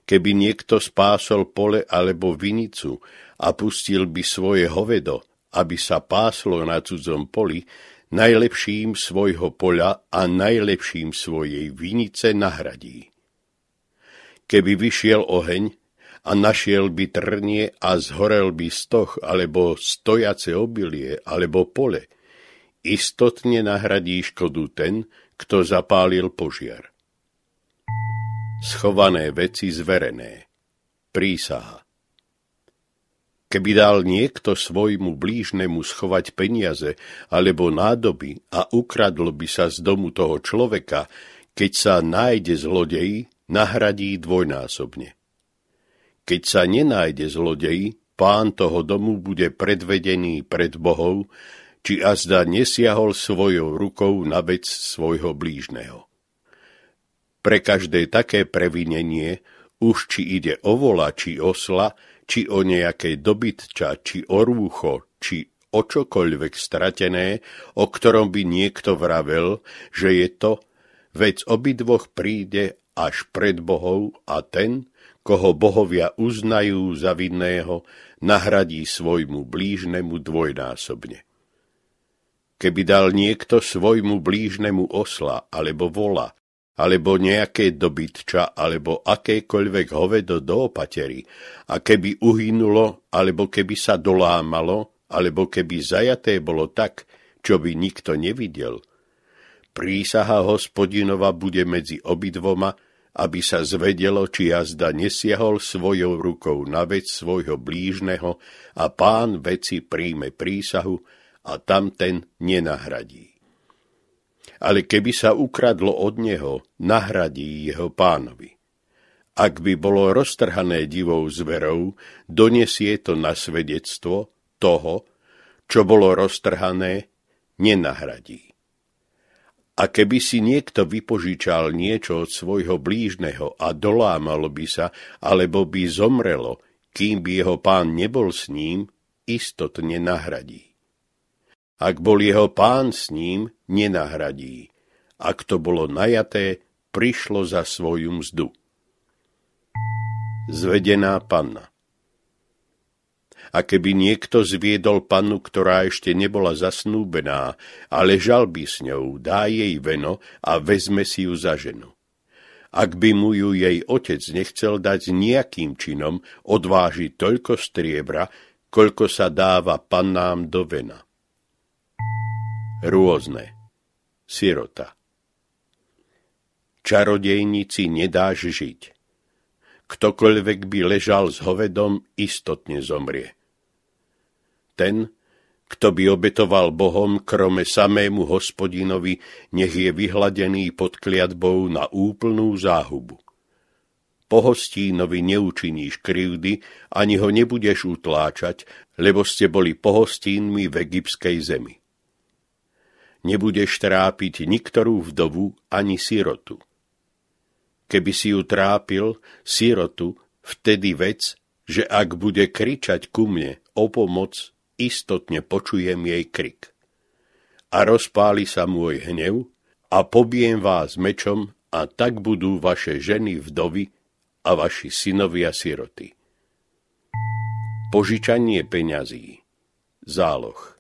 Keby niekto spásol pole alebo vinicu a pustil by svoje hovedo, aby sa páslo na cudzom poli, najlepším svojho poľa a najlepším svojej vinice nahradí. Keby vyšiel oheň a našiel by trnie a zhorel by stoch alebo stojace obilie alebo pole, istotne nahradí škodu ten, kto zapálil požiar. Schované veci zverené. Prísaha. Keby dal niekto svojmu blížnemu schovať peniaze alebo nádoby a ukradlo by sa z domu toho človeka, keď sa nájde zlodej, nahradí dvojnásobne. Keď sa nenájde zlodej, pán toho domu bude predvedený pred Bohov či azda nesiahol svojou rukou na vec svojho blížneho. Pre každé také previnenie, už či ide o vola, či osla, či o nejaké dobytča, či o rúcho, či o čokoľvek stratené, o ktorom by niekto vravel, že je to, vec obidvoch príde až pred Bohov a ten, koho bohovia uznajú za vinného, nahradí svojmu blížnemu dvojnásobne. Keby dal niekto svojmu blížnemu osla, alebo vola, alebo nejaké dobytča, alebo akékoľvek hovedo do opatery, a keby uhynulo, alebo keby sa dolámalo, alebo keby zajaté bolo tak, čo by nikto nevidel, prísaha hospodinova bude medzi obidvoma, aby sa zvedelo, či jazda nesiahol svojou rukou na vec svojho blížneho a pán veci príjme prísahu, a tam ten nenahradí. Ale keby sa ukradlo od neho, nahradí jeho pánovi. Ak by bolo roztrhané divou zverou, donesie to na svedectvo toho, čo bolo roztrhané, nenahradí. A keby si niekto vypožičal niečo od svojho blížneho a dolámalo by sa, alebo by zomrelo, kým by jeho pán nebol s ním, istotne nahradí. Ak bol jeho pán s ním, nenahradí. Ak to bolo najaté, prišlo za svoju mzdu. Zvedená panna a keby niekto zviedol pannu, ktorá ešte nebola zasnúbená ale žal by s ňou, dá jej veno a vezme si ju za ženu. Ak by mu ju jej otec nechcel dať nejakým činom, odváži toľko striebra, koľko sa dáva pannám do vena rôzne. Sirota. Čarodejnici nedáš žiť. Ktokoľvek by ležal s hovedom, istotne zomrie. Ten, kto by obetoval Bohom krome samému hospodinovi, nech je vyhladený pod kliatbou na úplnú záhubu. Pohostínovi neučiníš krivdy, ani ho nebudeš utláčať, lebo ste boli pohostínmi v egyptskej zemi nebudeš trápiť niktorú vdovu ani sírotu. Keby si ju trápil, sírotu, vtedy vec, že ak bude kričať ku mne o pomoc, istotne počujem jej krik. A rozpáli sa môj hnev a pobijem vás mečom a tak budú vaše ženy vdovy a vaši synovia siroty. Požičanie peňazí Záloh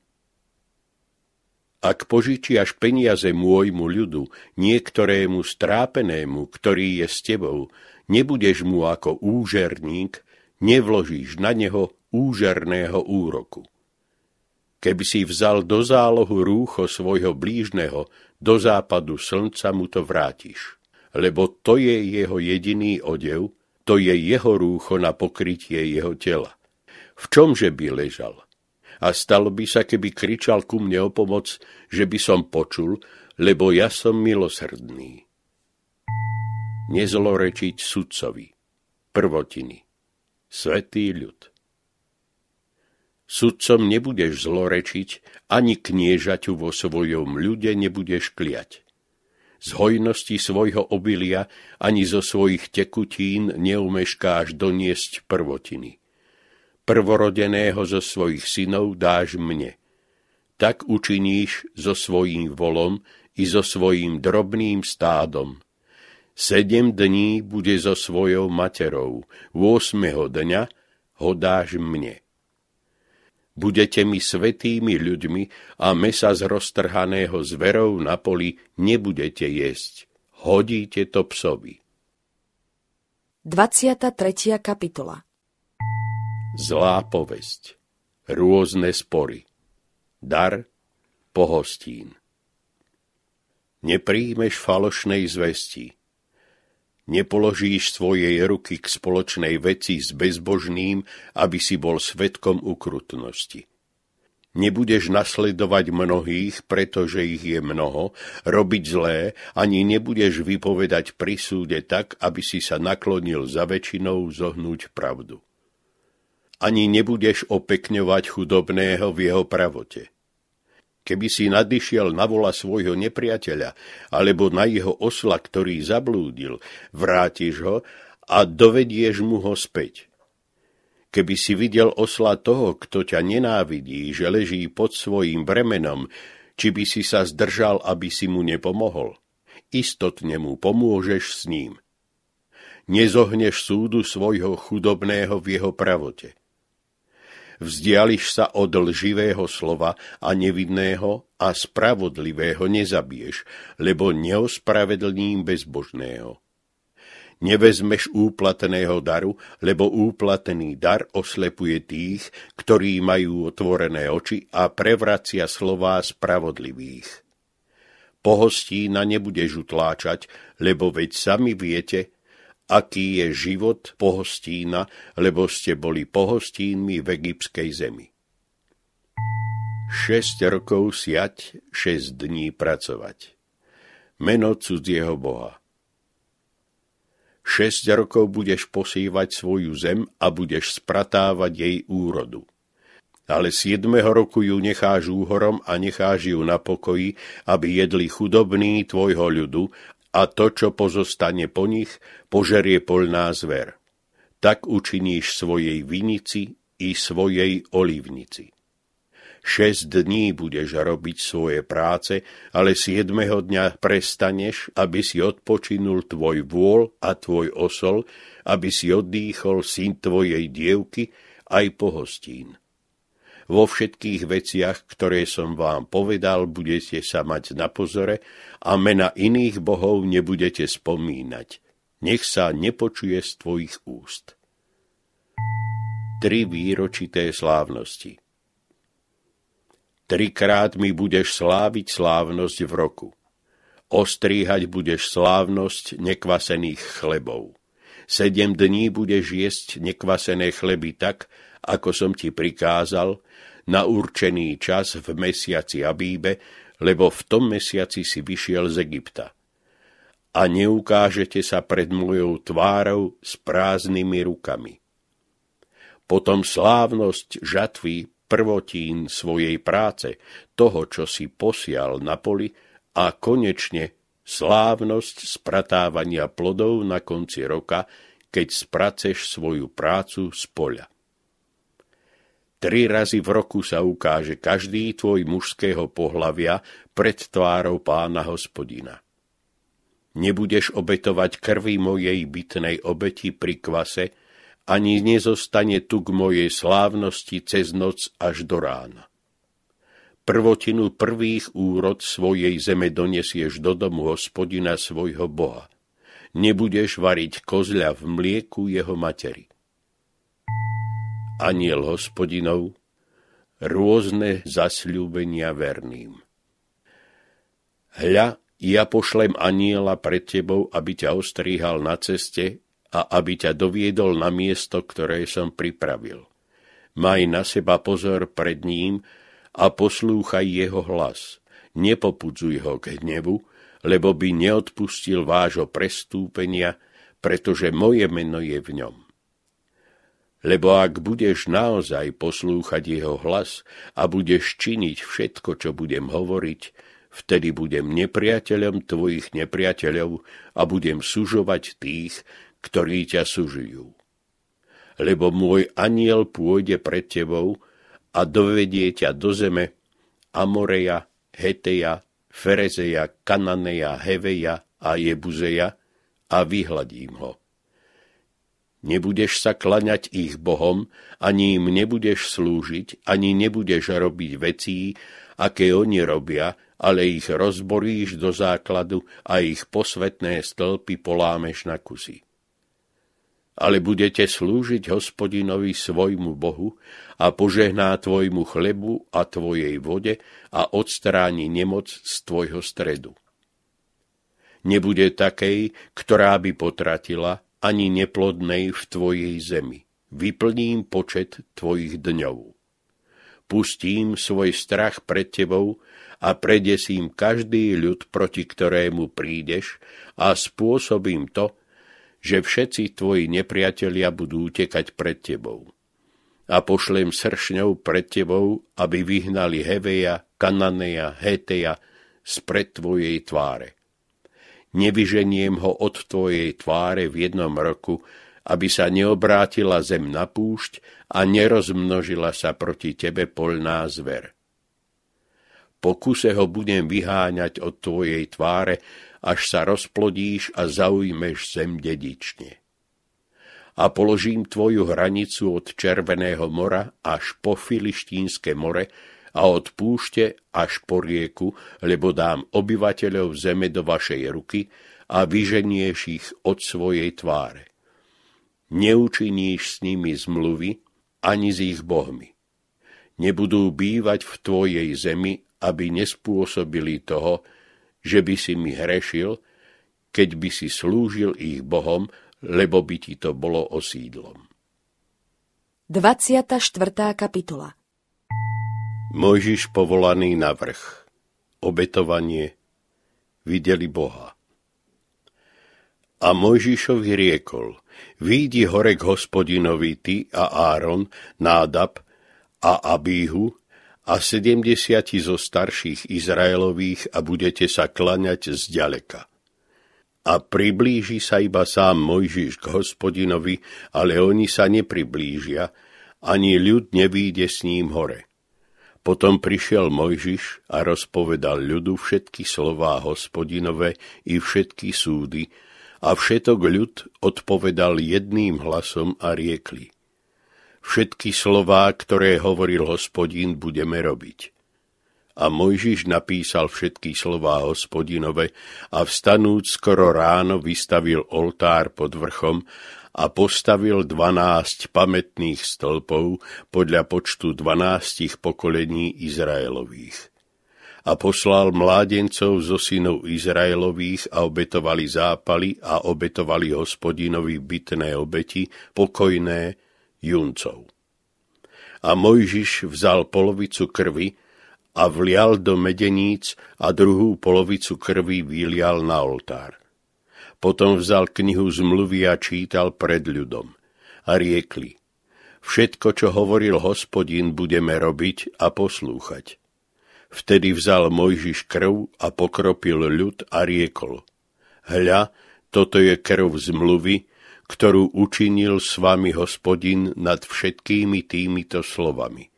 ak požičiaš peniaze môjmu ľudu, niektorému strápenému, ktorý je s tebou, nebudeš mu ako úžerník, nevložíš na neho úžerného úroku. Keby si vzal do zálohu rúcho svojho blížneho, do západu slnca mu to vrátiš, lebo to je jeho jediný odev, to je jeho rúcho na pokrytie jeho tela. V čomže by ležal? a stalo by sa, keby kričal ku mne o pomoc, že by som počul, lebo ja som milosrdný. Nezlorečiť sudcovi. Prvotiny. Svetý ľud. Sudcom nebudeš zlorečiť, ani kniežaťu vo svojom ľude nebudeš kliať. Z hojnosti svojho obilia ani zo svojich tekutín neumeškáš doniesť prvotiny prvorodeného zo svojich synov dáš mne. Tak učiníš so svojím volom i so svojím drobným stádom. Sedem dní bude so svojou materou, v osmeho dňa ho dáš mne. Budete mi svetými ľuďmi a mesa z roztrhaného zverov na poli nebudete jesť. Hodíte to psovi. 23. kapitola zlá povesť, rôzne spory, dar, pohostín. Nepríjmeš falošnej zvesti, nepoložíš svojej ruky k spoločnej veci s bezbožným, aby si bol svetkom ukrutnosti. Nebudeš nasledovať mnohých, pretože ich je mnoho, robiť zlé, ani nebudeš vypovedať pri súde tak, aby si sa naklonil za väčšinou zohnúť pravdu ani nebudeš opekňovať chudobného v jeho pravote. Keby si nadišiel na vola svojho nepriateľa, alebo na jeho osla, ktorý zablúdil, vrátiš ho a dovedieš mu ho späť. Keby si videl osla toho, kto ťa nenávidí, že leží pod svojim bremenom, či by si sa zdržal, aby si mu nepomohol? Istotne mu pomôžeš s ním nezohneš súdu svojho chudobného v jeho pravote vzdiališ sa od lživého slova a nevidného a spravodlivého nezabiješ, lebo neospravedlním bezbožného. Nevezmeš úplatného daru, lebo úplatený dar oslepuje tých, ktorí majú otvorené oči a prevracia slová spravodlivých. Pohostína nebudeš utláčať, lebo veď sami viete, aký je život pohostína, lebo ste boli pohostínmi v egyptskej zemi. 6 rokov siať, 6 dní pracovať. Meno cudzieho Boha. 6 rokov budeš posývať svoju zem a budeš spratávať jej úrodu. Ale 7. roku ju necháš úhorom a necháš ju na pokoji, aby jedli chudobní tvojho ľudu a to, čo pozostane po nich, požerie polná zver. Tak učiníš svojej vinici i svojej olivnici. Šesť dní budeš robiť svoje práce, ale siedmeho dňa prestaneš, aby si odpočinul tvoj vôľ a tvoj osol, aby si oddýchol syn tvojej dievky aj pohostín. Vo všetkých veciach, ktoré som vám povedal, budete sa mať na pozore a mena iných bohov nebudete spomínať. Nech sa nepočuje z tvojich úst. Tri výročité slávnosti Trikrát mi budeš sláviť slávnosť v roku. Ostríhať budeš slávnosť nekvasených chlebov sedem dní budeš jesť nekvasené chleby tak, ako som ti prikázal, na určený čas v mesiaci Abíbe, lebo v tom mesiaci si vyšiel z Egypta. A neukážete sa pred mojou tvárou s prázdnymi rukami. Potom slávnosť žatvy prvotín svojej práce, toho, čo si posial na poli, a konečne slávnosť spratávania plodov na konci roka, keď spraceš svoju prácu z poľa. Tri razy v roku sa ukáže každý tvoj mužského pohlavia pred tvárou pána hospodina. Nebudeš obetovať krvi mojej bytnej obeti pri kvase, ani nezostane tu k mojej slávnosti cez noc až do rána. Prvotinu prvých úrod svojej zeme donesieš do domu hospodina svojho Boha. Nebudeš variť kozľa v mlieku jeho materi aniel hospodinov, rôzne zasľúbenia verným. Hľa, ja pošlem aniela pred tebou, aby ťa ostríhal na ceste a aby ťa doviedol na miesto, ktoré som pripravil. Maj na seba pozor pred ním a poslúchaj jeho hlas. Nepopudzuj ho k hnevu, lebo by neodpustil vášho prestúpenia, pretože moje meno je v ňom. Lebo ak budeš naozaj poslúchať jeho hlas a budeš činiť všetko, čo budem hovoriť, vtedy budem nepriateľom tvojich nepriateľov a budem sužovať tých, ktorí ťa sužijú. Lebo môj aniel pôjde pred tebou a dovedie ťa do zeme Amoreja, Heteja, Ferezeja, Kananeja, Heveja a Jebuzeja a vyhladím ho Nebudeš sa klaňať ich bohom, ani im nebudeš slúžiť, ani nebudeš robiť vecí, aké oni robia, ale ich rozboríš do základu a ich posvetné stĺpy polámeš na kusy. Ale budete slúžiť hospodinovi svojmu Bohu a požehná tvojmu chlebu a tvojej vode a odstráni nemoc z tvojho stredu. Nebude takej, ktorá by potratila, ani neplodnej v tvojej zemi. Vyplním počet tvojich dňov. Pustím svoj strach pred tebou a predesím každý ľud, proti ktorému prídeš a spôsobím to, že všetci tvoji nepriatelia budú utekať pred tebou. A pošlem sršňov pred tebou, aby vyhnali Heveja, Kananeja, Heteja spred tvojej tváre nevyženiem ho od tvojej tváre v jednom roku, aby sa neobrátila zem na púšť a nerozmnožila sa proti tebe polná zver. Pokuse ho budem vyháňať od tvojej tváre, až sa rozplodíš a zaujmeš zem dedične. A položím tvoju hranicu od Červeného mora až po Filištínske more, a od púšte až po rieku, lebo dám obyvateľov zeme do vašej ruky a vyženieš ich od svojej tváre. Neučiníš s nimi zmluvy ani s ich bohmi. Nebudú bývať v tvojej zemi, aby nespôsobili toho, že by si mi hrešil, keď by si slúžil ich bohom, lebo by ti to bolo osídlom. 24. kapitola Mojžiš povolaný na vrch. Obetovanie. Videli Boha. A Mojžišovi riekol, výjdi hore k hospodinovi ty a Áron, Nádab a Abíhu a sedemdesiati zo starších Izraelových a budete sa klaňať zďaleka. A priblíži sa iba sám Mojžiš k hospodinovi, ale oni sa nepriblížia, ani ľud nevýjde s ním hore potom prišiel Mojžiš a rozpovedal ľudu všetky slová hospodinové i všetky súdy, a všetok ľud odpovedal jedným hlasom a riekli. Všetky slová, ktoré hovoril hospodín, budeme robiť. A Mojžiš napísal všetky slová hospodinove a vstanúc skoro ráno vystavil oltár pod vrchom a postavil dvanásť pamätných stĺpov podľa počtu dvanástich pokolení Izraelových. A poslal mládencov zo synov Izraelových a obetovali zápaly a obetovali hospodinovi bytné obeti, pokojné, juncov. A Mojžiš vzal polovicu krvi, a vlial do medeníc a druhú polovicu krvi vylial na oltár. Potom vzal knihu zmluvy a čítal pred ľudom. A riekli, všetko, čo hovoril hospodin, budeme robiť a poslúchať. Vtedy vzal Mojžiš krv a pokropil ľud a riekol, hľa, toto je krv zmluvy, ktorú učinil s vami hospodin nad všetkými týmito slovami.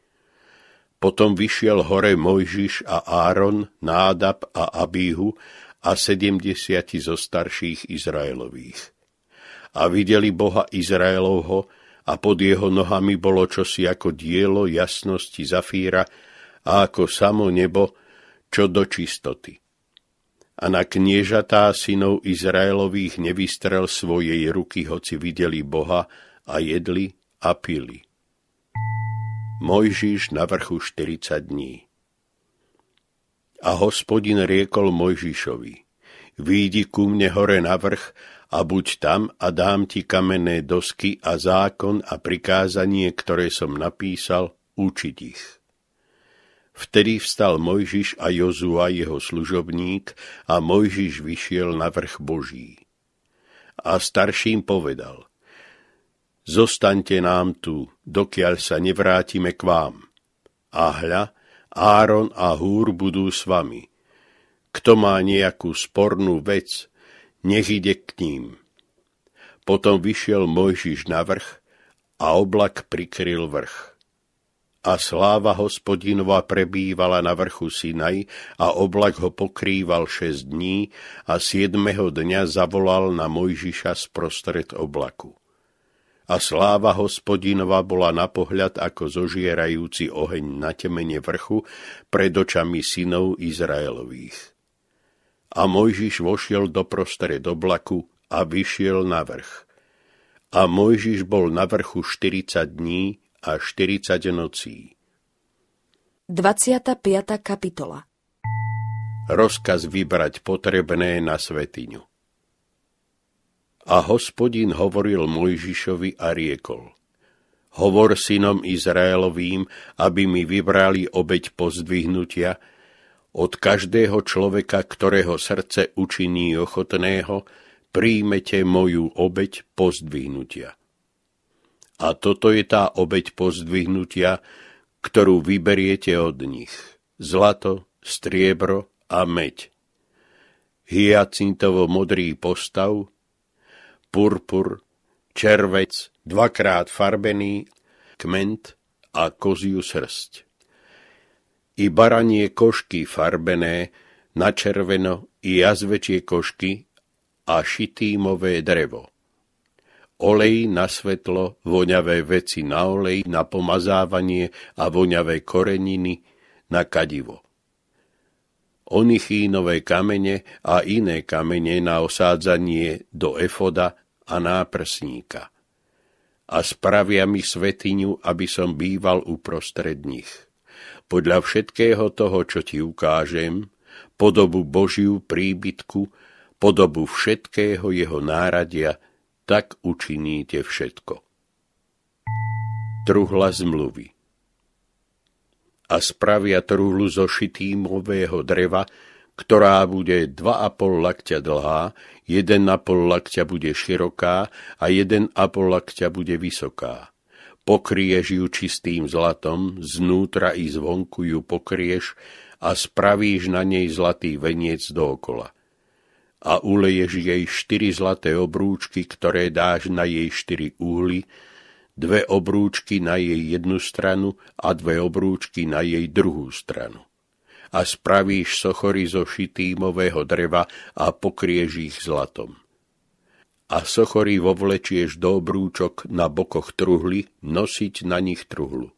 Potom vyšiel hore Mojžiš a Áron, Nádab a Abíhu a sedemdesiati zo starších Izraelových. A videli Boha Izraelovho, a pod jeho nohami bolo čosi ako dielo jasnosti zafíra a ako samo nebo, čo do čistoty. A na kniežatá synov Izraelových nevystrel svojej ruky, hoci videli Boha a jedli a pili. Mojžiš na vrchu 40 dní. A hospodin riekol Mojžišovi, výjdi ku mne hore na vrch a buď tam a dám ti kamenné dosky a zákon a prikázanie, ktoré som napísal, učiť ich. Vtedy vstal Mojžiš a Jozua jeho služobník a Mojžiš vyšiel na vrch Boží. A starším povedal, zostaňte nám tu, dokiaľ sa nevrátime k vám. A hľa, Áron a Húr budú s vami. Kto má nejakú spornú vec, nech ide k ním. Potom vyšiel Mojžiš na vrch a oblak prikryl vrch. A sláva hospodinova prebývala na vrchu Sinaj a oblak ho pokrýval šesť dní a siedmeho dňa zavolal na Mojžiša sprostred oblaku a sláva hospodinova bola na pohľad ako zožierajúci oheň na temene vrchu pred očami synov Izraelových. A Mojžiš vošiel do do oblaku a vyšiel na vrch. A Mojžiš bol na vrchu 40 dní a 40 nocí. 25. kapitola Rozkaz vybrať potrebné na svetiňu. A hospodin hovoril Mojžišovi a riekol. Hovor synom Izraelovým, aby mi vybrali obeď pozdvihnutia, od každého človeka, ktorého srdce učiní ochotného, príjmete moju obeď pozdvihnutia. A toto je tá obeď pozdvihnutia, ktorú vyberiete od nich. Zlato, striebro a meď. Hyacintovo modrý postav, purpur, červec, dvakrát farbený, kment a koziu srst. I baranie košky farbené, na červeno i jazvečie košky a šitýmové drevo. Olej na svetlo, voňavé veci na olej, na pomazávanie a voňavé koreniny na kadivo onichínové kamene a iné kamene na osádzanie do efoda a náprsníka. A spravia mi svetiňu, aby som býval uprostred nich. Podľa všetkého toho, čo ti ukážem, podobu Božiu príbytku, podobu všetkého jeho náradia, tak učiníte všetko. Truhla zmluvy a spravia trúhlu zo šitýmového dreva, ktorá bude 2,5 lakťa dlhá, 1,5 lakťa bude široká a 1,5 lakťa bude vysoká. Pokrieš ju čistým zlatom, znútra i zvonku ju pokrieš a spravíš na nej zlatý veniec dookola. A uleješ jej štyri zlaté obrúčky, ktoré dáš na jej štyri uhly dve obrúčky na jej jednu stranu a dve obrúčky na jej druhú stranu. A spravíš sochory zo šitýmového dreva a pokrieš ich zlatom. A sochory vovlečieš do obrúčok na bokoch truhly, nosiť na nich truhlu.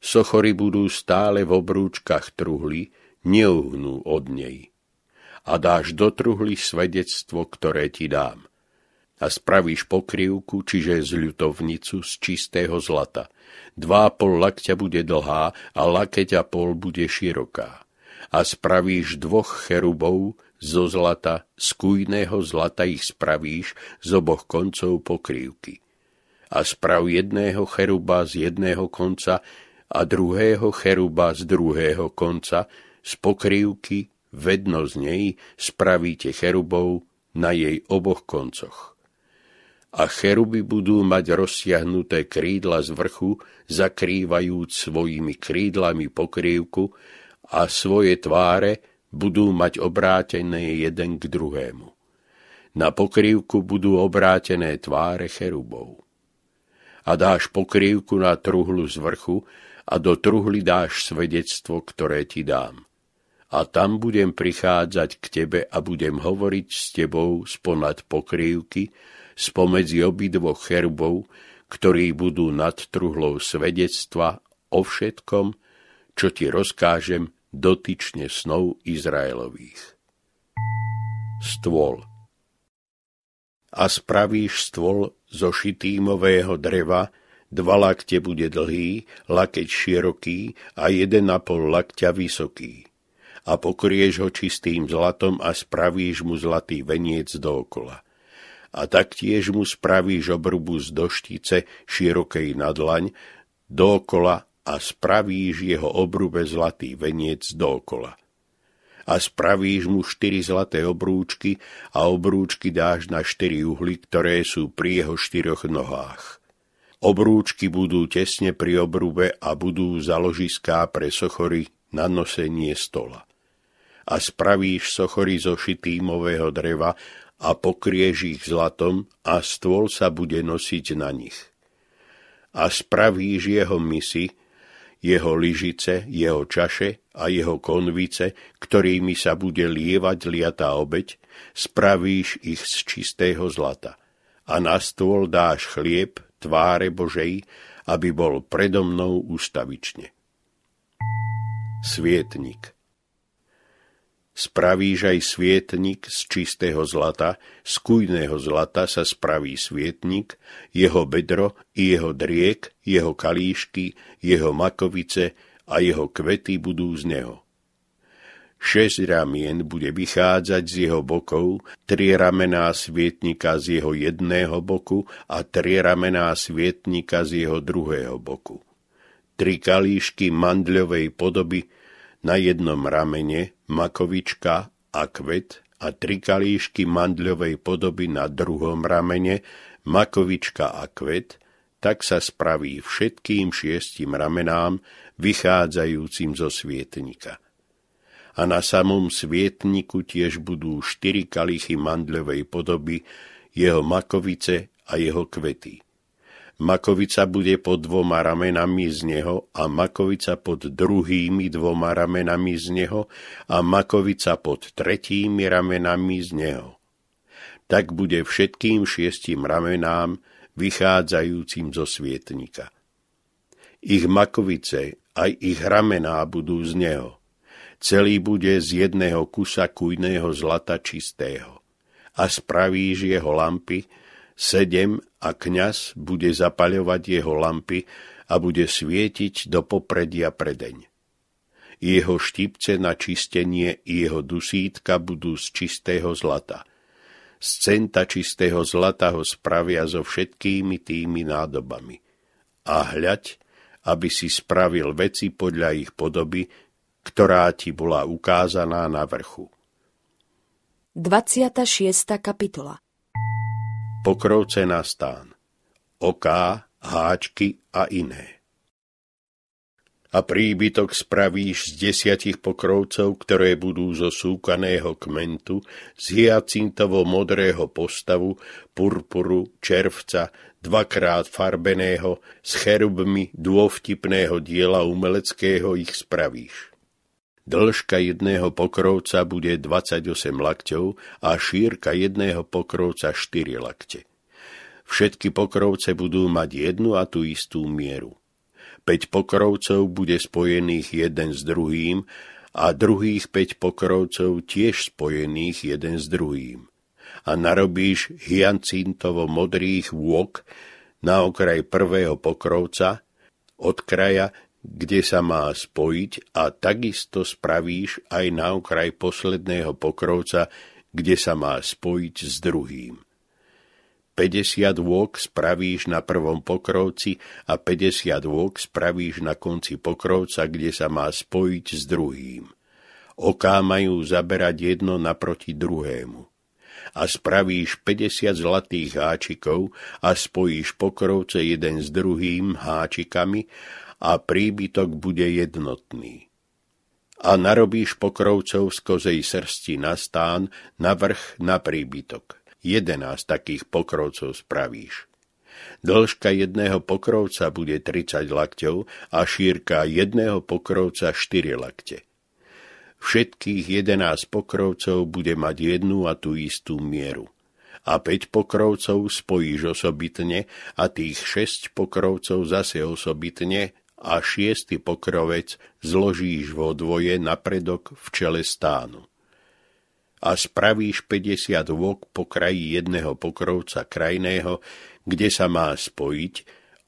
Sochory budú stále v obrúčkach truhly, neuhnú od nej. A dáš do truhly svedectvo, ktoré ti dám – a spravíš pokrývku, čiže zľutovnicu z čistého zlata. Dva pol lakťa bude dlhá a lakeť a pol bude široká. A spravíš dvoch cherubov zo zlata, z kujného zlata ich spravíš z oboch koncov pokrývky. A sprav jedného cheruba z jedného konca a druhého cheruba z druhého konca, z pokrývky vedno z nej spravíte cherubov na jej oboch koncoch a cheruby budú mať rozsiahnuté krídla z vrchu, zakrývajúc svojimi krídlami pokrývku a svoje tváre budú mať obrátené jeden k druhému. Na pokrývku budú obrátené tváre cherubov. A dáš pokrývku na truhlu z vrchu a do truhly dáš svedectvo, ktoré ti dám. A tam budem prichádzať k tebe a budem hovoriť s tebou sponad pokrývky, spomedzi obidvoch cherubov, ktorí budú nad truhlou svedectva o všetkom, čo ti rozkážem dotyčne snov Izraelových. Stôl A spravíš stôl zo šitýmového dreva, dva lakte bude dlhý, lakeť široký a jeden a pol lakťa vysoký. A pokrieš ho čistým zlatom a spravíš mu zlatý veniec dookola a taktiež mu spravíš obrubu z doštice širokej nadlaň dokola a spravíš jeho obrube zlatý veniec dokola. A spravíš mu štyri zlaté obrúčky a obrúčky dáš na štyri uhly, ktoré sú pri jeho štyroch nohách. Obrúčky budú tesne pri obrube a budú založiská pre sochory na nosenie stola. A spravíš sochory zo šitýmového dreva a pokrieš ich zlatom a stôl sa bude nosiť na nich. A spravíš jeho misy, jeho lyžice, jeho čaše a jeho konvice, ktorými sa bude lievať liatá obeď, spravíš ich z čistého zlata. A na stôl dáš chlieb tváre Božej, aby bol predo mnou ustavične. Svietnik Spravíš aj svietnik z čistého zlata, z kujného zlata sa spraví svietnik, jeho bedro i jeho driek, jeho kalíšky, jeho makovice a jeho kvety budú z neho. Šesť ramien bude vychádzať z jeho bokov, tri ramená svietnika z jeho jedného boku a tri ramená svietnika z jeho druhého boku. Tri kalíšky mandľovej podoby na jednom ramene makovička a kvet a tri kalíšky mandľovej podoby na druhom ramene, makovička a kvet, tak sa spraví všetkým šiestim ramenám, vychádzajúcim zo svietnika. A na samom svietniku tiež budú štyri kalichy mandľovej podoby, jeho makovice a jeho kvety. Makovica bude pod dvoma ramenami z neho a makovica pod druhými dvoma ramenami z neho a makovica pod tretími ramenami z neho. Tak bude všetkým šiestim ramenám vychádzajúcim zo svietnika. Ich makovice aj ich ramená budú z neho. Celý bude z jedného kusa kujného zlata čistého. A spravíš jeho lampy, sedem a kňaz bude zapaľovať jeho lampy a bude svietiť do popredia predeň. Jeho štipce na čistenie i jeho dusítka budú z čistého zlata. Z centa čistého zlata ho spravia so všetkými tými nádobami. A hľaď, aby si spravil veci podľa ich podoby, ktorá ti bola ukázaná na vrchu. 26. kapitola pokrovce na stán, oká, háčky a iné. A príbytok spravíš z desiatich pokrovcov, ktoré budú zo súkaného kmentu, z hyacintovo modrého postavu, purpuru, červca, dvakrát farbeného, s cherubmi dôvtipného diela umeleckého ich spravíš. Dĺžka jedného pokrovca bude 28 lakťov a šírka jedného pokrovca 4 lakte. Všetky pokrovce budú mať jednu a tú istú mieru. 5 pokrovcov bude spojených jeden s druhým a druhých 5 pokrovcov tiež spojených jeden s druhým. A narobíš hyancintovo-modrých vôk na okraj prvého pokrovca, od kraja kde sa má spojiť a takisto spravíš aj na okraj posledného pokrovca, kde sa má spojiť s druhým. 50 vôk spravíš na prvom pokrovci a 50 vôk spravíš na konci pokrovca, kde sa má spojiť s druhým. Oká majú zaberať jedno naproti druhému. A spravíš 50 zlatých háčikov a spojíš pokrovce jeden s druhým háčikami a príbytok bude jednotný. A narobíš pokrovcov z kozej srsti na stán, na vrch, na príbytok. Jedenáct takých pokrovcov spravíš. Dĺžka jedného pokrovca bude 30 lakťov a šírka jedného pokrovca 4 lakte. Všetkých 11 pokrovcov bude mať jednu a tú istú mieru a 5 pokrovcov spojíš osobitne a tých 6 pokrovcov zase osobitne a šiestý pokrovec zložíš vo dvoje napredok v čele stánu. A spravíš 50 vok po kraji jedného pokrovca krajného, kde sa má spojiť,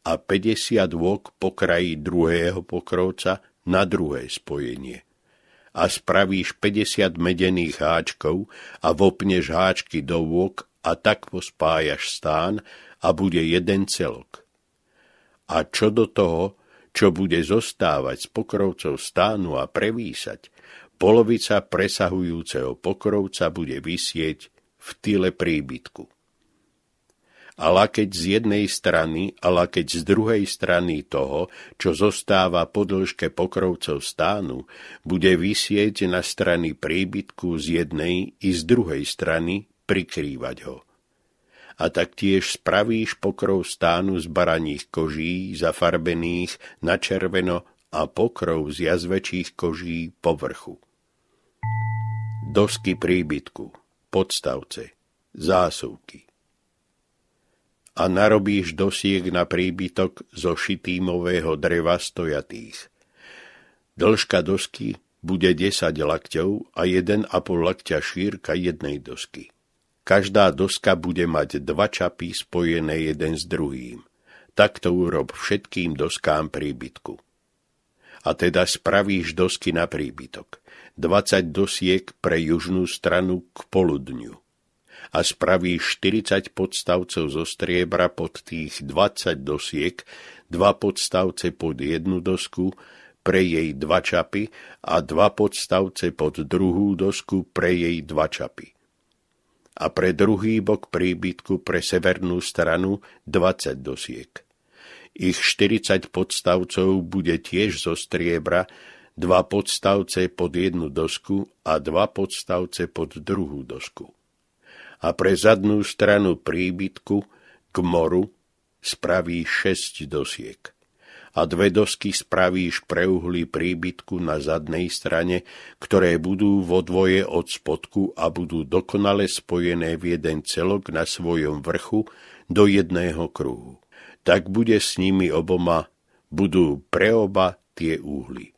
a 50 vok po kraji druhého pokrovca na druhé spojenie. A spravíš 50 medených háčkov a vopneš háčky do vok a tak pospájaš stán a bude jeden celok. A čo do toho, čo bude zostávať z pokrovcov stánu a prevísať, polovica presahujúceho pokrovca bude vysieť v tyle príbytku. A lakeť z jednej strany a lakeť z druhej strany toho, čo zostáva po dĺžke pokrovcov stánu, bude vysieť na strany príbytku z jednej i z druhej strany prikrývať ho a taktiež spravíš pokrov stánu z baraných koží zafarbených na červeno a pokrov z jazvečích koží povrchu. Dosky príbytku, podstavce, zásuvky. A narobíš dosiek na príbytok zo šitímového dreva stojatých. Dĺžka dosky bude 10 lakťov a 1,5 lakťa šírka jednej dosky. Každá doska bude mať dva čapy spojené jeden s druhým. Takto urob všetkým doskám príbytku. A teda spravíš dosky na príbytok. 20 dosiek pre južnú stranu k poludňu. A spravíš 40 podstavcov zo striebra pod tých 20 dosiek, dva podstavce pod jednu dosku, pre jej dva čapy a dva podstavce pod druhú dosku pre jej dva čapy a pre druhý bok príbytku pre severnú stranu 20 dosiek. Ich 40 podstavcov bude tiež zo striebra, dva podstavce pod jednu dosku a dva podstavce pod druhú dosku. A pre zadnú stranu príbytku k moru spraví 6 dosiek a dve dosky spravíš pre uhly príbytku na zadnej strane, ktoré budú vo dvoje od spodku a budú dokonale spojené v jeden celok na svojom vrchu do jedného kruhu. Tak bude s nimi oboma, budú pre oba tie úhly.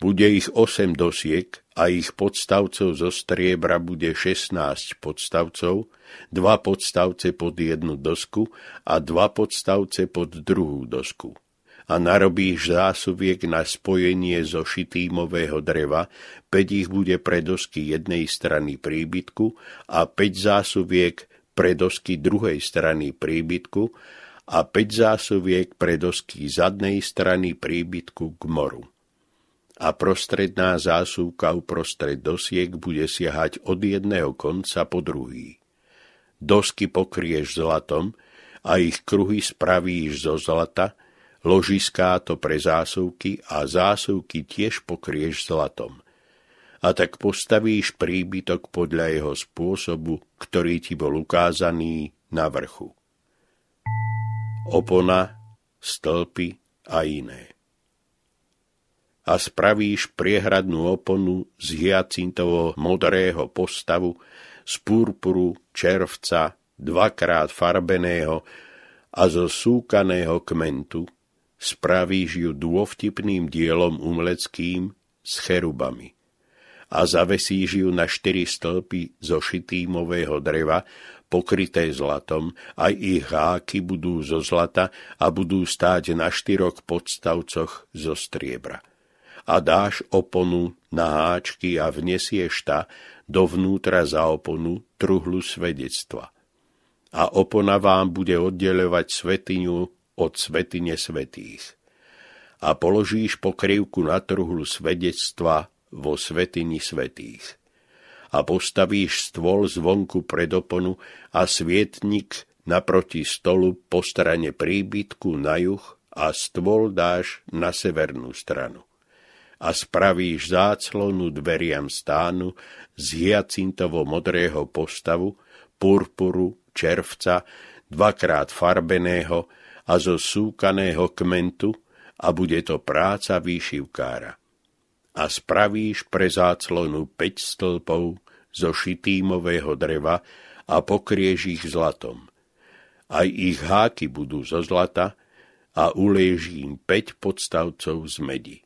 Bude ich osem dosiek a ich podstavcov zo striebra bude 16 podstavcov, dva podstavce pod jednu dosku a dva podstavce pod druhú dosku a narobíš zásuviek na spojenie zo šitímového dreva, 5 ich bude pre dosky jednej strany príbytku a 5 zásuviek pre dosky druhej strany príbytku a 5 zásuviek pre dosky zadnej strany príbytku k moru. A prostredná zásuvka uprostred dosiek bude siahať od jedného konca po druhý. Dosky pokrieš zlatom a ich kruhy spravíš zo zlata, ložiská to pre zásuvky a zásuvky tiež pokrieš zlatom. A tak postavíš príbytok podľa jeho spôsobu, ktorý ti bol ukázaný na vrchu. Opona, stĺpy a iné. A spravíš priehradnú oponu z hyacintovo modrého postavu, z purpuru, červca, dvakrát farbeného a zo súkaného kmentu, spravíš ju dôvtipným dielom umleckým s cherubami a zavesíš ju na štyri stĺpy zo šitýmového dreva, pokryté zlatom, aj ich háky budú zo zlata a budú stáť na štyroch podstavcoch zo striebra. A dáš oponu na háčky a vnesieš ta dovnútra za oponu truhlu svedectva. A opona vám bude oddelovať svetiňu od svetine svetých a položíš pokrývku na trhlu svedectva vo svetini svetých a postavíš stôl zvonku pred oponu a svietnik naproti stolu po strane príbytku na juh a stôl dáš na severnú stranu. A spravíš záclonu dveriam stánu z hiacintovo-modrého postavu, purpuru, červca, dvakrát farbeného, a zo súkaného kmentu a bude to práca výšivkára. A spravíš pre záclonu 5 stĺpov zo šitýmového dreva a pokrieš ich zlatom. Aj ich háky budú zo zlata a uleží im 5 podstavcov z medi.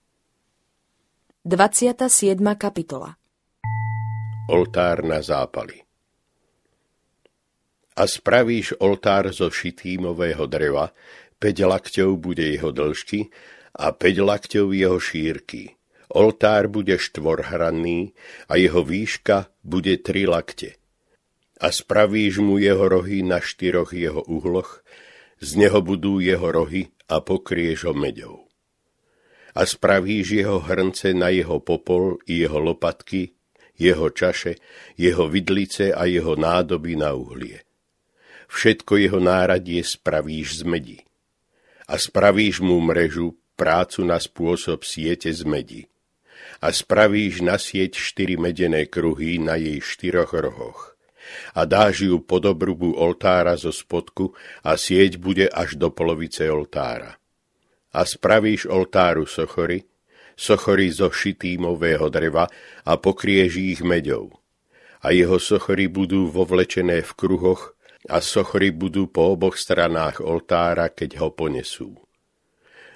27. kapitola Oltár na zápali a spravíš oltár zo šitýmového dreva, 5 lakťov bude jeho dĺžky a 5 lakťov jeho šírky. Oltár bude štvorhranný a jeho výška bude tri lakte. A spravíš mu jeho rohy na štyroch jeho uhloch, z neho budú jeho rohy a pokrieš ho meďou. A spravíš jeho hrnce na jeho popol i jeho lopatky, jeho čaše, jeho vidlice a jeho nádoby na uhlie všetko jeho náradie spravíš z medi. A spravíš mu mrežu, prácu na spôsob siete z medi. A spravíš na sieť štyri medené kruhy na jej štyroch rohoch. A dáš ju pod obrubu oltára zo spodku a sieť bude až do polovice oltára. A spravíš oltáru sochory, sochory zo šitýmového dreva a pokrieží ich meďou. A jeho sochory budú vovlečené v kruhoch a sochry budú po oboch stranách oltára, keď ho ponesú.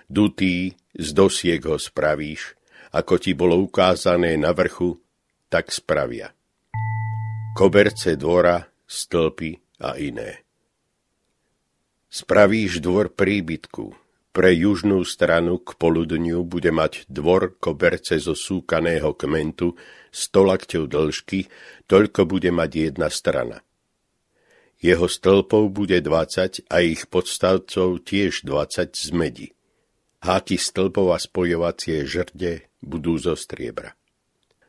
Dutý z dosiek ho spravíš, ako ti bolo ukázané na vrchu, tak spravia. Koberce dvora, stĺpy a iné. Spravíš dvor príbytku. Pre južnú stranu k poludniu bude mať dvor koberce zo súkaného kmentu 100 dĺžky, toľko bude mať jedna strana. Jeho stĺpov bude 20 a ich podstavcov tiež 20 z medi. Háky stĺpov a spojovacie žrde budú zo striebra.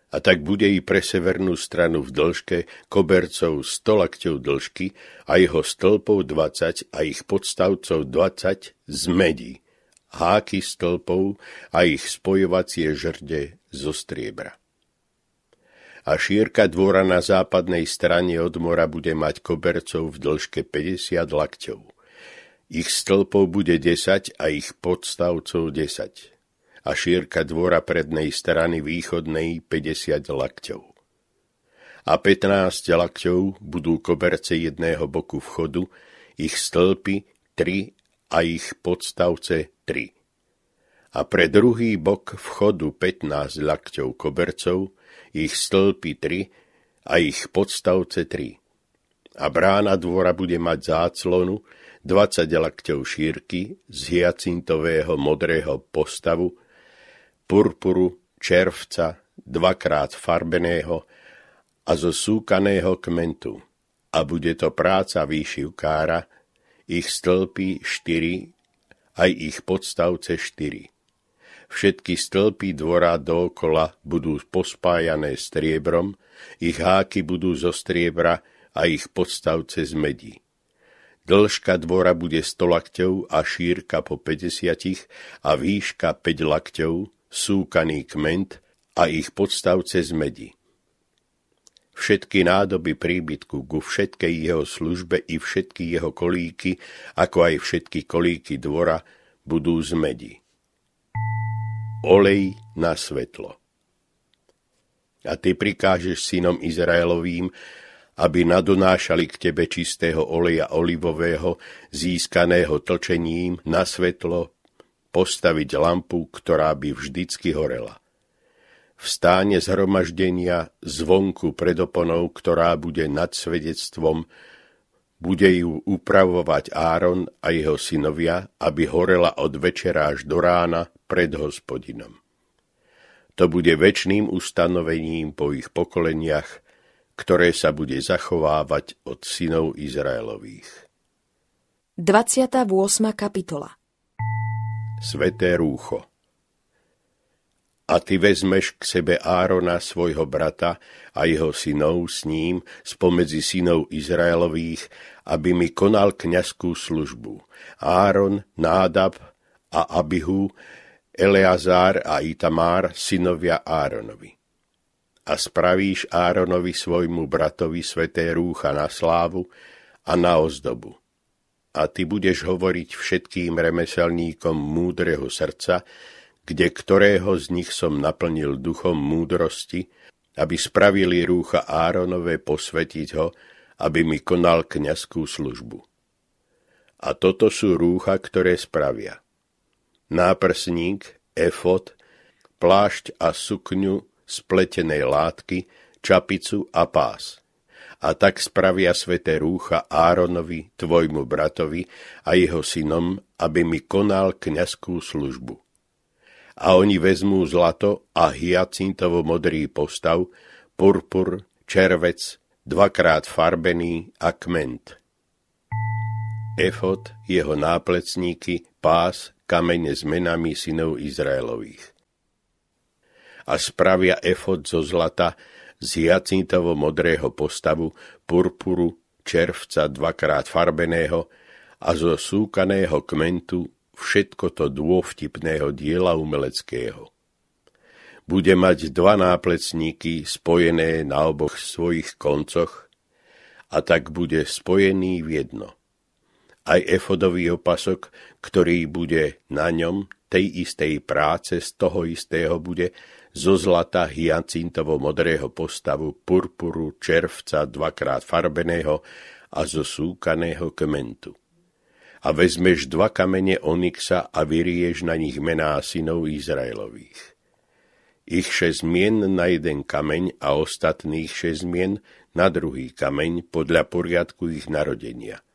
A tak bude i pre severnú stranu v dĺžke kobercov 100 lakťov dĺžky a jeho stĺpov 20 a ich podstavcov 20 z medi. Háky stĺpov a ich spojovacie žrde zo striebra a šírka dvora na západnej strane od mora bude mať kobercov v dĺžke 50 lakťov. Ich stĺpov bude 10 a ich podstavcov 10 a šírka dvora prednej strany východnej 50 lakťov. A 15 lakťov budú koberce jedného boku vchodu, ich stĺpy 3 a ich podstavce 3. A pre druhý bok vchodu 15 lakťov kobercov, ich stĺpy tri a ich podstavce tri. A brána dvora bude mať záclonu 20 lakťov šírky z hyacintového modrého postavu, purpuru, červca, dvakrát farbeného a zo súkaného kmentu. A bude to práca výšivkára, ich stĺpy štyri, aj ich podstavce štyri. Všetky stĺpy dvora dokola budú pospájané striebrom, ich háky budú zo striebra a ich podstavce z medí. Dĺžka dvora bude 100 lakťov a šírka po 50 a výška 5 lakťov, súkaný kment a ich podstavce z medí všetky nádoby príbytku ku všetkej jeho službe i všetky jeho kolíky, ako aj všetky kolíky dvora, budú z medí olej na svetlo. A ty prikážeš synom Izraelovým, aby nadonášali k tebe čistého oleja olivového, získaného tlčením na svetlo, postaviť lampu, ktorá by vždycky horela. V stáne zhromaždenia zvonku pred oponou, ktorá bude nad svedectvom, bude ju upravovať Áron a jeho synovia, aby horela od večera až do rána pred hospodinom. To bude väčným ustanovením po ich pokoleniach, ktoré sa bude zachovávať od synov Izraelových. 28. kapitola Sveté rúcho A ty vezmeš k sebe Árona, svojho brata, a jeho synov s ním, spomedzi synov Izraelových, aby mi konal kniazskú službu. Áron, Nádab a Abihu, Eleazár a Itamár, synovia Áronovi. A spravíš Áronovi svojmu bratovi sveté rúcha na slávu a na ozdobu. A ty budeš hovoriť všetkým remeselníkom múdreho srdca, kde ktorého z nich som naplnil duchom múdrosti, aby spravili rúcha Áronové posvetiť ho, aby mi konal kniazskú službu. A toto sú rúcha, ktoré spravia – náprsník, efot, plášť a sukňu spletenej látky, čapicu a pás. A tak spravia sveté rúcha Áronovi, tvojmu bratovi a jeho synom, aby mi konal kňazskú službu. A oni vezmú zlato a hyacintovo modrý postav, purpur, červec, dvakrát farbený a kment. Efot, jeho náplecníky, pás, kamene s menami synov Izraelových. A spravia efod zo zlata z jacintovo modrého postavu, purpuru, červca dvakrát farbeného a zo súkaného kmentu všetko to dôvtipného diela umeleckého. Bude mať dva náplecníky spojené na oboch svojich koncoch a tak bude spojený v jedno aj efodový opasok, ktorý bude na ňom tej istej práce z toho istého bude zo zlata hyacintovo-modrého postavu, purpuru, červca dvakrát farbeného a zo súkaného kmentu. A vezmeš dva kamene onyxa a vyrieš na nich mená synov Izraelových. Ich šesť mien na jeden kameň a ostatných šesť mien na druhý kameň podľa poriadku ich narodenia –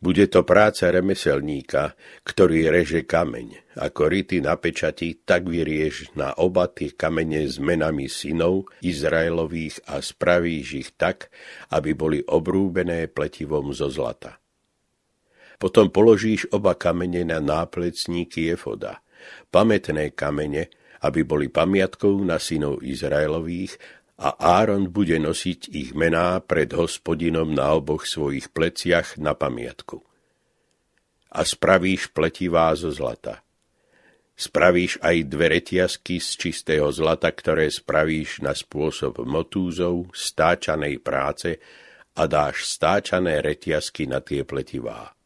bude to práca remeselníka, ktorý reže kameň. Ako rity na pečati, tak vyrieš na oba tie kamene s menami synov Izraelových a spravíš ich tak, aby boli obrúbené pletivom zo zlata. Potom položíš oba kamene na náplecníky Jefoda, pamätné kamene, aby boli pamiatkou na synov Izraelových a Áron bude nosiť ich mená pred hospodinom na oboch svojich pleciach na pamiatku. A spravíš pletivá zo zlata. Spravíš aj dve retiasky z čistého zlata, ktoré spravíš na spôsob motúzov, stáčanej práce a dáš stáčané retiasky na tie pletivá.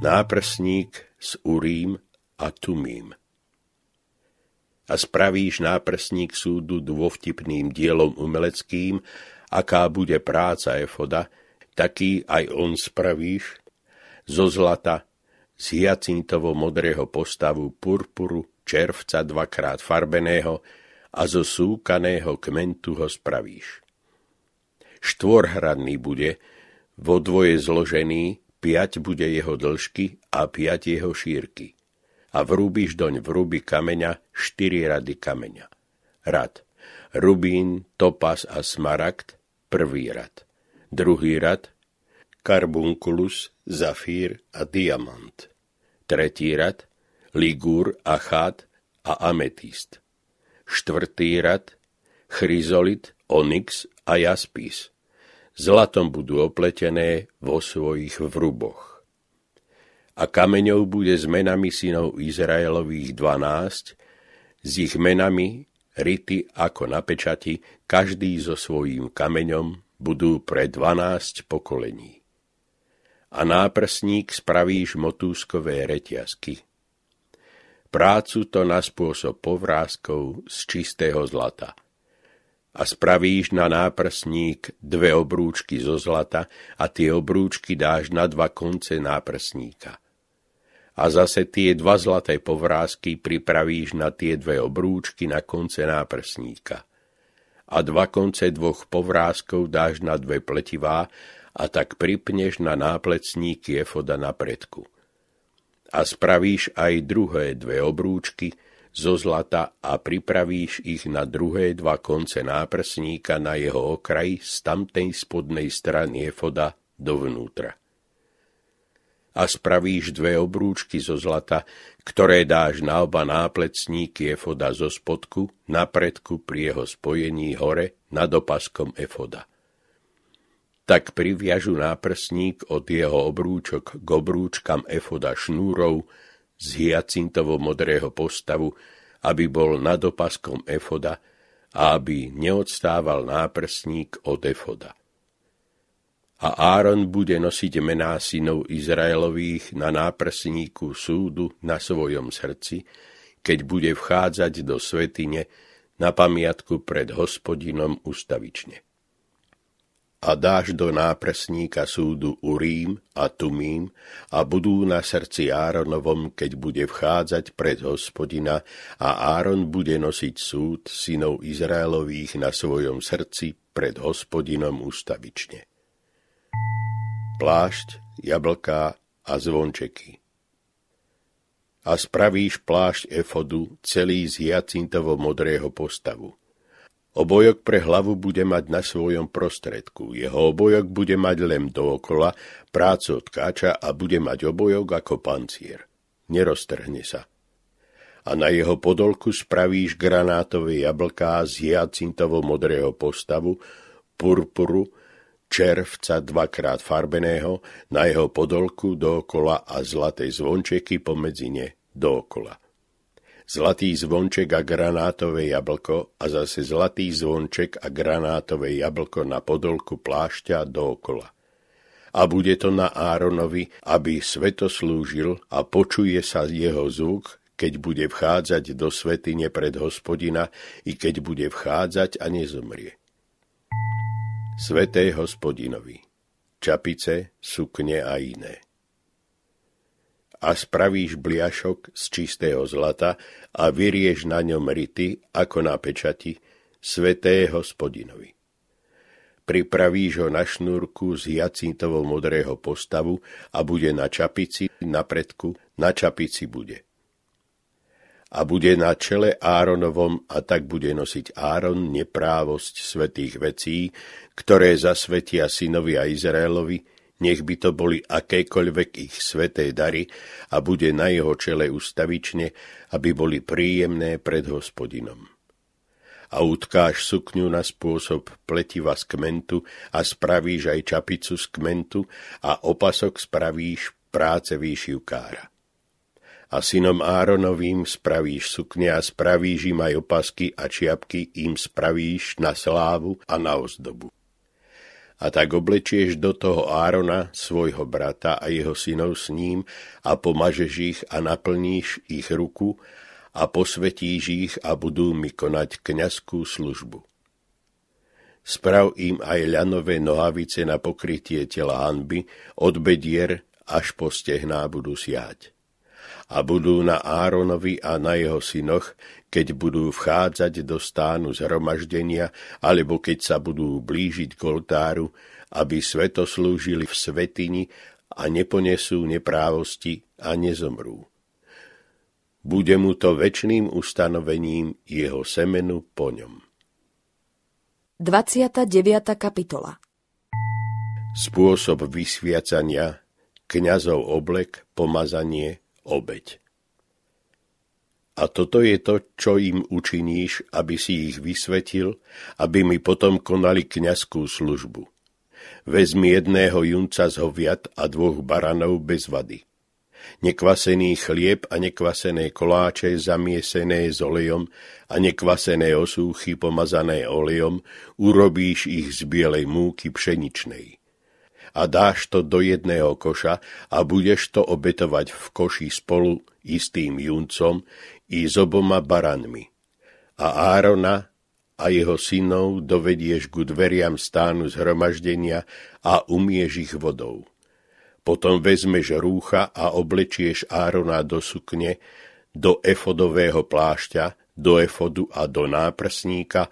Náprsník s Urím a Tumím a spravíš náprsník súdu dôvtipným dielom umeleckým, aká bude práca Efoda, taký aj on spravíš, zo zlata, z hyacintovo modrého postavu purpuru, červca dvakrát farbeného a zo súkaného kmentu ho spravíš. Štvorhradný bude, vo dvoje zložený, piať bude jeho dĺžky a piať jeho šírky a vrúbiš doň v ruby kameňa štyri rady kameňa. Rad. Rubín, topas a smaragd, prvý rad. Druhý rad. Karbunculus, zafír a diamant. Tretí rad. Ligúr, achát a ametist. Štvrtý rad. Chryzolit, onyx a jaspis. Zlatom budú opletené vo svojich vruboch a kameňov bude s menami synov Izraelových 12, s ich menami, rity ako na pečati, každý so svojím kameňom budú pre 12 pokolení. A náprsník spravíš motúskové reťazky. Prácu to na spôsob povrázkov z čistého zlata – a spravíš na náprsník dve obrúčky zo zlata a tie obrúčky dáš na dva konce náprsníka a zase tie dva zlaté povrázky pripravíš na tie dve obrúčky na konce náprsníka. A dva konce dvoch povrázkov dáš na dve pletivá a tak pripneš na náplecník jefoda na predku. A spravíš aj druhé dve obrúčky zo zlata a pripravíš ich na druhé dva konce náprsníka na jeho okraj z tamtej spodnej strany jefoda dovnútra a spravíš dve obrúčky zo zlata, ktoré dáš na oba náplecníky efoda zo spodku, na predku pri jeho spojení hore nad opaskom efoda. Tak priviažu náprsník od jeho obrúčok k obrúčkam efoda šnúrov z hyacintovo modrého postavu, aby bol nad opaskom efoda a aby neodstával náprsník od efoda a Áron bude nosiť mená synov Izraelových na náprsníku súdu na svojom srdci, keď bude vchádzať do svetine na pamiatku pred hospodinom ustavične. A dáš do náprsníka súdu Urím a Tumím a budú na srdci Áronovom, keď bude vchádzať pred hospodina a Áron bude nosiť súd synov Izraelových na svojom srdci pred hospodinom ustavične plášť, jablka a zvončeky. A spravíš plášť efodu celý z jacintovo-modrého postavu. Obojok pre hlavu bude mať na svojom prostredku. Jeho obojok bude mať len dookola, prácu tkáča a bude mať obojok ako pancier. Neroztrhne sa a na jeho podolku spravíš granátové jablká z jacintovo-modrého postavu, purpuru červca dvakrát farbeného na jeho podolku dokola a zlaté zvončeky pomedzi ne dokola. Zlatý zvonček a granátové jablko a zase zlatý zvonček a granátové jablko na podolku plášťa dokola. A bude to na Áronovi, aby sveto slúžil a počuje sa jeho zvuk, keď bude vchádzať do svetine pred hospodina i keď bude vchádzať a nezomrie Sveté hospodinovi, čapice, sukne a iné. A spravíš bliašok z čistého zlata a vyrieš na ňom rity, ako na pečati, sveté hospodinovi. Pripravíš ho na šnúrku z jacintovo modrého postavu a bude na čapici, na predku, na čapici bude a bude na čele Áronovom a tak bude nosiť Áron neprávosť svetých vecí, ktoré zasvetia synovi a Izraelovi, nech by to boli akékoľvek ich sveté dary a bude na jeho čele ustavične, aby boli príjemné pred hospodinom. A utkáš sukňu na spôsob pletiva z kmentu a spravíš aj čapicu z kmentu a opasok spravíš práce výšivkára a synom Áronovým spravíš sukne a spravíš im aj opasky a čiapky im spravíš na slávu a na ozdobu. A tak oblečieš do toho Árona, svojho brata a jeho synov s ním a pomažeš ich a naplníš ich ruku a posvetíš ich a budú mi konať kňazskú službu. Sprav im aj ľanové nohavice na pokrytie tela hanby, od bedier až po stehná budú siať a budú na Áronovi a na jeho synoch, keď budú vchádzať do stánu zhromaždenia, alebo keď sa budú blížiť k oltáru, aby sveto slúžili v svetini a neponesú neprávosti a nezomrú. Bude mu to väčným ustanovením jeho semenu po ňom. 29. kapitola Spôsob vysviacania, kňazov oblek, pomazanie, obeď. A toto je to, čo im učiníš, aby si ich vysvetil, aby mi potom konali kňazskú službu. Vezmi jedného junca z hoviat a dvoch baranov bez vady. Nekvasený chlieb a nekvasené koláče zamiesené s olejom a nekvasené osúchy pomazané olejom urobíš ich z bielej múky pšeničnej a dáš to do jedného koša a budeš to obetovať v koši spolu i s tým juncom i s oboma baranmi. A Árona a jeho synov dovedieš ku dveriam stánu zhromaždenia a umieš ich vodou. Potom vezmeš rúcha a oblečieš Árona do sukne, do efodového plášťa, do efodu a do náprsníka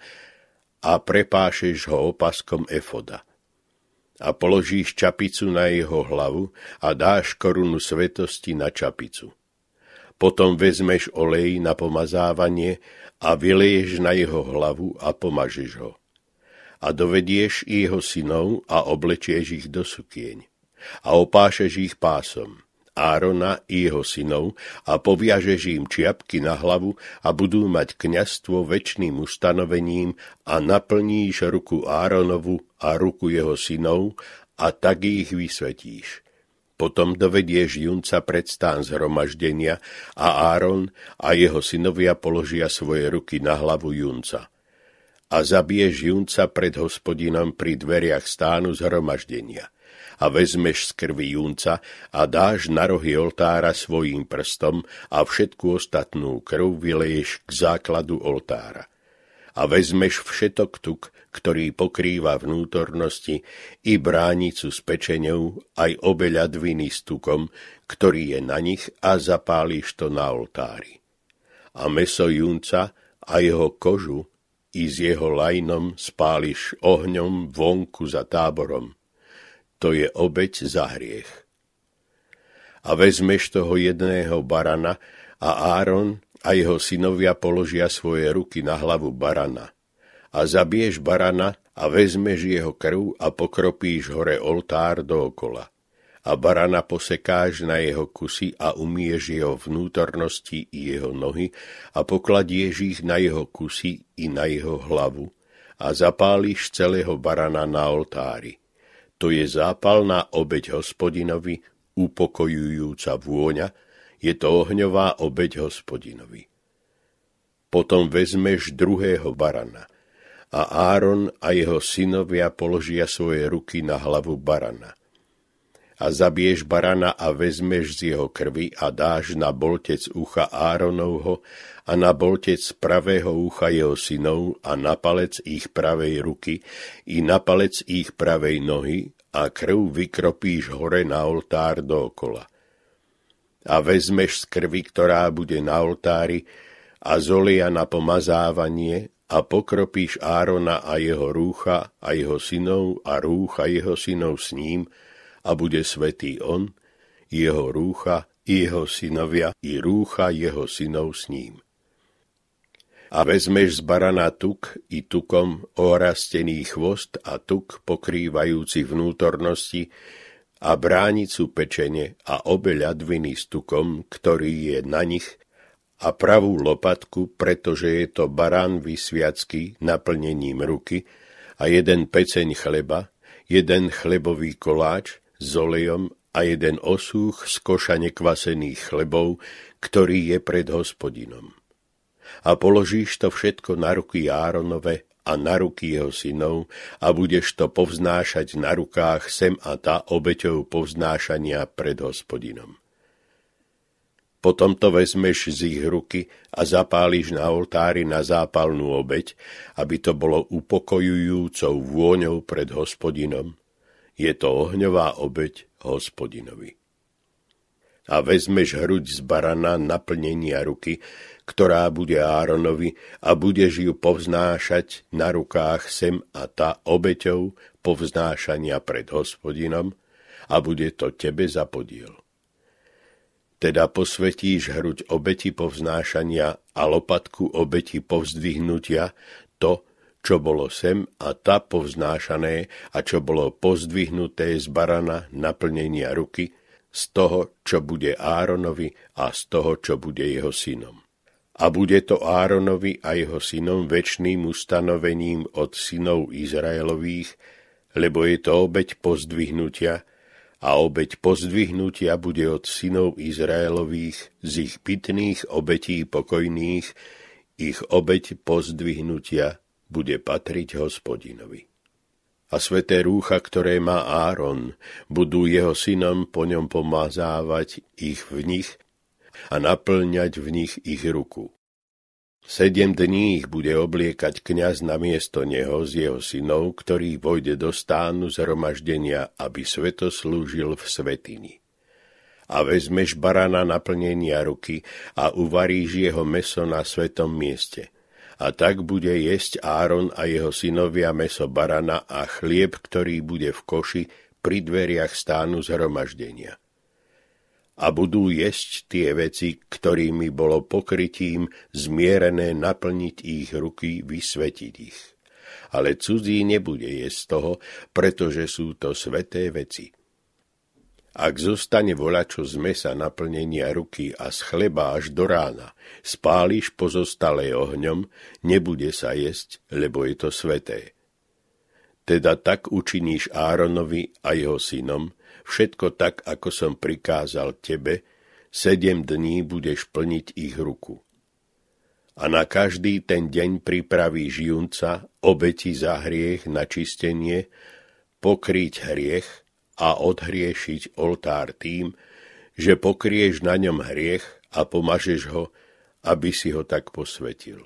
a prepášeš ho opaskom efoda a položíš čapicu na jeho hlavu a dáš korunu svetosti na čapicu. Potom vezmeš olej na pomazávanie a vyleješ na jeho hlavu a pomažeš ho. A dovedieš jeho synov a oblečieš ich do sukieň a opášeš ich pásom Árona i jeho synov a poviažeš im čiapky na hlavu a budú mať kňastvo väčným ustanovením a naplníš ruku Áronovu a ruku jeho synov a tak ich vysvetíš. Potom dovedieš junca pred stán zhromaždenia a Áron a jeho synovia položia svoje ruky na hlavu junca. A zabiješ junca pred hospodinom pri dveriach stánu zhromaždenia – a vezmeš z krvi junca a dáš na rohy oltára svojím prstom a všetku ostatnú krv vyleješ k základu oltára. A vezmeš všetok tuk, ktorý pokrýva vnútornosti, i bránicu s pečenou, aj obe ľadviny s tukom, ktorý je na nich a zapáliš to na oltári. A meso junca a jeho kožu i s jeho lajnom spáliš ohňom vonku za táborom to je obeď za hriech. A vezmeš toho jedného barana a Áron a jeho synovia položia svoje ruky na hlavu barana. A zabiješ barana a vezmeš jeho krv a pokropíš hore oltár dookola. A barana posekáš na jeho kusy a umieš jeho vnútornosti i jeho nohy a pokladieš ich na jeho kusy i na jeho hlavu a zapáliš celého barana na oltári to je zápalná obeď hospodinovi, upokojujúca vôňa, je to ohňová obeď hospodinovi. Potom vezmeš druhého barana a Áron a jeho synovia položia svoje ruky na hlavu barana. A zabiješ barana a vezmeš z jeho krvi a dáš na boltec ucha Áronovho a na boltec pravého ucha jeho synov a na palec ich pravej ruky i na palec ich pravej nohy a krv vykropíš hore na oltár dookola. A vezmeš z krvi, ktorá bude na oltári, a zolia na pomazávanie a pokropíš Árona a jeho rúcha a jeho synov a rúcha jeho synov s ním a bude svetý on, jeho rúcha, jeho synovia i rúcha jeho synov s ním a vezmeš z barana tuk i tukom orastený chvost a tuk pokrývajúci vnútornosti a bránicu pečene a obe ľadviny s tukom, ktorý je na nich, a pravú lopatku, pretože je to barán vysviacky naplnením ruky a jeden peceň chleba, jeden chlebový koláč s olejom a jeden osúch z koša nekvasených chlebov, ktorý je pred hospodinom a položíš to všetko na ruky Áronove a na ruky jeho synov a budeš to povznášať na rukách sem a tá obeťou povznášania pred hospodinom. Potom to vezmeš z ich ruky a zapáliš na oltári na zápalnú obeď, aby to bolo upokojujúcou vôňou pred hospodinom. Je to ohňová obeď hospodinovi. A vezmeš hruď z barana naplnenia ruky, ktorá bude Áronovi a budeš ju povznášať na rukách sem a tá obeťou povznášania pred hospodinom a bude to tebe za podiel. Teda posvetíš hruď obeti povznášania a lopatku obeti povzdvihnutia to, čo bolo sem a tá povznášané a čo bolo pozdvihnuté z barana naplnenia ruky, z toho, čo bude Áronovi a z toho, čo bude jeho synom a bude to Áronovi a jeho synom väčným ustanovením od synov Izraelových, lebo je to obeď pozdvihnutia, a obeď pozdvihnutia bude od synov Izraelových z ich pitných obetí pokojných, ich obeď pozdvihnutia bude patriť hospodinovi. A sveté rúcha, ktoré má Áron, budú jeho synom po ňom pomazávať ich v nich a naplňať v nich ich ruku. Sedem dní ich bude obliekať kňaz na miesto neho z jeho synov, ktorý vojde do stánu zhromaždenia, aby sveto slúžil v svetini. A vezmeš barana naplnenia ruky a uvaríš jeho meso na svetom mieste – a tak bude jesť Áron a jeho synovia meso barana a chlieb, ktorý bude v koši pri dveriach stánu zhromaždenia a budú jesť tie veci, ktorými bolo pokrytím zmierené naplniť ich ruky, vysvetiť ich. Ale cudzí nebude jesť toho, pretože sú to sveté veci. Ak zostane volačo z mesa naplnenia ruky a z chleba až do rána, spáliš pozostalé ohňom, nebude sa jesť, lebo je to sveté. Teda tak učiníš Áronovi a jeho synom, všetko tak, ako som prikázal tebe, sedem dní budeš plniť ich ruku. A na každý ten deň pripravíš junca, obeti za hriech na čistenie, pokryť hriech a odhriešiť oltár tým, že pokrieš na ňom hriech a pomažeš ho, aby si ho tak posvetil.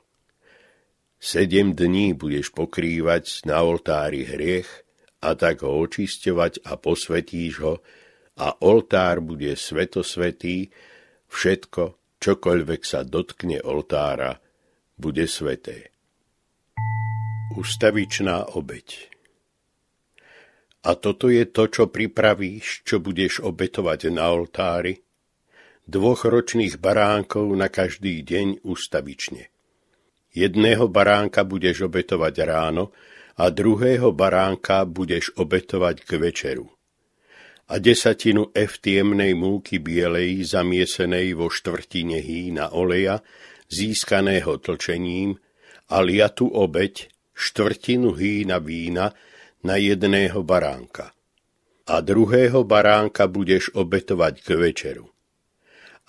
Sedem dní budeš pokrývať na oltári hriech a tak ho očisťovať a posvetíš ho a oltár bude svetosvetý, všetko, čokoľvek sa dotkne oltára, bude sveté. Ustavičná obeď A toto je to, čo pripravíš, čo budeš obetovať na oltári? Dvoch ročných baránkov na každý deň ustavične. Jedného baránka budeš obetovať ráno, a druhého baránka budeš obetovať k večeru. A desatinu eftiemnej múky bielej zamiesenej vo štvrtine hýna oleja, získaného tlčením, a liatu obeď, štvrtinu hýna vína na jedného baránka. A druhého baránka budeš obetovať k večeru.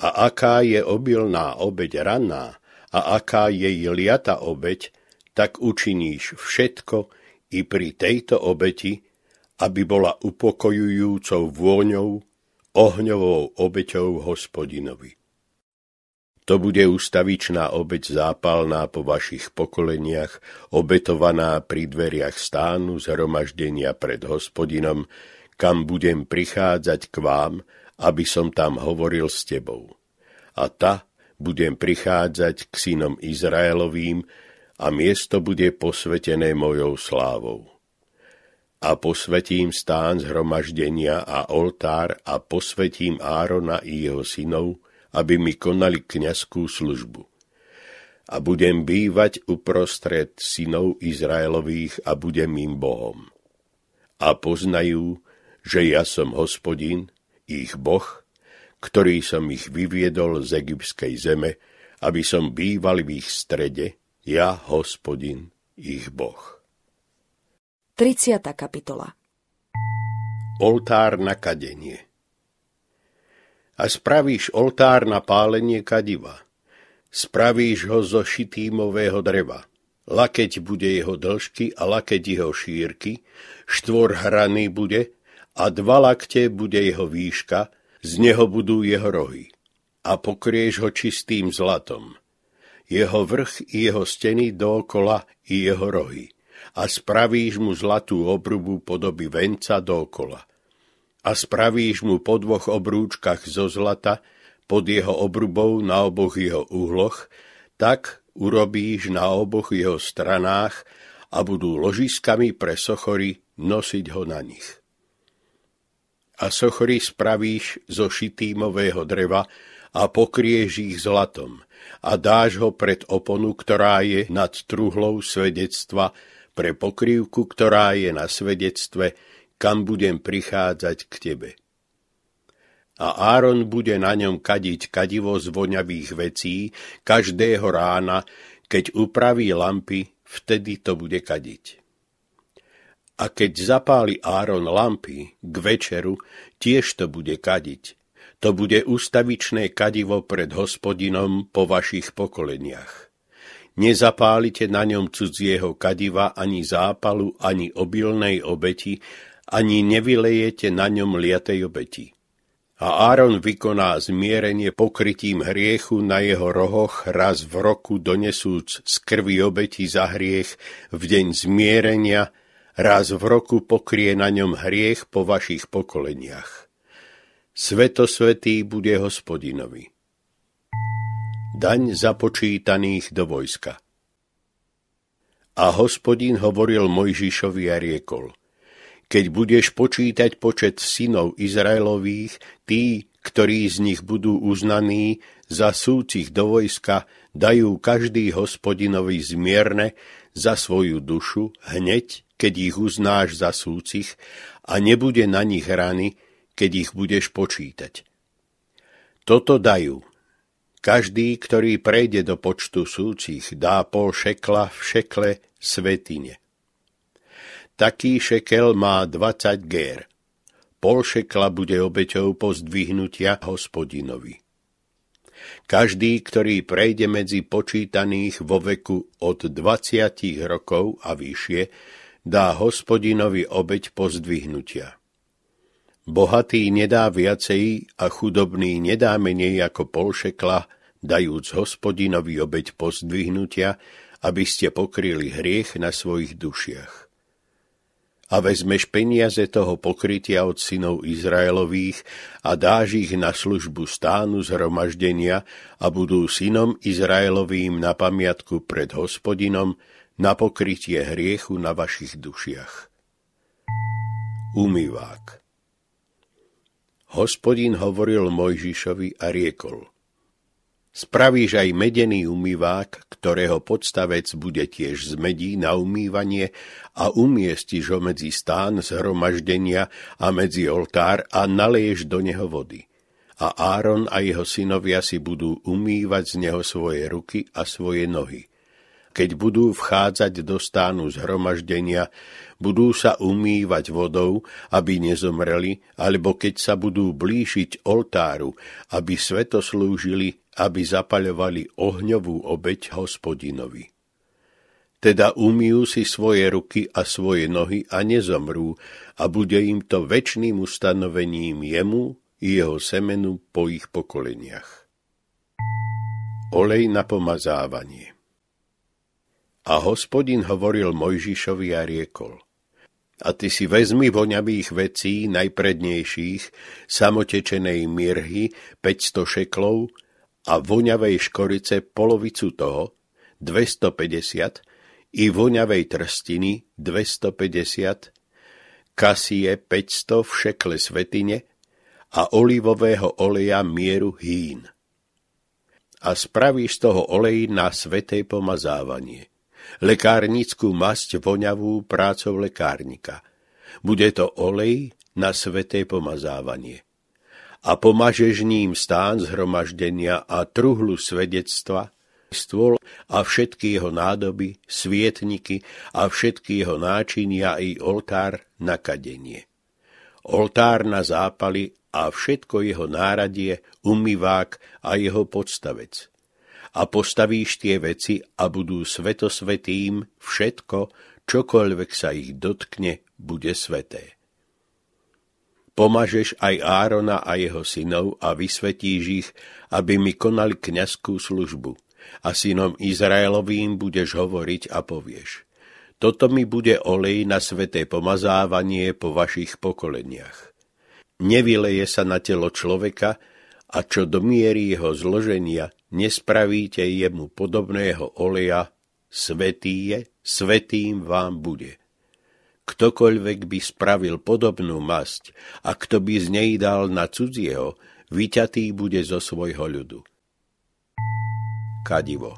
A aká je obilná obeď ranná, a aká jej liata obeď, tak učiníš všetko i pri tejto obeti, aby bola upokojujúcou vôňou, ohňovou obeťou hospodinovi. To bude ustavičná obeť zápalná po vašich pokoleniach, obetovaná pri dveriach stánu zhromaždenia pred hospodinom, kam budem prichádzať k vám, aby som tam hovoril s tebou. A ta budem prichádzať k synom Izraelovým, a miesto bude posvetené mojou slávou. A posvetím stán zhromaždenia a oltár a posvetím Árona i jeho synov, aby mi konali kňazskú službu. A budem bývať uprostred synov Izraelových a budem im Bohom. A poznajú, že ja som hospodin, ich Boh, ktorý som ich vyviedol z egyptskej zeme, aby som býval v ich strede, ja, hospodin, ich boh. 30. kapitola Oltár na kadenie A spravíš oltár na pálenie kadiva. Spravíš ho zo šitýmového dreva. Lakeť bude jeho dĺžky a lakeť jeho šírky, štvor hrany bude a dva lakte bude jeho výška, z neho budú jeho rohy. A pokrieš ho čistým zlatom jeho vrch i jeho steny dookola i jeho rohy a spravíš mu zlatú obrubu podoby venca dookola. A spravíš mu po dvoch obrúčkach zo zlata pod jeho obrubou na oboch jeho uhloch, tak urobíš na oboch jeho stranách a budú ložiskami pre sochory nosiť ho na nich. A sochory spravíš zo šitímového dreva a pokrieš ich zlatom – a dáš ho pred oponu, ktorá je nad truhlou svedectva, pre pokrývku, ktorá je na svedectve, kam budem prichádzať k tebe. A Áron bude na ňom kadiť kadivo z voňavých vecí každého rána, keď upraví lampy, vtedy to bude kadiť. A keď zapáli Áron lampy k večeru, tiež to bude kadiť, to bude ústavičné kadivo pred hospodinom po vašich pokoleniach. Nezapálite na ňom cudzieho kadiva ani zápalu, ani obilnej obeti, ani nevylejete na ňom liatej obeti. A Áron vykoná zmierenie pokrytím hriechu na jeho rohoch raz v roku donesúc z krvi obeti za hriech v deň zmierenia, raz v roku pokrie na ňom hriech po vašich pokoleniach. Svetosvetý bude hospodinovi. Daň započítaných do vojska. A hospodin hovoril Mojžišovi a riekol, keď budeš počítať počet synov Izraelových, tí, ktorí z nich budú uznaní za súcich do vojska, dajú každý hospodinovi zmierne za svoju dušu hneď, keď ich uznáš za súcich a nebude na nich rany, keď ich budeš počítať. Toto dajú. Každý, ktorý prejde do počtu súcich, dá pol šekla v šekle svetine. Taký šekel má 20 gér. Pol šekla bude obeťou pozdvihnutia hospodinovi. Každý, ktorý prejde medzi počítaných vo veku od 20 rokov a vyššie, dá hospodinovi obeť pozdvihnutia. Bohatý nedá viacej a chudobný nedá menej ako polšekla, dajúc hospodinovi obeď pozdvihnutia, aby ste pokryli hriech na svojich dušiach. A vezmeš peniaze toho pokrytia od synov Izraelových a dáš ich na službu stánu zhromaždenia a budú synom Izraelovým na pamiatku pred hospodinom na pokrytie hriechu na vašich dušiach. Umývák Hospodin hovoril Mojžišovi a riekol. Spravíš aj medený umývák, ktorého podstavec bude tiež z medí na umývanie a umiestiš ho medzi stán zhromaždenia a medzi oltár a naleješ do neho vody. A Áron a jeho synovia si budú umývať z neho svoje ruky a svoje nohy. Keď budú vchádzať do stánu zhromaždenia, budú sa umývať vodou, aby nezomreli, alebo keď sa budú blížiť oltáru, aby svetoslúžili, aby zapaľovali ohňovú obeď hospodinovi. Teda umijú si svoje ruky a svoje nohy a nezomrú a bude im to väčným ustanovením jemu i jeho semenu po ich pokoleniach. Olej na pomazávanie a hospodin hovoril Mojžišovi a riekol. A ty si vezmi voňavých vecí, najprednejších, samotečenej mirhy, 500 šeklov a voňavej škorice polovicu toho, 250, i voňavej trstiny 250, kasie 500 v šekle svetine a olivového oleja mieru hín. A spravíš z toho olej na sveté pomazávanie lekárnickú masť voňavú prácou lekárnika. Bude to olej na sveté pomazávanie. A pomažeš ním stán zhromaždenia a truhlu svedectva, stôl a všetky jeho nádoby, svietniky a všetky jeho náčinia i oltár na kadenie. Oltár na zápaly a všetko jeho náradie, umývák a jeho podstavec a postavíš tie veci a budú svetosvetým, všetko, čokoľvek sa ich dotkne, bude sveté. Pomažeš aj Árona a jeho synov a vysvetíš ich, aby mi konali kňazskú službu. A synom Izraelovým budeš hovoriť a povieš. Toto mi bude olej na sveté pomazávanie po vašich pokoleniach. Nevyleje sa na telo človeka, a čo do miery jeho zloženia nespravíte jemu podobného oleja, svetý je, svetým vám bude. Ktokoľvek by spravil podobnú masť a kto by z nej dal na cudzieho, vyťatý bude zo svojho ľudu. Kadivo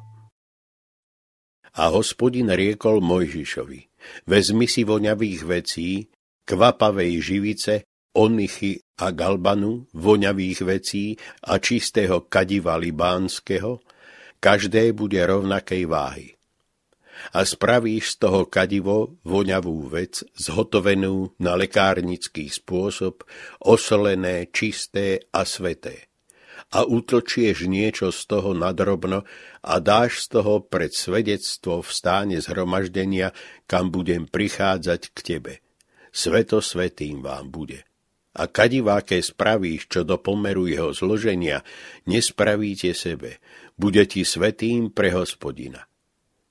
A hospodin riekol Mojžišovi, vezmi si voňavých vecí, kvapavej živice Onychy a galbanu, voňavých vecí a čistého kadiva libánskeho, každé bude rovnakej váhy. A spravíš z toho kadivo voňavú vec, zhotovenú na lekárnický spôsob, osolené, čisté a sveté. A utlčieš niečo z toho nadrobno a dáš z toho pred svedectvo v stáne zhromaždenia, kam budem prichádzať k tebe. Sveto svetým vám bude a kadiváke spravíš, čo do pomeru jeho zloženia, nespravíte sebe. Bude ti svetým pre hospodina.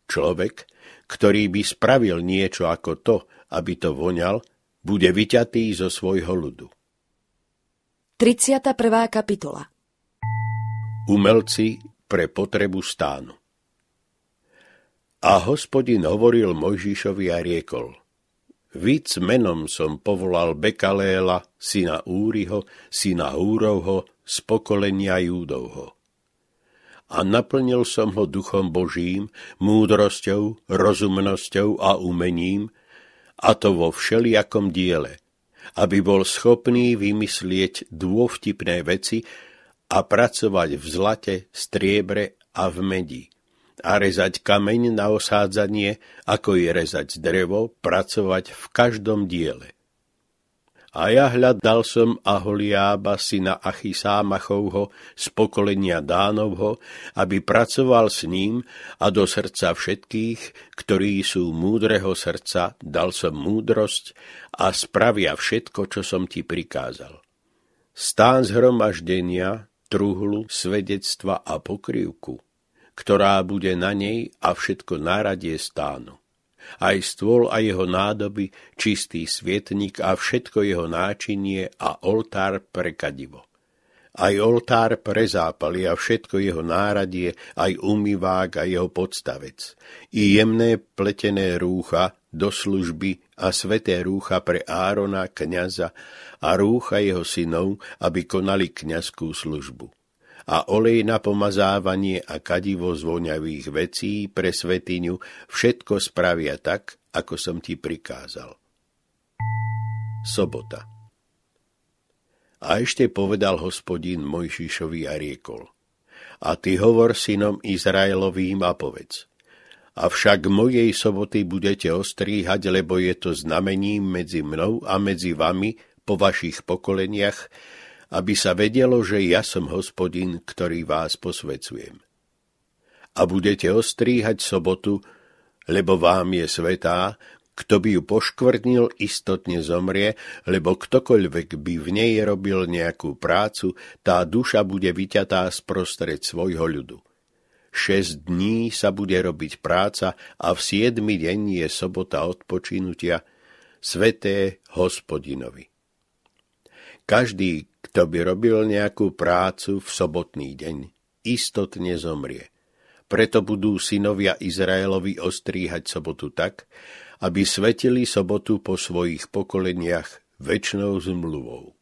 Človek, ktorý by spravil niečo ako to, aby to voňal, bude vyťatý zo svojho ľudu. 31. kapitola Umelci pre potrebu stánu A hospodin hovoril Mojžišovi a riekol Víc menom som povolal Bekaléla, syna Úriho, syna Úrovho, z pokolenia Júdovho. A naplnil som ho duchom Božím, múdrosťou, rozumnosťou a umením, a to vo všelijakom diele, aby bol schopný vymyslieť dôvtipné veci a pracovať v zlate, striebre a v medi a rezať kameň na osádzanie, ako i rezať drevo, pracovať v každom diele. A ja hľadal som Aholiába, syna Achysámachovho, z pokolenia Dánovho, aby pracoval s ním a do srdca všetkých, ktorí sú múdreho srdca, dal som múdrosť a spravia všetko, čo som ti prikázal. Stán zhromaždenia, truhlu, svedectva a pokrývku – ktorá bude na nej a všetko náradie stánu. Aj stôl a jeho nádoby, čistý svietnik a všetko jeho náčinie a oltár pre kadivo. Aj oltár pre zápaly a všetko jeho náradie, aj umývák a jeho podstavec. I jemné pletené rúcha do služby a sveté rúcha pre Árona, kniaza a rúcha jeho synov, aby konali kňazskú službu a olej na pomazávanie a kadivo zvoňavých vecí pre svetiňu všetko spravia tak, ako som ti prikázal. Sobota A ešte povedal hospodin Mojšišovi a riekol A ty hovor synom Izraelovým a povedz Avšak mojej soboty budete ostríhať, lebo je to znamením medzi mnou a medzi vami po vašich pokoleniach, aby sa vedelo, že ja som hospodin, ktorý vás posvecujem. A budete ostríhať sobotu, lebo vám je svetá, kto by ju poškvrnil, istotne zomrie, lebo ktokoľvek by v nej robil nejakú prácu, tá duša bude vyťatá sprostred svojho ľudu. Šesť dní sa bude robiť práca a v siedmi deň je sobota odpočinutia, sveté hospodinovi. Každý, kto by robil nejakú prácu v sobotný deň, istotne zomrie. Preto budú synovia Izraelovi ostríhať sobotu tak, aby svetili sobotu po svojich pokoleniach väčšnou zmluvou.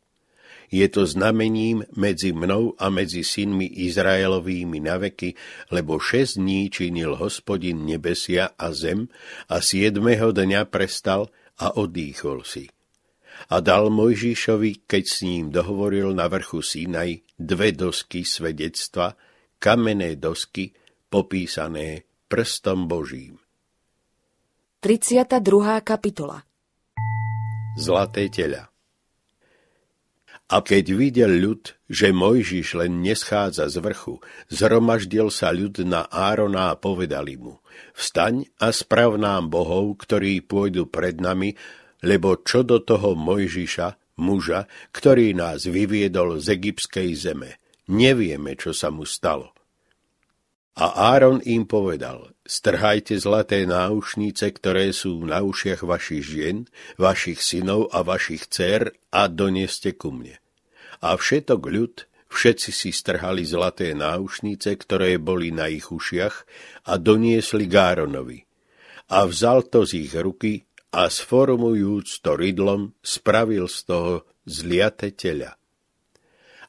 Je to znamením medzi mnou a medzi synmi Izraelovými naveky, lebo šesť dní činil hospodin nebesia a zem a siedmeho dňa prestal a odýchol si a dal Mojžišovi, keď s ním dohovoril na vrchu Sinaj, dve dosky svedectva, kamenné dosky, popísané prstom Božím. 32. kapitola Zlaté tela A keď videl ľud, že Mojžiš len neschádza z vrchu, zhromaždil sa ľud na Árona a povedali mu, vstaň a sprav nám bohov, ktorí pôjdu pred nami, lebo čo do toho Mojžiša, muža, ktorý nás vyviedol z egyptskej zeme, nevieme, čo sa mu stalo. A Áron im povedal, strhajte zlaté náušnice, ktoré sú na ušiach vašich žien, vašich synov a vašich dcer a doneste ku mne. A všetok ľud, všetci si strhali zlaté náušnice, ktoré boli na ich ušiach a doniesli Gáronovi. A vzal to z ich ruky a sformujúc to rydlom, spravil z toho zliate tela.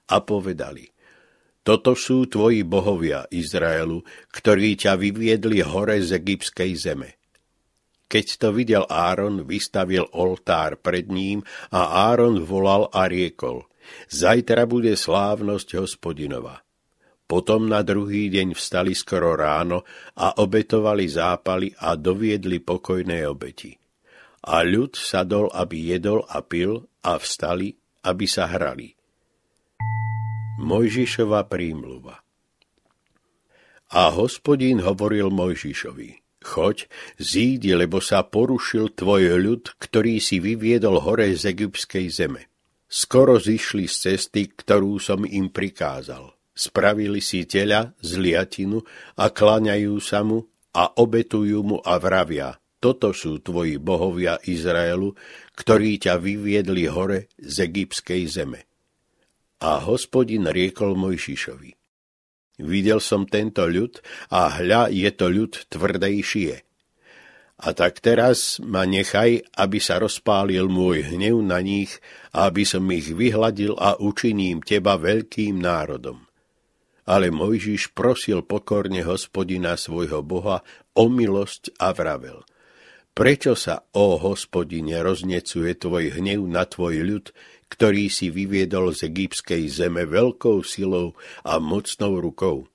A povedali, toto sú tvoji bohovia, Izraelu, ktorí ťa vyviedli hore z egyptskej zeme. Keď to videl Áron, vystavil oltár pred ním a Áron volal a riekol, zajtra bude slávnosť hospodinova. Potom na druhý deň vstali skoro ráno a obetovali zápaly a doviedli pokojné obeti. A ľud sadol, aby jedol a pil, a vstali, aby sa hrali. Mojžišova prímluva A hospodín hovoril Mojžišovi, choď, zídi, lebo sa porušil tvoj ľud, ktorý si vyviedol hore z egyptskej zeme. Skoro zišli z cesty, ktorú som im prikázal. Spravili si teľa zliatinu a kláňajú sa mu a obetujú mu a vravia – toto sú tvoji bohovia Izraelu, ktorí ťa vyviedli hore z egyptskej zeme. A hospodin riekol Mojžišovi. Videl som tento ľud a hľa je to ľud tvrdejšie. A tak teraz ma nechaj, aby sa rozpálil môj hnev na nich a aby som ich vyhladil a učiním teba veľkým národom. Ale Mojžiš prosil pokorne hospodina svojho Boha o milosť a vravel – Prečo sa, ó hospodine, roznecuje tvoj hnev na tvoj ľud, ktorý si vyviedol z egyptskej zeme veľkou silou a mocnou rukou?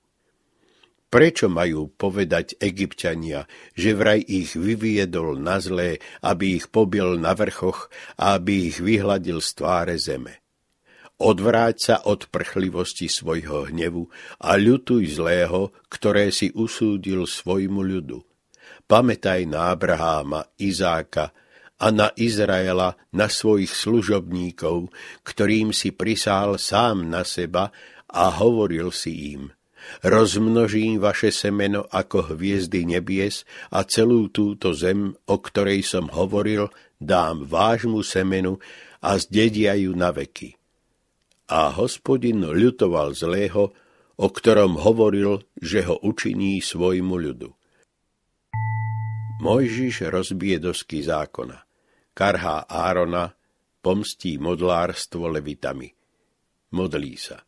Prečo majú povedať egyptiania, že vraj ich vyviedol na zlé, aby ich pobil na vrchoch a aby ich vyhladil z tváre zeme? Odvráť sa od prchlivosti svojho hnevu a ľutuj zlého, ktoré si usúdil svojmu ľudu – pamätaj Abraháma, Izáka a na Izraela, na svojich služobníkov, ktorým si prisál sám na seba a hovoril si im, rozmnožím vaše semeno ako hviezdy nebies a celú túto zem, o ktorej som hovoril, dám vášmu semenu a zdedia ju na veky. A hospodin ľutoval zlého, o ktorom hovoril, že ho učiní svojmu ľudu. Mojžiš rozbije dosky zákona, karhá Árona, pomstí modlárstvo levitami. Modlí sa.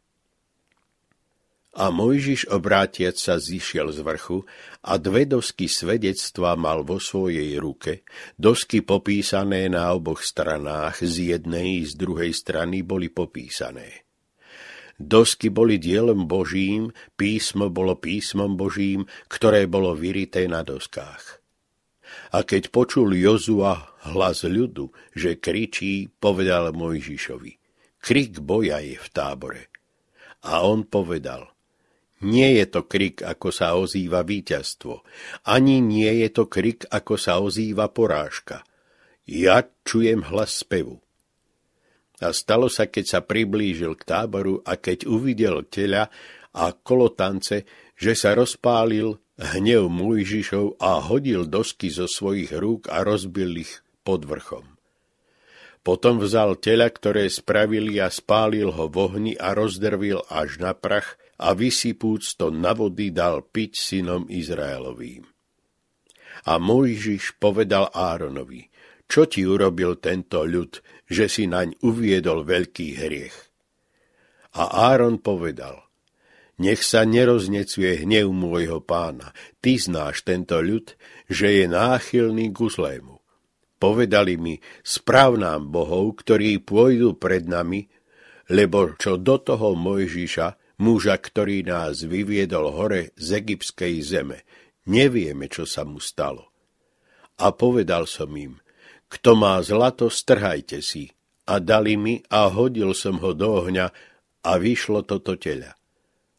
A Mojžiš obrátiac sa zišiel z vrchu a dve dosky svedectva mal vo svojej ruke. Dosky popísané na oboch stranách, z jednej i z druhej strany boli popísané. Dosky boli dielom Božím, písmo bolo písmom Božím, ktoré bolo vyrité na doskách. A keď počul Jozua hlas ľudu, že kričí, povedal Mojžišovi, krik boja je v tábore. A on povedal, nie je to krik, ako sa ozýva víťazstvo, ani nie je to krik, ako sa ozýva porážka. Ja čujem hlas spevu. A stalo sa, keď sa priblížil k táboru a keď uvidel tela a kolotance, že sa rozpálil hnev Mojžišov a hodil dosky zo svojich rúk a rozbil ich pod vrchom. Potom vzal tela, ktoré spravili a spálil ho v ohni a rozdrvil až na prach a vysypúc to na vody dal piť synom Izraelovým. A Mojžiš povedal Áronovi, čo ti urobil tento ľud, že si naň uviedol veľký hriech? A Áron povedal, nech sa neroznecuje hnev môjho pána. Ty znáš tento ľud, že je náchylný k zlému. Povedali mi, správ nám bohov, ktorí pôjdu pred nami, lebo čo do toho Mojžiša, muža, ktorý nás vyviedol hore z egyptskej zeme, nevieme, čo sa mu stalo. A povedal som im, kto má zlato, strhajte si. A dali mi a hodil som ho do ohňa a vyšlo toto teľa.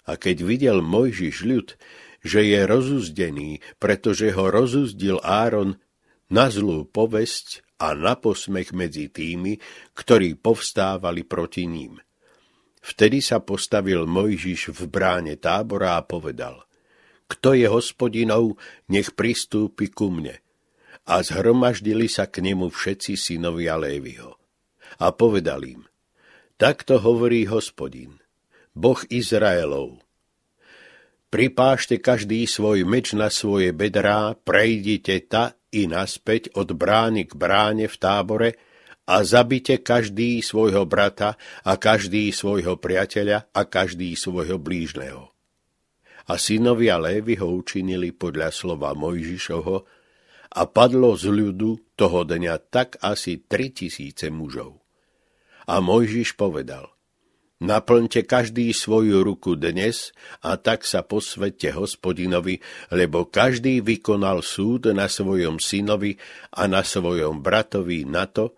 A keď videl Mojžiš ľud, že je rozuzdený, pretože ho rozuzdil Áron na zlú povesť a na posmech medzi tými, ktorí povstávali proti ním. Vtedy sa postavil Mojžiš v bráne tábora a povedal, kto je hospodinou, nech pristúpi ku mne. A zhromaždili sa k nemu všetci synovia Lévyho. A povedal im, takto hovorí hospodin – Boh Izraelov. Pripášte každý svoj meč na svoje bedrá, prejdite ta i naspäť od brány k bráne v tábore a zabite každý svojho brata a každý svojho priateľa a každý svojho blížneho. A synovia Lévy ho učinili podľa slova Mojžišovho a padlo z ľudu toho dňa tak asi tri tisíce mužov. A Mojžiš povedal – Naplňte každý svoju ruku dnes a tak sa posvete hospodinovi, lebo každý vykonal súd na svojom synovi a na svojom bratovi na to,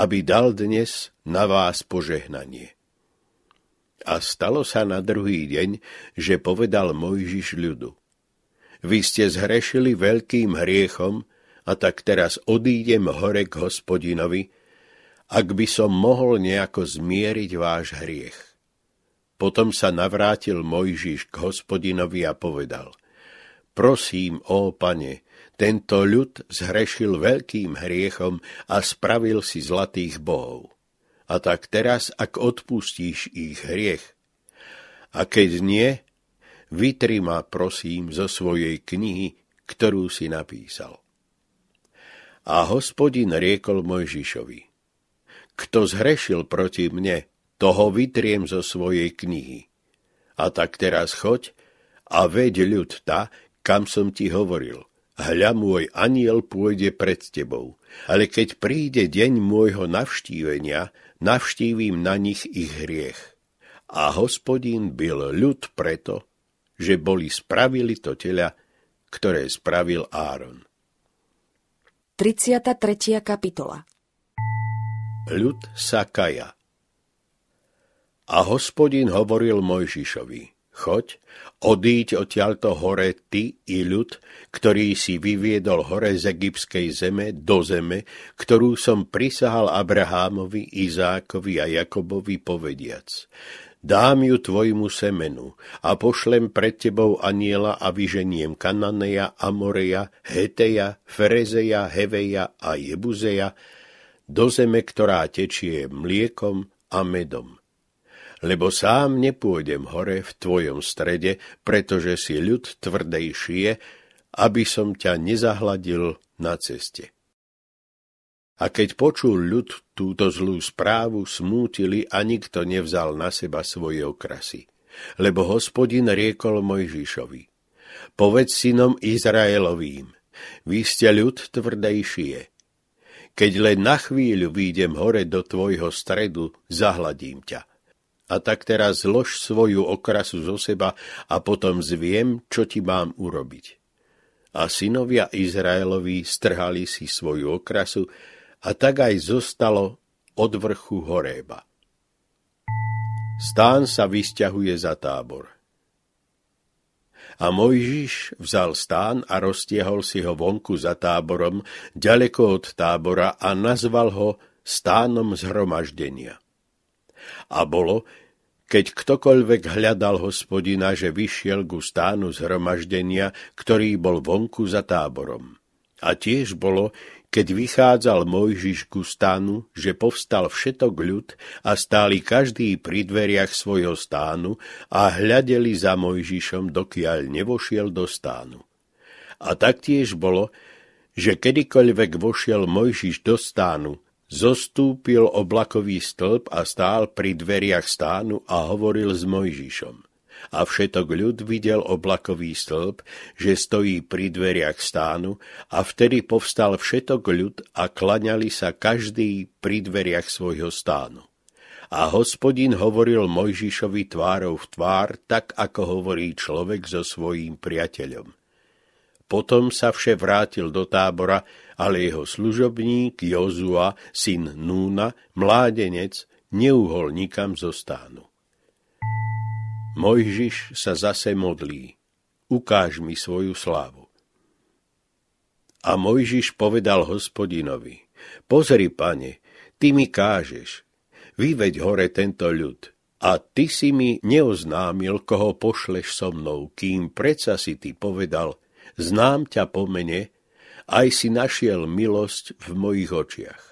aby dal dnes na vás požehnanie. A stalo sa na druhý deň, že povedal Mojžiš ľudu. Vy ste zhrešili veľkým hriechom, a tak teraz odídem hore k hospodinovi, ak by som mohol nejako zmieriť váš hriech. Potom sa navrátil Mojžiš k hospodinovi a povedal, prosím, ó pane, tento ľud zhrešil veľkým hriechom a spravil si zlatých bohov. A tak teraz, ak odpustíš ich hriech, a keď nie, vytri ma prosím zo svojej knihy, ktorú si napísal. A hospodin riekol Mojžišovi – kto zhrešil proti mne, toho vytriem zo svojej knihy. A tak teraz choď a veď ľud tá, kam som ti hovoril. Hľa môj aniel pôjde pred tebou, ale keď príde deň môjho navštívenia, navštívim na nich ich hriech. A hospodín byl ľud preto, že boli spravili to tela, ktoré spravil Áron. 33. kapitola Ľud Sakaja A hospodin hovoril Mojžišovi, choď, odíď odtiaľto hore ty i ľud, ktorý si vyviedol hore z egyptskej zeme do zeme, ktorú som prisahal Abrahámovi, Izákovi a Jakobovi povediac. Dám ju tvojmu semenu a pošlem pred tebou aniela a vyženiem Kananeja, Amoreja, Heteja, Ferezeja, Heveja a Jebuzeja, do zeme, ktorá tečie mliekom a medom. Lebo sám nepôjdem hore v tvojom strede, pretože si ľud tvrdejšie, aby som ťa nezahladil na ceste. A keď počul ľud túto zlú správu, smútili a nikto nevzal na seba svoje okrasy. Lebo hospodin riekol Mojžišovi, povedz synom Izraelovým, vy ste ľud tvrdejšie, keď len na chvíľu výjdem hore do tvojho stredu, zahladím ťa. A tak teraz zlož svoju okrasu zo seba a potom zviem, čo ti mám urobiť. A synovia Izraelovi strhali si svoju okrasu a tak aj zostalo od vrchu Horéba. Stán sa vysťahuje za tábor. A Mojžiš vzal stán a roztiehol si ho vonku za táborom, ďaleko od tábora a nazval ho stánom zhromaždenia. A bolo, keď ktokoľvek hľadal hospodina, že vyšiel ku stánu zhromaždenia, ktorý bol vonku za táborom. A tiež bolo, keď vychádzal Mojžiš ku stánu, že povstal všetok ľud a stáli každý pri dveriach svojho stánu a hľadeli za Mojžišom, dokiaľ nevošiel do stánu. A taktiež bolo, že kedykoľvek vošiel Mojžiš do stánu, zostúpil oblakový stĺp a stál pri dveriach stánu a hovoril s Mojžišom a všetok ľud videl oblakový stĺp, že stojí pri dveriach stánu a vtedy povstal všetok ľud a klaňali sa každý pri dveriach svojho stánu. A hospodin hovoril Mojžišovi tvárov v tvár, tak ako hovorí človek so svojím priateľom. Potom sa vše vrátil do tábora, ale jeho služobník Jozua, syn Núna, mládenec, neuhol nikam zo stánu. Mojžiš sa zase modlí, ukáž mi svoju slávu. A Mojžiš povedal hospodinovi, pozri, pane, ty mi kážeš, vyveď hore tento ľud, a ty si mi neoznámil, koho pošleš so mnou, kým predsa si ty povedal, znám ťa po mene, aj si našiel milosť v mojich očiach.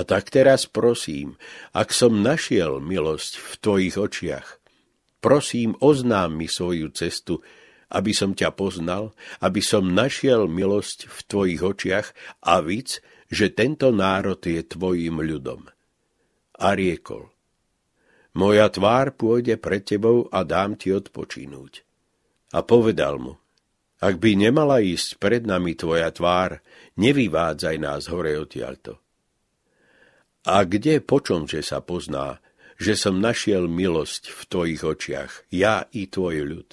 A tak teraz prosím, ak som našiel milosť v tvojich očiach, Prosím, oznám mi svoju cestu, aby som ťa poznal, aby som našiel milosť v tvojich očiach a víc, že tento národ je tvojim ľudom. A riekol, moja tvár pôjde pred tebou a dám ti odpočinúť. A povedal mu, ak by nemala ísť pred nami tvoja tvár, nevyvádzaj nás hore odtiaľto. A kde počom, že sa pozná, že som našiel milosť v tvojich očiach, ja i tvoj ľud.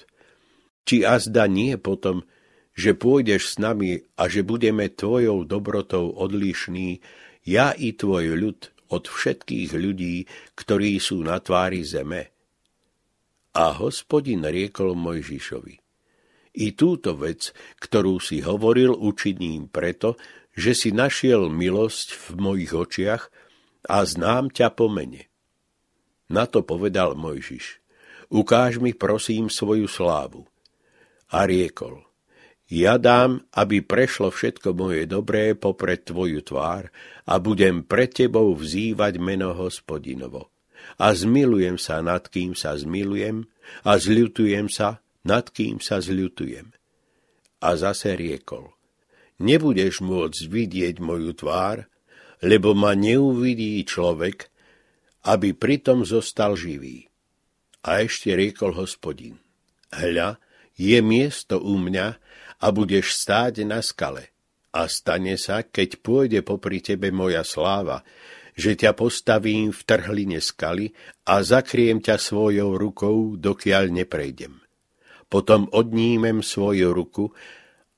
Či azda nie potom, že pôjdeš s nami a že budeme tvojou dobrotou odlišní, ja i tvoj ľud od všetkých ľudí, ktorí sú na tvári zeme. A hospodin riekol Mojžišovi, i túto vec, ktorú si hovoril, učiním preto, že si našiel milosť v mojich očiach a znám ťa po mene. Na to povedal Mojžiš, ukáž mi prosím svoju slávu. A riekol, ja dám, aby prešlo všetko moje dobré popred tvoju tvár a budem pred tebou vzývať meno hospodinovo. A zmilujem sa, nad kým sa zmilujem, a zľutujem sa, nad kým sa zľutujem. A zase riekol, nebudeš môcť vidieť moju tvár, lebo ma neuvidí človek, aby pritom zostal živý. A ešte riekol hospodin, hľa, je miesto u mňa a budeš stáť na skale. A stane sa, keď pôjde popri tebe moja sláva, že ťa postavím v trhline skaly a zakriem ťa svojou rukou, dokiaľ neprejdem. Potom odnímem svoju ruku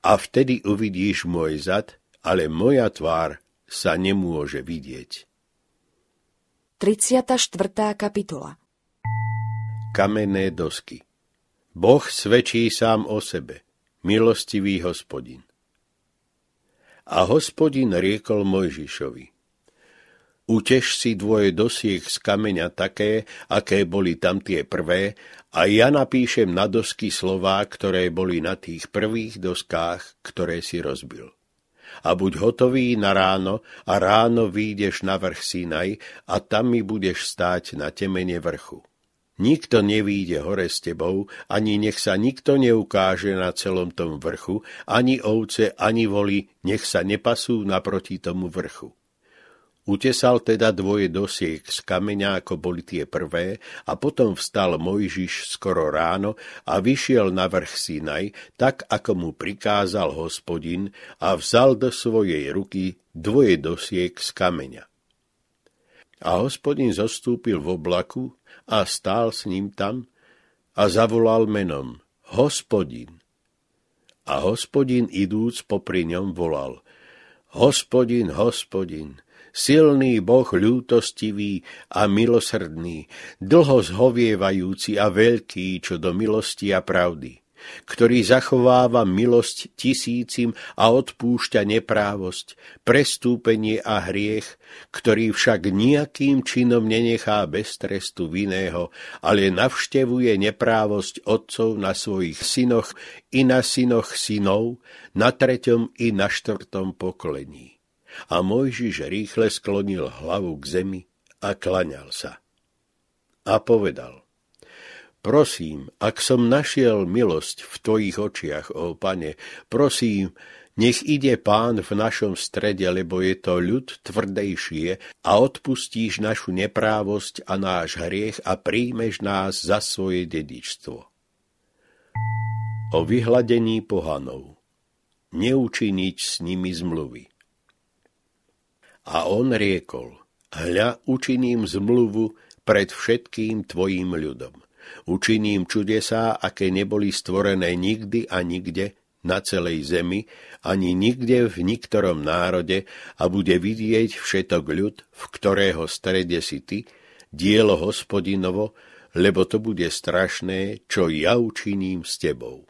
a vtedy uvidíš môj zad, ale moja tvár sa nemôže vidieť. 34. kapitola Kamenné dosky Boh svedčí sám o sebe, milostivý hospodin. A hospodin riekol Mojžišovi. Utež si dvoje dosiek z kameňa také, aké boli tam tie prvé, a ja napíšem na dosky slová, ktoré boli na tých prvých doskách, ktoré si rozbil a buď hotový na ráno a ráno výjdeš na vrch Sinaj a tam mi budeš stáť na temene vrchu. Nikto nevýjde hore s tebou, ani nech sa nikto neukáže na celom tom vrchu, ani ovce, ani voli, nech sa nepasú naproti tomu vrchu. Utesal teda dvoje dosiek z kameňa, ako boli tie prvé, a potom vstal Mojžiš skoro ráno a vyšiel na vrch Sinaj, tak ako mu prikázal hospodin a vzal do svojej ruky dvoje dosiek z kameňa. A hospodin zostúpil v oblaku a stál s ním tam a zavolal menom Hospodin. A hospodin idúc popri ňom volal Hospodin, hospodin, silný Boh ľútostivý a milosrdný, dlho zhovievajúci a veľký, čo do milosti a pravdy ktorý zachováva milosť tisícim a odpúšťa neprávosť, prestúpenie a hriech, ktorý však nejakým činom nenechá bez trestu vinného, ale navštevuje neprávosť otcov na svojich synoch i na synoch synov, na treťom i na štvrtom pokolení. A Mojžiš rýchle sklonil hlavu k zemi a klaňal sa. A povedal, prosím, ak som našiel milosť v tvojich očiach, ó pane, prosím, nech ide pán v našom strede, lebo je to ľud tvrdejšie a odpustíš našu neprávosť a náš hriech a príjmeš nás za svoje dedičstvo. O vyhladení pohanov. Neučiniť s nimi zmluvy. A on riekol, hľa učiním zmluvu pred všetkým tvojim ľudom. Učiním čudesá, aké neboli stvorené nikdy a nikde na celej zemi, ani nikde v niktorom národe a bude vidieť všetok ľud, v ktorého strede si ty, dielo hospodinovo, lebo to bude strašné, čo ja učiním s tebou.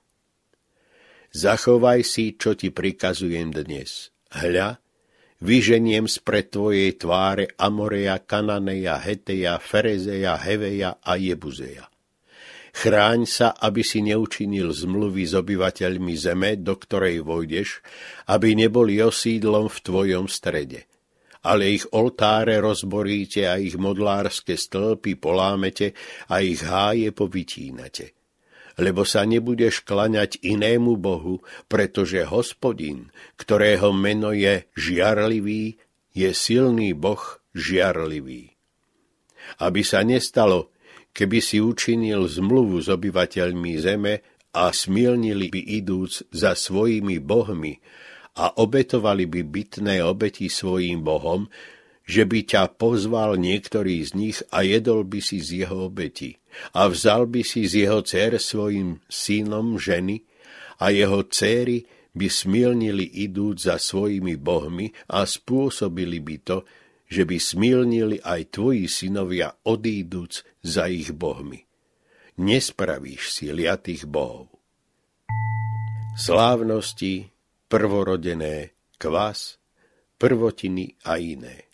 Zachovaj si, čo ti prikazujem dnes. Hľa, vyženiem spred tvojej tváre Amoreja, Kananeja, Heteja, Ferezeja, Heveja a Jebuzeja. Chráň sa, aby si neučinil zmluvy s obyvateľmi zeme, do ktorej vojdeš, aby neboli osídlom v tvojom strede. Ale ich oltáre rozboríte a ich modlárske stĺpy polámete a ich háje povytínate lebo sa nebudeš klaňať inému bohu, pretože hospodin, ktorého meno je žiarlivý, je silný boh žiarlivý. Aby sa nestalo, keby si učinil zmluvu s obyvateľmi zeme a smilnili by idúc za svojimi bohmi a obetovali by bytné obeti svojim bohom, že by ťa pozval niektorý z nich a jedol by si z jeho obeti a vzal by si z jeho dcer svojim synom ženy a jeho céry by smilnili idúť za svojimi bohmi a spôsobili by to, že by smilnili aj tvoji synovia odíduc za ich bohmi. Nespravíš si liatých bohov. Slávnosti, prvorodené, kvas, prvotiny a iné.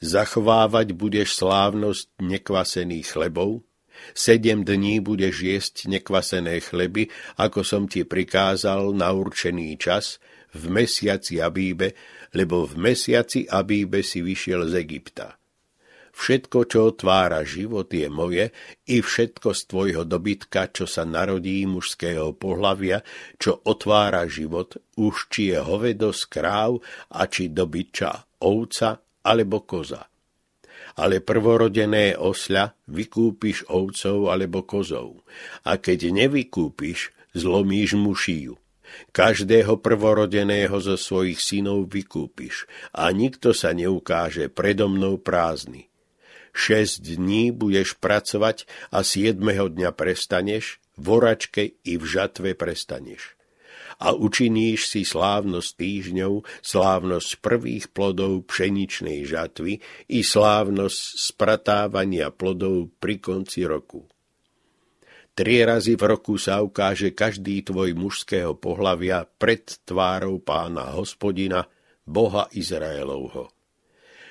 Zachovávať budeš slávnosť nekvasených chlebov, sedem dní budeš jesť nekvasené chleby, ako som ti prikázal na určený čas, v mesiaci Abíbe, lebo v mesiaci Abíbe si vyšiel z Egypta. Všetko, čo otvára život, je moje, i všetko z tvojho dobytka, čo sa narodí mužského pohlavia, čo otvára život, už či je hovedo z kráv a či dobyča ovca, alebo koza. Ale prvorodené osľa vykúpiš ovcov alebo kozou. A keď nevykúpiš, zlomíš mu šiju. Každého prvorodeného zo svojich synov vykúpiš a nikto sa neukáže predo mnou prázdny. Šesť dní budeš pracovať a siedmeho dňa prestaneš, v oračke i v žatve prestaneš a učiníš si slávnosť týždňov, slávnosť prvých plodov pšeničnej žatvy i slávnosť spratávania plodov pri konci roku. Tri razy v roku sa ukáže každý tvoj mužského pohlavia pred tvárou pána hospodina, Boha Izraelovho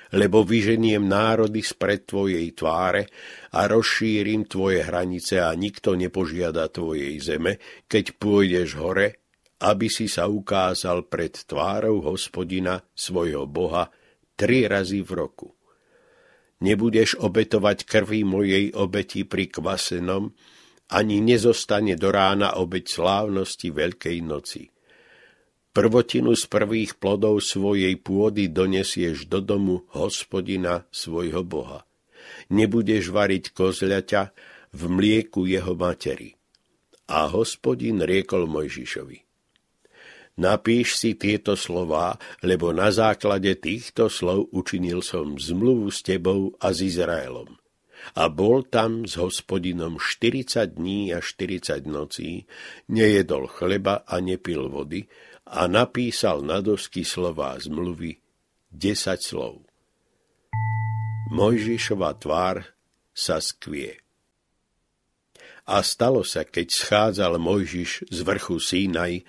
lebo vyženiem národy spred tvojej tváre a rozšírim tvoje hranice a nikto nepožiada tvojej zeme, keď pôjdeš hore aby si sa ukázal pred tvárou hospodina, svojho boha, tri razy v roku. Nebudeš obetovať krvi mojej obeti pri kvasenom, ani nezostane do rána obeť slávnosti Veľkej noci. Prvotinu z prvých plodov svojej pôdy donesieš do domu hospodina svojho boha. Nebudeš variť kozľaťa v mlieku jeho materi. A hospodin riekol Mojžišovi – Napíš si tieto slová, lebo na základe týchto slov učinil som zmluvu s tebou a s Izraelom. A bol tam s hospodinom 40 dní a 40 nocí, nejedol chleba a nepil vody a napísal na dosky slová zmluvy 10 slov. Mojžišova tvár sa skvie. A stalo sa, keď schádzal Mojžiš z vrchu Sínaj,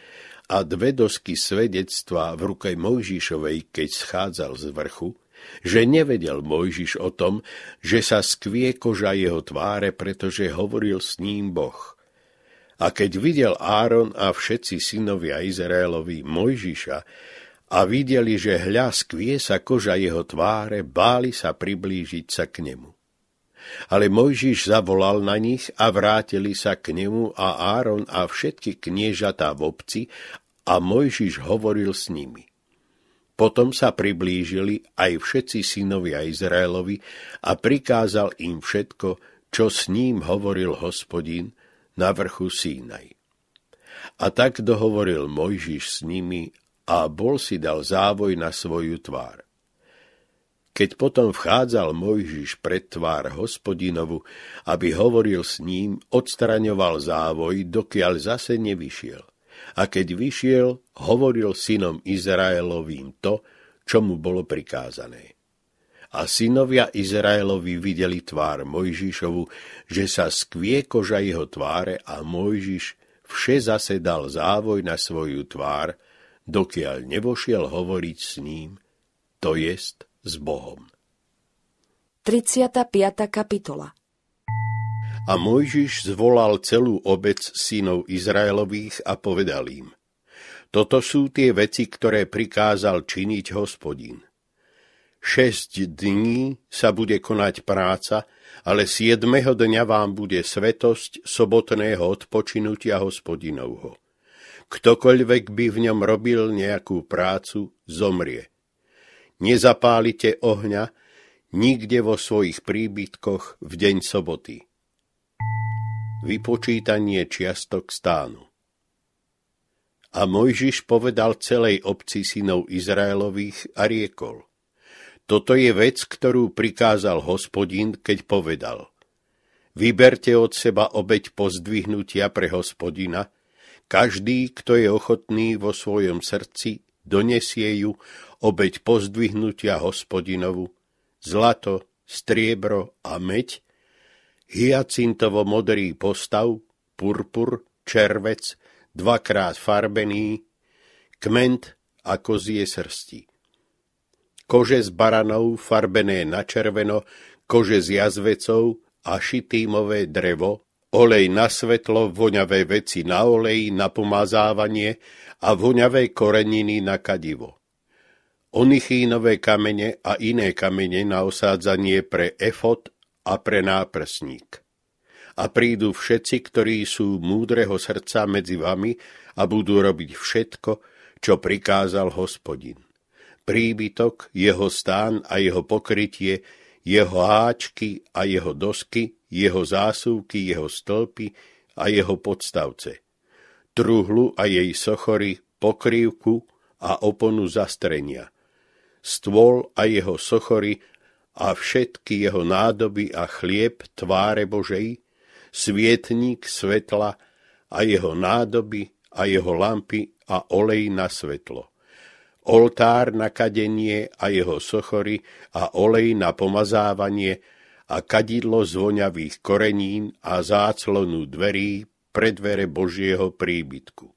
a dve dosky svedectva v ruke Mojžišovej, keď schádzal z vrchu, že nevedel Mojžiš o tom, že sa skvie koža jeho tváre, pretože hovoril s ním Boh. A keď videl Áron a všetci synovia Izraelovi Mojžiša a videli, že hľa skvie sa koža jeho tváre, báli sa priblížiť sa k nemu. Ale Mojžiš zavolal na nich a vrátili sa k nemu a Áron a všetky kniežatá v obci a Mojžiš hovoril s nimi. Potom sa priblížili aj všetci synovia Izraelovi a prikázal im všetko, čo s ním hovoril hospodín na vrchu Sínaj. A tak dohovoril Mojžiš s nimi a bol si dal závoj na svoju tvár. Keď potom vchádzal Mojžiš pred tvár hospodinovu, aby hovoril s ním, odstraňoval závoj, dokiaľ zase nevyšiel. A keď vyšiel, hovoril synom Izraelovým to, čo mu bolo prikázané. A synovia Izraelovi videli tvár Mojžišovu, že sa skvie koža jeho tváre a Mojžiš vše zase dal závoj na svoju tvár, dokiaľ nevošiel hovoriť s ním, to jest s Bohom. 35. kapitola A Mojžiš zvolal celú obec synov Izraelových a povedal im, toto sú tie veci, ktoré prikázal činiť hospodin. Šesť dní sa bude konať práca, ale siedmeho dňa vám bude svetosť sobotného odpočinutia hospodinovho. Ktokoľvek by v ňom robil nejakú prácu, zomrie. Nezapálite ohňa nikde vo svojich príbytkoch v deň soboty. Vypočítanie čiastok stánu A Mojžiš povedal celej obci synov Izraelových a riekol. Toto je vec, ktorú prikázal hospodin, keď povedal. Vyberte od seba obeď pozdvihnutia pre hospodina, každý, kto je ochotný vo svojom srdci, donesie ju obeď pozdvihnutia hospodinovu, zlato, striebro a meď, hyacintovo-modrý postav, purpur, červec, dvakrát farbený, kment a kozie srsti. Kože z baranov farbené na červeno, kože z jazvecov a šitímové drevo, olej na svetlo, voňavé veci na olej, na pomazávanie a voňavé koreniny na kadivo onichínové kamene a iné kamene na osádzanie pre efot a pre náprsník. A prídu všetci, ktorí sú múdreho srdca medzi vami a budú robiť všetko, čo prikázal hospodin. Príbytok, jeho stán a jeho pokrytie, jeho háčky a jeho dosky, jeho zásuvky, jeho stĺpy a jeho podstavce. Truhlu a jej sochory, pokrývku a oponu zastrenia – stôl a jeho sochory a všetky jeho nádoby a chlieb tváre Božej, svietník svetla a jeho nádoby a jeho lampy a olej na svetlo. Oltár na kadenie a jeho sochory a olej na pomazávanie a kadidlo zvoňavých korenín a záclonu dverí pre dvere Božieho príbytku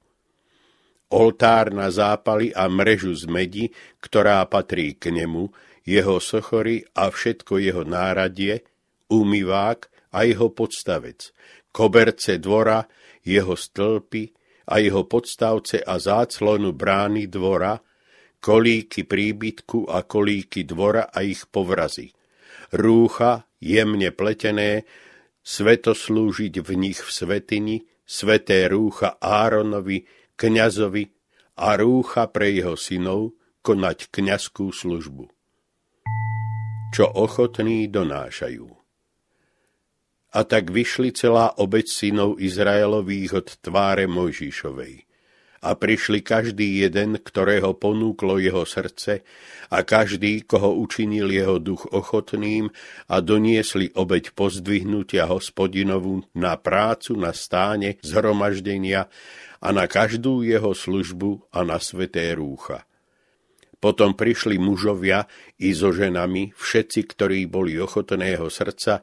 oltár na zápaly a mrežu z medi, ktorá patrí k nemu, jeho sochory a všetko jeho náradie, umývák a jeho podstavec, koberce dvora, jeho stĺpy a jeho podstavce a záclonu brány dvora, kolíky príbytku a kolíky dvora a ich povrazy, rúcha jemne pletené, sveto slúžiť v nich v svetini, sveté rúcha Áronovi, kňazovi a rúcha pre jeho synov konať kniazskú službu. Čo ochotní donášajú. A tak vyšli celá obec synov Izraelových od tváre Mojžišovej. A prišli každý jeden, ktorého ponúklo jeho srdce, a každý, koho učinil jeho duch ochotným, a doniesli obeď pozdvihnutia hospodinovu na prácu na stáne zhromaždenia a na každú jeho službu a na sveté rúcha. Potom prišli mužovia i so ženami, všetci, ktorí boli ochotného srdca,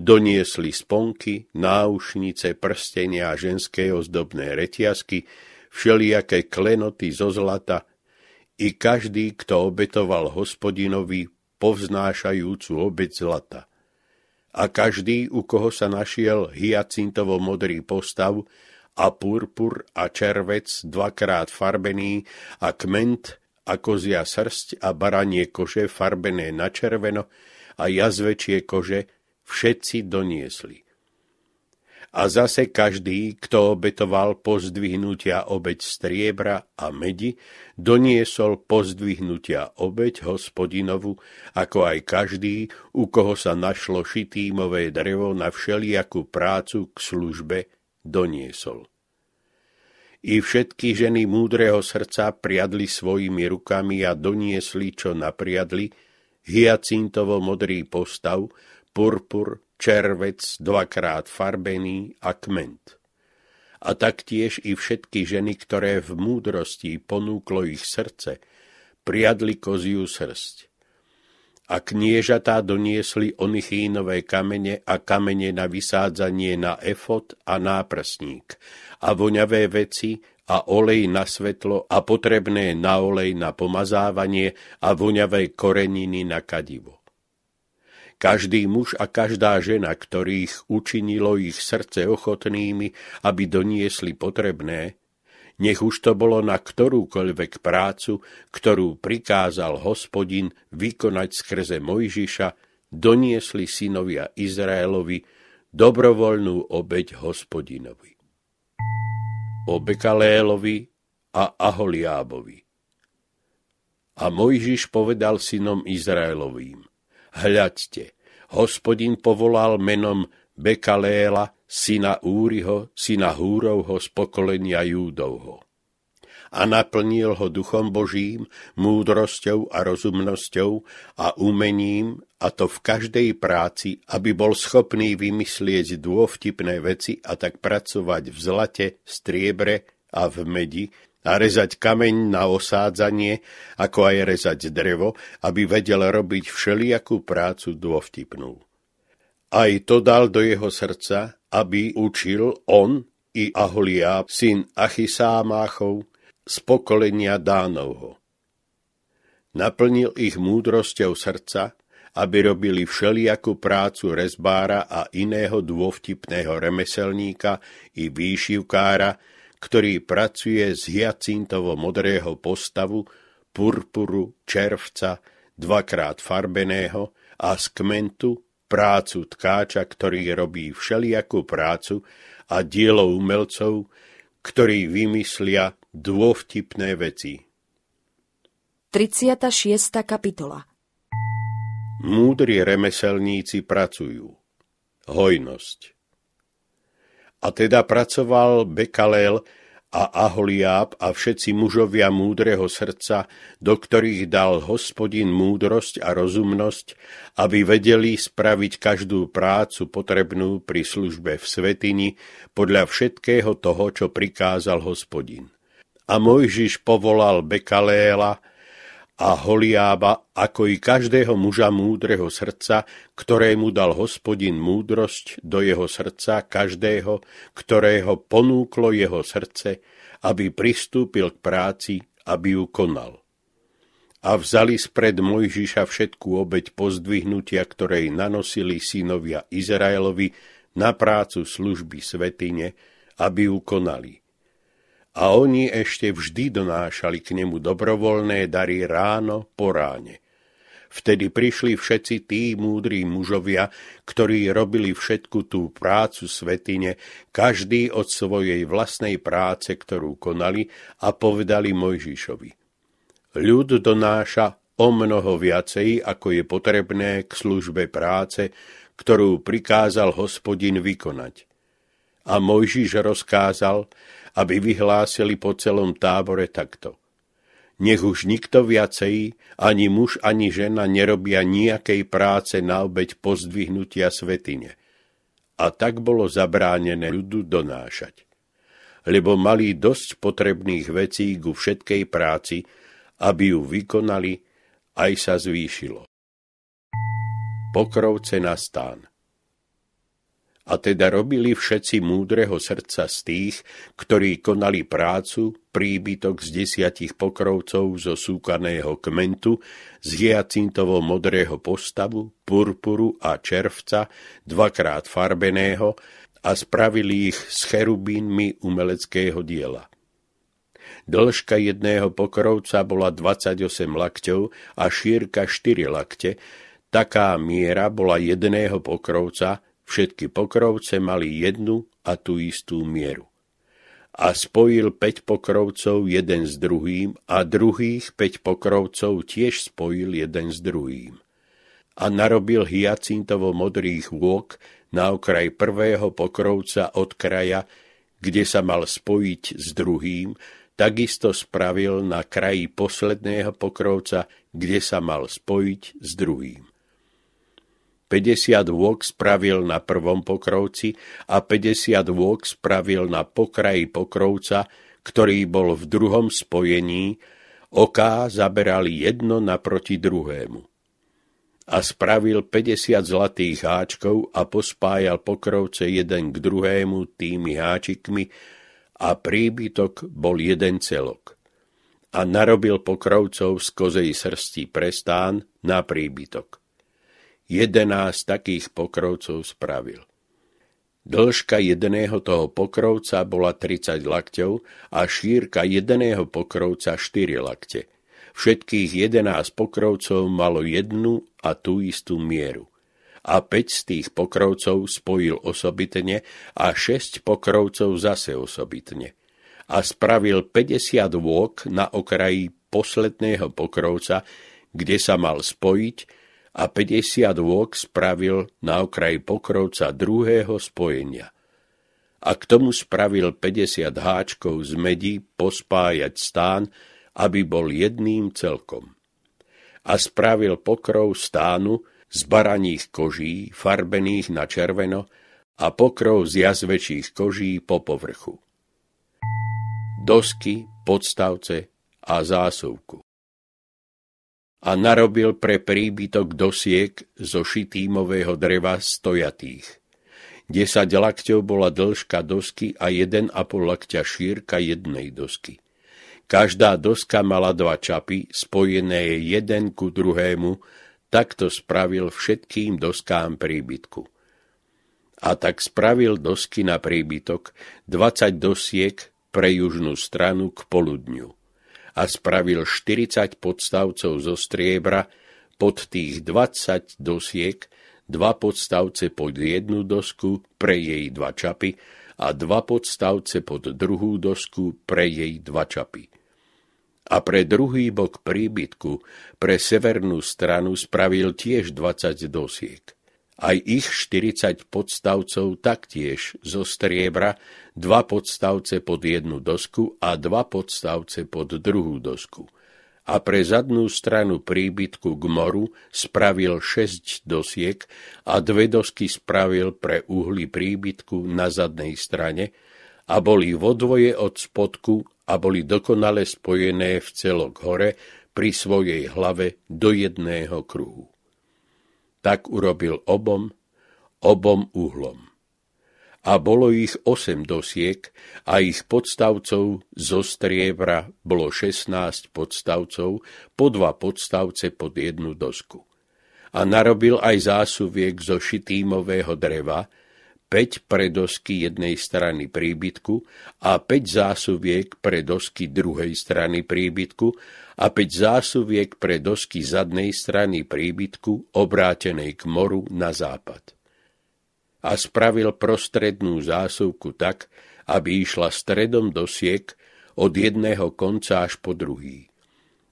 doniesli sponky, náušnice, prstenia a ženské ozdobné reťazky, všelijaké klenoty zo zlata i každý, kto obetoval hospodinovi povznášajúcu obec zlata. A každý, u koho sa našiel hyacintovo modrý postav, a purpur a červec dvakrát farbený a kment a kozia srst a baranie kože farbené na červeno a jazvečie kože všetci doniesli. A zase každý, kto obetoval pozdvihnutia obeď striebra a medi, doniesol pozdvihnutia obeď hospodinovu, ako aj každý, u koho sa našlo šitýmové drevo na všelijakú prácu k službe doniesol. I všetky ženy múdreho srdca priadli svojimi rukami a doniesli, čo napriadli, hyacintovo modrý postav, purpur, červec, dvakrát farbený a kment. A taktiež i všetky ženy, ktoré v múdrosti ponúklo ich srdce, priadli koziu srst a kniežatá doniesli onychínové kamene a kamene na vysádzanie na efot a náprsník a voňavé veci a olej na svetlo a potrebné na olej na pomazávanie a voňavé koreniny na kadivo. Každý muž a každá žena, ktorých učinilo ich srdce ochotnými, aby doniesli potrebné, nech už to bolo na ktorúkoľvek prácu, ktorú prikázal hospodin vykonať skrze Mojžiša, doniesli synovia Izraelovi dobrovoľnú obeď hospodinovi. O Bekalélovi a Aholiábovi. A Mojžiš povedal synom Izraelovým, hľadte, hospodin povolal menom Bekaléla, syna Úriho, syna Húrovho z pokolenia Júdovho. A naplnil ho duchom Božím, múdrosťou a rozumnosťou a umením, a to v každej práci, aby bol schopný vymyslieť dôvtipné veci a tak pracovať v zlate, striebre a v medi, a rezať kameň na osádzanie, ako aj rezať drevo, aby vedel robiť všelijakú prácu dôvtipnú. Aj to dal do jeho srdca, aby učil on i Aholia syn Achisámáchov, z pokolenia Dánovho. Naplnil ich múdrosťou srdca, aby robili všelijakú prácu rezbára a iného dôvtipného remeselníka i výšivkára, ktorý pracuje z hiacintovo-modrého postavu, purpuru, červca, dvakrát farbeného a z kmentu, prácu tkáča, ktorý robí všelijakú prácu a dielo umelcov, ktorí vymyslia dôvtipné veci. 36. kapitola Múdri remeselníci pracujú. Hojnosť. A teda pracoval Bekalel a Aholiáb a všetci mužovia múdreho srdca, do ktorých dal hospodin múdrosť a rozumnosť, aby vedeli spraviť každú prácu potrebnú pri službe v svetini podľa všetkého toho, čo prikázal hospodin. A Mojžiš povolal Bekaléla, a Holiába, ako i každého muža múdreho srdca, ktorému dal hospodin múdrosť do jeho srdca, každého, ktorého ponúklo jeho srdce, aby pristúpil k práci, aby ju konal. A vzali spred Mojžiša všetku obeď pozdvihnutia, ktorej nanosili synovia Izraelovi na prácu služby svetine, aby ju konali a oni ešte vždy donášali k nemu dobrovoľné dary ráno po ráne. Vtedy prišli všetci tí múdri mužovia, ktorí robili všetku tú prácu svetine, každý od svojej vlastnej práce, ktorú konali, a povedali Mojžišovi. Ľud donáša o mnoho viacej, ako je potrebné k službe práce, ktorú prikázal hospodin vykonať. A Mojžiš rozkázal, aby vyhlásili po celom tábore takto. Nech už nikto viacej, ani muž, ani žena nerobia nejakej práce na obeď pozdvihnutia svetine. A tak bolo zabránené ľudu donášať. Lebo mali dosť potrebných vecí ku všetkej práci, aby ju vykonali, aj sa zvýšilo. Pokrovce na stán. A teda robili všetci múdreho srdca z tých, ktorí konali prácu, príbytok z desiatich pokrovcov zo súkaného kmentu, z hiacintovo modrého postavu, purpuru a červca, dvakrát farbeného, a spravili ich s cherubínmi umeleckého diela. Dĺžka jedného pokrovca bola 28 lakťov a šírka 4 lakte, taká miera bola jedného pokrovca, Všetky pokrovce mali jednu a tú istú mieru. A spojil 5 pokrovcov jeden s druhým a druhých 5 pokrovcov tiež spojil jeden s druhým. A narobil hyacintovo modrých vôk na okraj prvého pokrovca od kraja, kde sa mal spojiť s druhým, takisto spravil na kraji posledného pokrovca, kde sa mal spojiť s druhým. 50 vôk spravil na prvom pokrovci a 50 vôk spravil na pokraji pokrovca, ktorý bol v druhom spojení, oká zaberali jedno naproti druhému. A spravil 50 zlatých háčkov a pospájal pokrovce jeden k druhému tými háčikmi a príbytok bol jeden celok a narobil pokrovcov z kozej srsti prestán na príbytok jedenáct takých pokrovcov spravil. Dĺžka jedného toho pokrovca bola 30 lakťov a šírka jedného pokrovca 4 lakte. Všetkých 11 pokrovcov malo jednu a tú istú mieru. A 5 z tých pokrovcov spojil osobitne a 6 pokrovcov zase osobitne. A spravil 50 vôk na okraji posledného pokrovca, kde sa mal spojiť a 50 vôk spravil na okraj pokrovca druhého spojenia. A k tomu spravil 50 háčkov z medí pospájať stán, aby bol jedným celkom. A spravil pokrov stánu z baraných koží, farbených na červeno, a pokrov z jazvečích koží po povrchu. Dosky, podstavce a zásuvku a narobil pre príbytok dosiek zo šitýmového dreva stojatých. 10 lakťov bola dĺžka dosky a 1,5 lakťa šírka jednej dosky. Každá doska mala dva čapy, spojené jeden ku druhému, takto spravil všetkým doskám príbytku. A tak spravil dosky na príbytok 20 dosiek pre južnú stranu k poludňu a spravil 40 podstavcov zo striebra, pod tých 20 dosiek, dva podstavce pod jednu dosku pre jej dva čapy a dva podstavce pod druhú dosku pre jej dva čapy. A pre druhý bok príbytku, pre severnú stranu spravil tiež 20 dosiek aj ich 40 podstavcov taktiež zo striebra, dva podstavce pod jednu dosku a dva podstavce pod druhú dosku. A pre zadnú stranu príbytku k moru spravil 6 dosiek a dve dosky spravil pre uhly príbytku na zadnej strane a boli vodvoje od spodku a boli dokonale spojené v celok hore pri svojej hlave do jedného kruhu. Tak urobil obom, obom uhlom. A bolo ich osem dosiek a ich podstavcov zo striebra bolo 16 podstavcov, po dva podstavce pod jednu dosku. A narobil aj zásuviek zo šitímového dreva, 5 pre dosky jednej strany príbytku a 5 zásuviek pre dosky druhej strany príbytku a 5 zásuviek pre dosky zadnej strany príbytku obrátenej k moru na západ. A spravil prostrednú zásuvku tak, aby išla stredom dosiek od jedného konca až po druhý.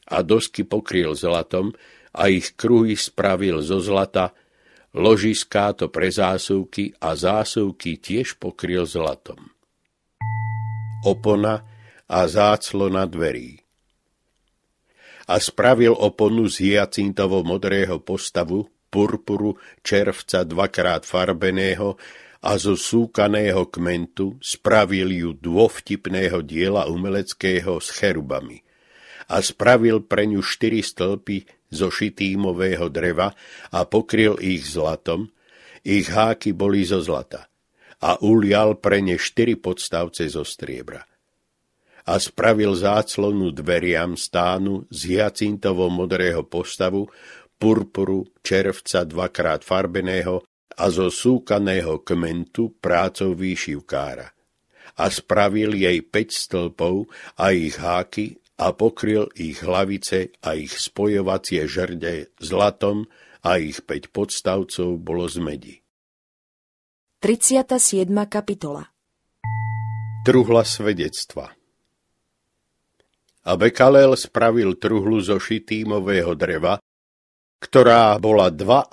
A dosky pokryl zlatom a ich kruhy spravil zo zlata, ložiská to pre zásuvky a zásuvky tiež pokryl zlatom. Opona a záclo na dverí a spravil oponu z hyacintovo modrého postavu, purpuru, červca dvakrát farbeného a zo súkaného kmentu spravil ju dôvtipného diela umeleckého s cherubami a spravil pre ňu štyri stĺpy zo šitímového dreva a pokryl ich zlatom, ich háky boli zo zlata a ulial pre ne štyri podstavce zo striebra – a spravil záclonu dveriam stánu z hyacintovo modrého postavu, purpuru, červca dvakrát farbeného a zo súkaného kmentu prácou výšivkára. A spravil jej päť stĺpov a ich háky a pokryl ich hlavice a ich spojovacie žrde zlatom a ich päť podstavcov bolo z medi. 37. kapitola Truhla svedectva a Bekalel spravil truhlu zo šitýmového dreva, ktorá bola 2,5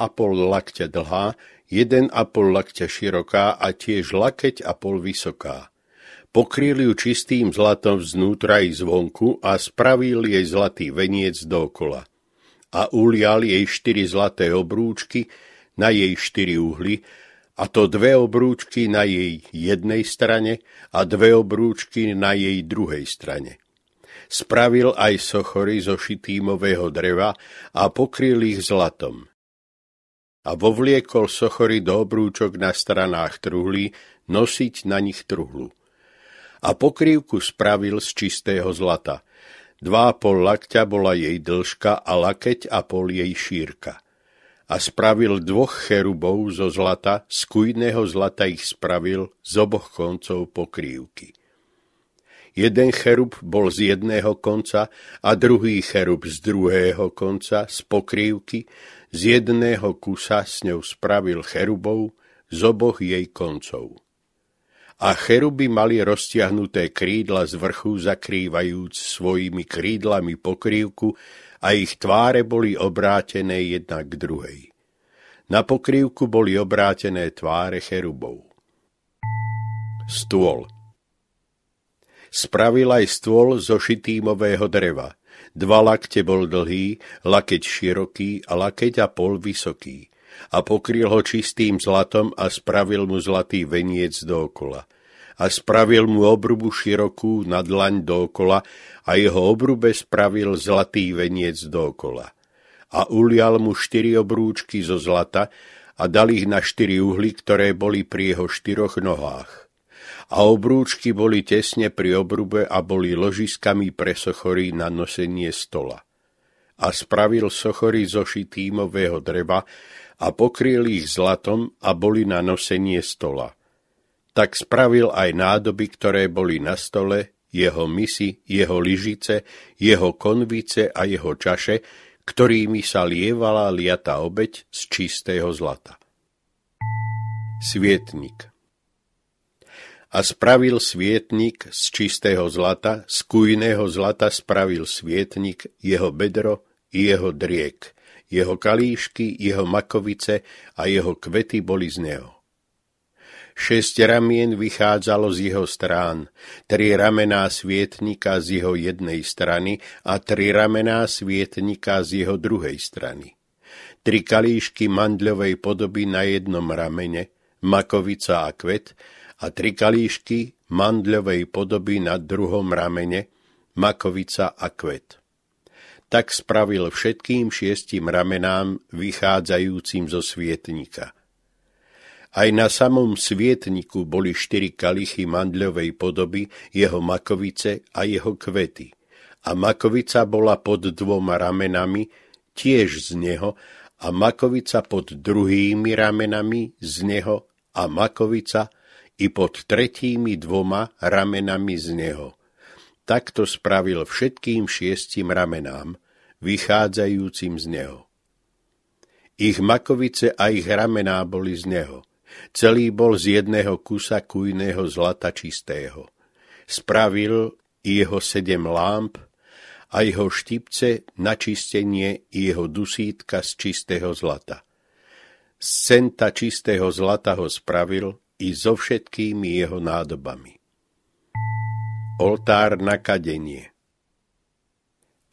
lakťa dlhá, 1,5 lakťa široká a tiež lakeť a pol vysoká. Pokryl ju čistým zlatom vznútra i zvonku a spravil jej zlatý veniec dokola. A ulial jej štyri zlaté obrúčky na jej štyri uhly, a to dve obrúčky na jej jednej strane a dve obrúčky na jej druhej strane spravil aj sochory zo šitýmového dreva a pokryl ich zlatom. A vovliekol sochory do obrúčok na stranách truhly, nosiť na nich truhlu. A pokrývku spravil z čistého zlata. Dva pol lakťa bola jej dĺžka a lakeť a pol jej šírka. A spravil dvoch cherubov zo zlata, z kujného zlata ich spravil z oboch koncov pokrývky Jeden cherub bol z jedného konca a druhý cherub z druhého konca, z pokrývky, z jedného kusa s ňou spravil cherubov z oboch jej koncov. A cheruby mali roztiahnuté krídla z vrchu, zakrývajúc svojimi krídlami pokrývku a ich tváre boli obrátené jedna k druhej. Na pokrývku boli obrátené tváre cherubov. Stôl Spravil aj stôl zo šitýmového dreva. Dva lakte bol dlhý, lakeť široký a lakeť a pol vysoký. A pokryl ho čistým zlatom a spravil mu zlatý veniec dookola. A spravil mu obrubu širokú na dlaň dookola a jeho obrube spravil zlatý veniec dookola. A ulial mu štyri obrúčky zo zlata a dal ich na štyri uhly, ktoré boli pri jeho štyroch nohách a obrúčky boli tesne pri obrube a boli ložiskami pre sochory na nosenie stola. A spravil sochory zo šitýmového dreva a pokryl ich zlatom a boli na nosenie stola. Tak spravil aj nádoby, ktoré boli na stole, jeho misy, jeho lyžice, jeho konvice a jeho čaše, ktorými sa lievala liata obeď z čistého zlata. Svietnik a spravil svietnik z čistého zlata, z kujného zlata spravil svietnik jeho bedro i jeho driek, jeho kalíšky, jeho makovice a jeho kvety boli z neho. Šesť ramien vychádzalo z jeho strán, tri ramená svietnika z jeho jednej strany a tri ramená svietnika z jeho druhej strany. Tri kalíšky mandľovej podoby na jednom ramene, makovica a kvet a tri kalíšky mandľovej podoby na druhom ramene, makovica a kvet. Tak spravil všetkým šiestim ramenám vychádzajúcim zo svietnika. Aj na samom svietniku boli štyri kalichy mandľovej podoby, jeho makovice a jeho kvety. A makovica bola pod dvoma ramenami, tiež z neho, a makovica pod druhými ramenami z neho a makovica i pod tretími dvoma ramenami z neho. Takto spravil všetkým šiestim ramenám, vychádzajúcim z neho. Ich makovice a ich ramená boli z neho. Celý bol z jedného kusa kujného zlata čistého. Spravil jeho sedem lámp a jeho štipce na čistenie i jeho dusítka z čistého zlata. Z centa čistého zlata ho spravil i so všetkými jeho nádobami. Oltár na kadenie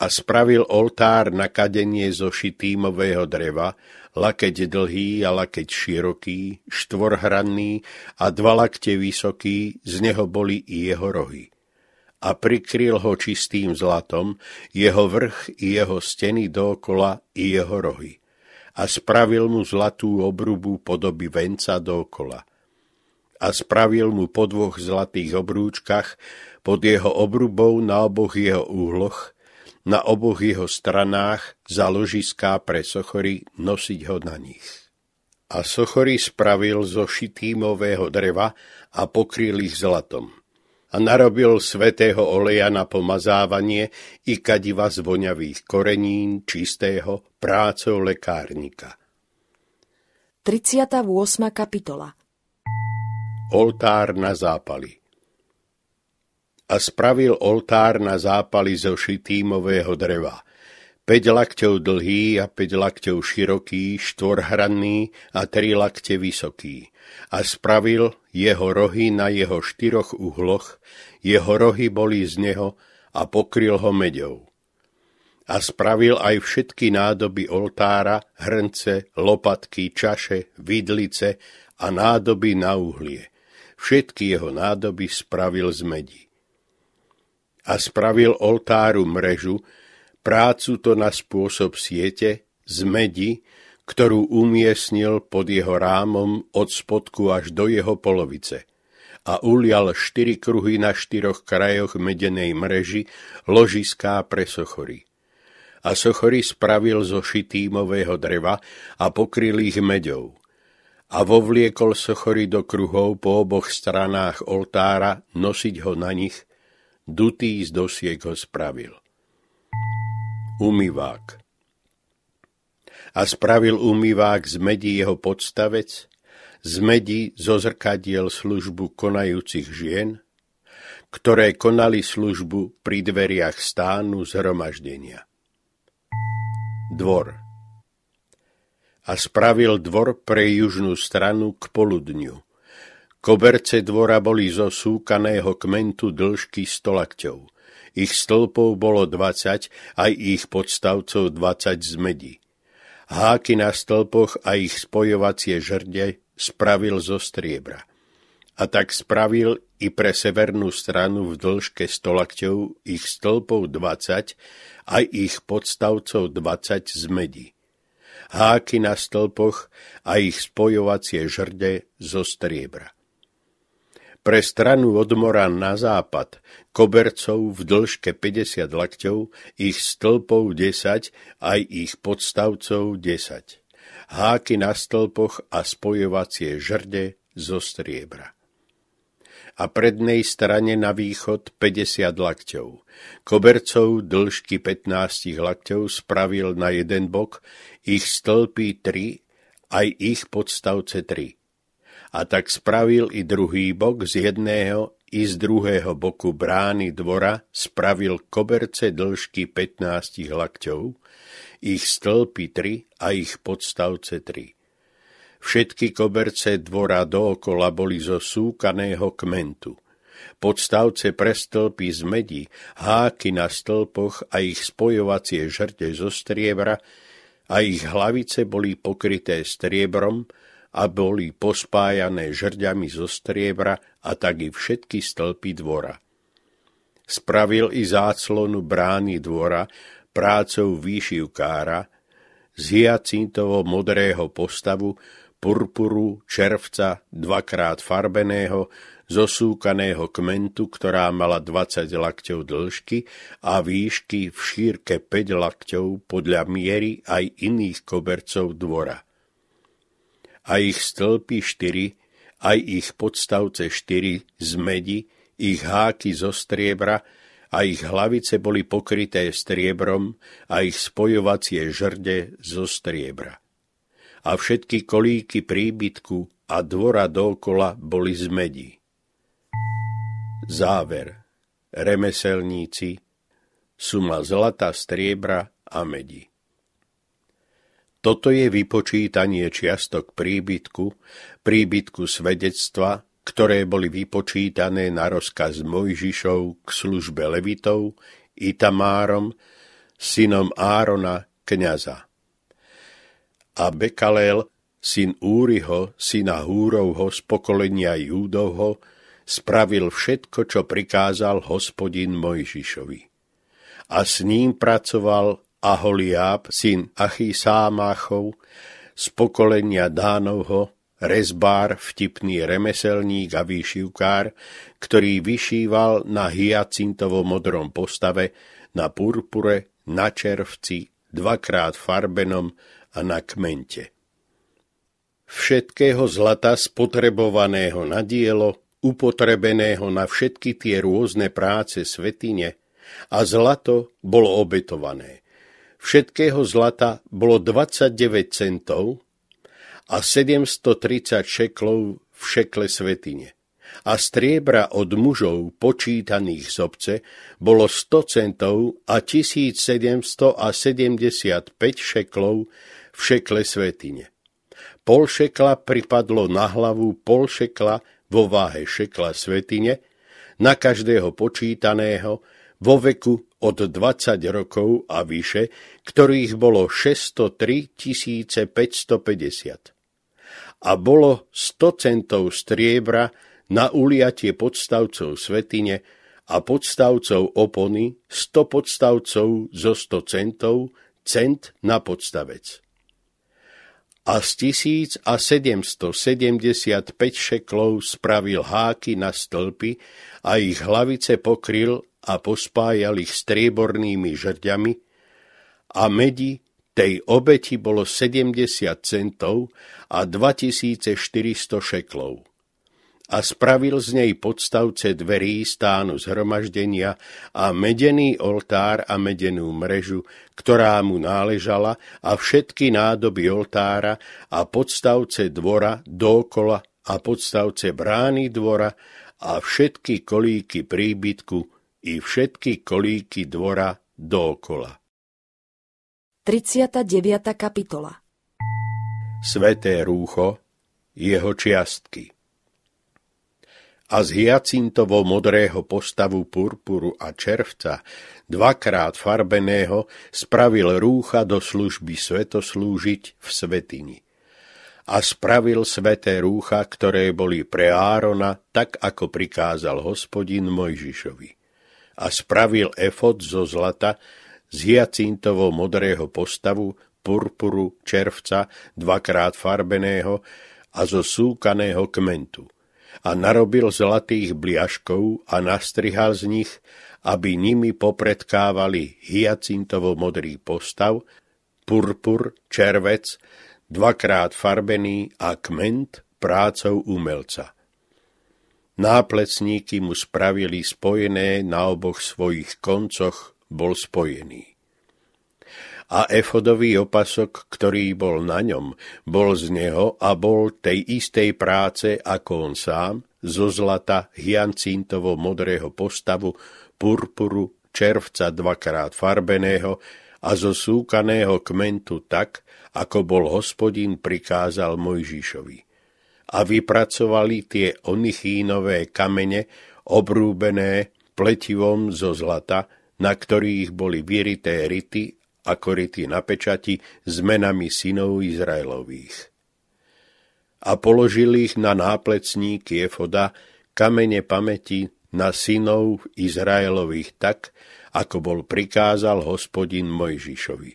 a spravil oltár na kadenie zo šitýmového dreva, lakeť dlhý a lakeť široký, štvorhranný a dva lakte vysoký, z neho boli i jeho rohy. A prikryl ho čistým zlatom, jeho vrch i jeho steny dokola i jeho rohy. A spravil mu zlatú obrubu podoby venca dookola a spravil mu po dvoch zlatých obrúčkach pod jeho obrubou na oboch jeho úhloch, na oboch jeho stranách za ložiská pre sochory nosiť ho na nich. A sochory spravil zo šitýmového dreva a pokryl ich zlatom. A narobil svetého oleja na pomazávanie i kadiva z voňavých korenín čistého prácou lekárnika. 38. kapitola oltár na zápaly. A spravil oltár na zápaly zo šitímového dreva, 5 lakťov dlhý a 5 lakťov široký, štvorhranný a tri lakte vysoký. A spravil jeho rohy na jeho štyroch uhloch, jeho rohy boli z neho a pokryl ho meďou a spravil aj všetky nádoby oltára, hrnce, lopatky, čaše, vidlice a nádoby na uhlie všetky jeho nádoby spravil z medi. A spravil oltáru mrežu, prácu to na spôsob siete, z medi, ktorú umiestnil pod jeho rámom od spodku až do jeho polovice a ulial štyri kruhy na štyroch krajoch medenej mreži ložiská pre sochory. A sochory spravil zo šitímového dreva a pokryl ich medou a vovliekol sochory do kruhov po oboch stranách oltára, nosiť ho na nich, dutý z dosiek ho spravil. Umývák A spravil umývák z medí jeho podstavec, z medí zo zrkadiel službu konajúcich žien, ktoré konali službu pri dveriach stánu zhromaždenia. Dvor a spravil dvor pre južnú stranu k poludňu. Koberce dvora boli zo súkaného kmentu dĺžky 100 Ich stĺpov bolo 20, a ich podstavcov 20 z medi. Háky na stĺpoch a ich spojovacie žrde spravil zo striebra. A tak spravil i pre severnú stranu v dĺžke stolakťov ich stĺpov 20 a ich podstavcov 20 z medi háky na stĺpoch a ich spojovacie žrde zo striebra. Pre stranu od mora na západ, kobercov v dĺžke 50 lakťov, ich stĺpov 10, aj ich podstavcov 10. Háky na stĺpoch a spojovacie žrde zo striebra a prednej strane na východ 50 lakťov. Kobercov dĺžky 15 lakťov spravil na jeden bok ich stĺpy tri, aj ich podstavce tri. A tak spravil i druhý bok z jedného i z druhého boku brány dvora spravil koberce dĺžky 15 lakťov, ich stĺpy tri a ich podstavce tri. Všetky koberce dvora dookola boli zo súkaného kmentu. Podstavce pre stĺpy z medi, háky na stĺpoch a ich spojovacie žrte zo striebra a ich hlavice boli pokryté striebrom a boli pospájané žrďami zo striebra a tak i všetky stĺpy dvora. Spravil i záclonu brány dvora prácou výšivkára z hyacintovo modrého postavu, purpuru, červca, dvakrát farbeného, zosúkaného kmentu, ktorá mala 20 lakťov dĺžky a výšky v šírke 5 lakťov podľa miery aj iných kobercov dvora. A ich stĺpy 4, aj ich podstavce 4 z medi, ich háky zo striebra a ich hlavice boli pokryté striebrom a ich spojovacie žrde zo striebra. A všetky kolíky príbytku a dvora dokola boli z medí. Záver. Remeselníci. Suma zlata, striebra a medi. Toto je vypočítanie čiastok príbytku, príbytku svedectva, ktoré boli vypočítané na rozkaz Mojžišov k službe Levitov, Itamárom, synom Árona, kniaza. A Bekalel, syn Úriho, syna Húrovho z pokolenia Júdovho, spravil všetko, čo prikázal hospodin Mojžišovi. A s ním pracoval Aholiáb, syn Sámáchov, z pokolenia Dánovho, rezbár, vtipný remeselník a výšivkár, ktorý vyšíval na hyacintovo modrom postave, na purpure, na červci, dvakrát farbenom a na kmente. Všetkého zlata spotrebovaného na dielo upotrebeného na všetky tie rôzne práce svetine, a zlato bolo obetované. Všetkého zlata bolo 29 centov a 730 šeklov v šekle svetine. A striebra od mužov počítaných z obce bolo 100 centov a 1775 šeklov v šekle svetine. Pol šekla pripadlo na hlavu pol šekla vo váhe šekla svetine, na každého počítaného, vo veku od 20 rokov a vyše, ktorých bolo 603 550. A bolo 100 centov striebra na uliatie podstavcov svetine a podstavcov opony, 100 podstavcov zo 100 centov, cent na podstavec a z 1775 šeklov spravil háky na stĺpy a ich hlavice pokryl a pospájal ich striebornými žrďami a medi tej obeti bolo 70 centov a 2400 šeklov a spravil z nej podstavce dverí stánu zhromaždenia a medený oltár a medenú mrežu, ktorá mu náležala a všetky nádoby oltára a podstavce dvora dokola a podstavce brány dvora a všetky kolíky príbytku i všetky kolíky dvora dokola. 39. kapitola Sveté rúcho, jeho čiastky a z hyacintovo modrého postavu purpuru a červca, dvakrát farbeného, spravil rúcha do služby svetoslúžiť v svetini. A spravil sveté rúcha, ktoré boli pre Árona, tak ako prikázal hospodin Mojžišovi. A spravil efod zo zlata, z hyacintovo modrého postavu, purpuru, červca, dvakrát farbeného a zo súkaného kmentu – a narobil zlatých bliaškov a nastrihal z nich, aby nimi popredkávali hyacintovo-modrý postav, purpur, červec, dvakrát farbený a kment prácou umelca. Náplecníky mu spravili spojené na oboch svojich koncoch, bol spojený a efodový opasok, ktorý bol na ňom, bol z neho a bol tej istej práce ako on sám, zo zlata hyancintovo modrého postavu, purpuru, červca dvakrát farbeného a zo súkaného kmentu tak, ako bol hospodin prikázal Mojžišovi. A vypracovali tie onichínové kamene, obrúbené pletivom zo zlata, na ktorých boli vyrité rity a kority na pečati s menami synov Izraelových. A položil ich na náplecník Jefoda kamene pamäti na synov Izraelových tak, ako bol prikázal hospodin Mojžišovi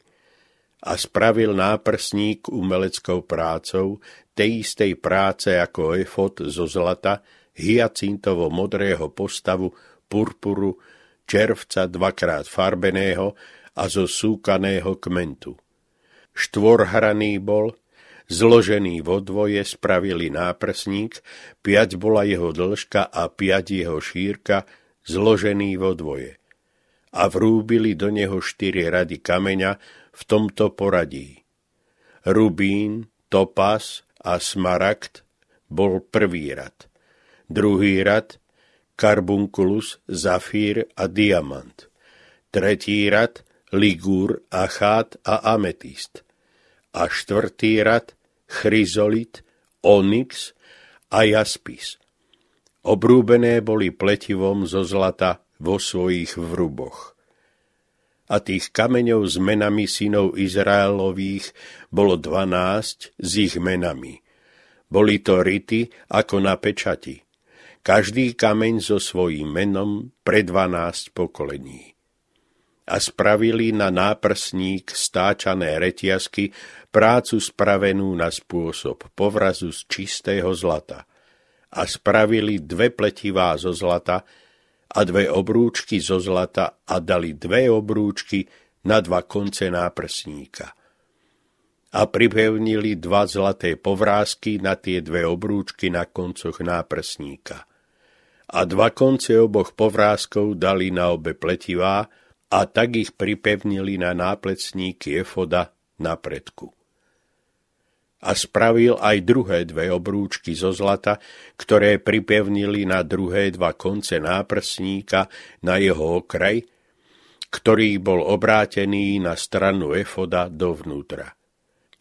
a spravil náprsník umeleckou prácou tej istej práce ako efot zo zlata, hyacintovo-modrého postavu, purpuru, červca dvakrát farbeného a zo súkaného kmentu. Štvorhraný bol, zložený vo dvoje spravili náprsník, piať bola jeho dĺžka a piať jeho šírka, zložený vo dvoje. A vrúbili do neho štyri rady kameňa v tomto poradí. Rubín, topas a smaragd bol prvý rad. Druhý rad – karbunkulus, zafír a diamant. Tretí rad ligúr, achát a ametist. A štvrtý rad chryzolit, onyx a jaspis. Obrúbené boli pletivom zo zlata vo svojich vruboch. A tých kameňov s menami synov Izraelových bolo dvanásť s ich menami. Boli to rity ako na pečati. Každý kameň so svojím menom pre dvanásť pokolení a spravili na náprsník stáčané reťazky prácu spravenú na spôsob povrazu z čistého zlata a spravili dve pletivá zo zlata a dve obrúčky zo zlata a dali dve obrúčky na dva konce náprsníka. A pripevnili dva zlaté povrázky na tie dve obrúčky na koncoch náprsníka. A dva konce oboch povrázkov dali na obe pletivá, a tak ich pripevnili na náplecník Jefoda na predku. A spravil aj druhé dve obrúčky zo zlata, ktoré pripevnili na druhé dva konce náprsníka na jeho okraj, ktorý bol obrátený na stranu Efoda dovnútra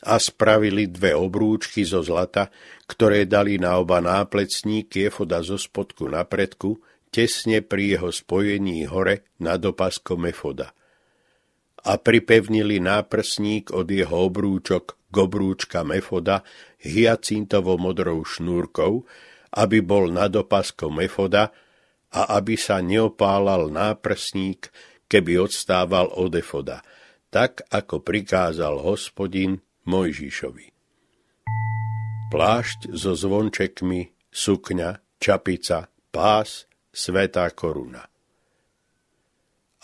a spravili dve obrúčky zo zlata, ktoré dali na oba náplecníky efoda zo spodku na predku tesne pri jeho spojení hore nad opaskom mefoda. a pripevnili náprsník od jeho obrúčok k obrúčka Mefoda hyacintovo-modrou šnúrkou, aby bol nad opaskom mefoda, a aby sa neopálal náprsník, keby odstával od Efoda, tak ako prikázal hospodin Mojžišovi. Plášť so zvončekmi, sukňa, čapica, pás svetá koruna.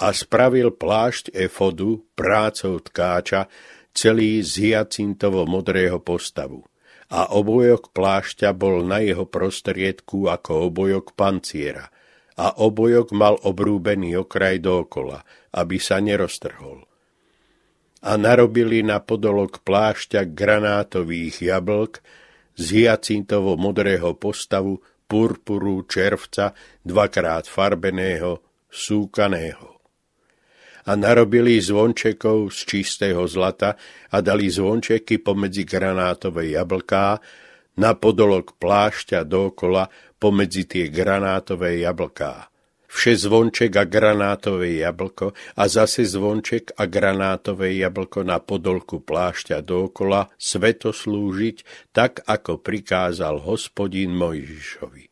A spravil plášť efodu prácou tkáča celý z hiacintovo-modrého postavu a obojok plášťa bol na jeho prostriedku ako obojok panciera a obojok mal obrúbený okraj dookola, aby sa neroztrhol a narobili na podolok plášťa granátových jablk z hiacintovo-modrého postavu purpuru červca, dvakrát farbeného, súkaného. A narobili zvončekov z čistého zlata a dali zvončeky pomedzi granátové jablká, na podolok plášťa dokola pomedzi tie granátové jablká vše zvonček a granátové jablko a zase zvonček a granátové jablko na podolku plášťa dokola sveto slúžiť, tak ako prikázal hospodin Mojžišovi.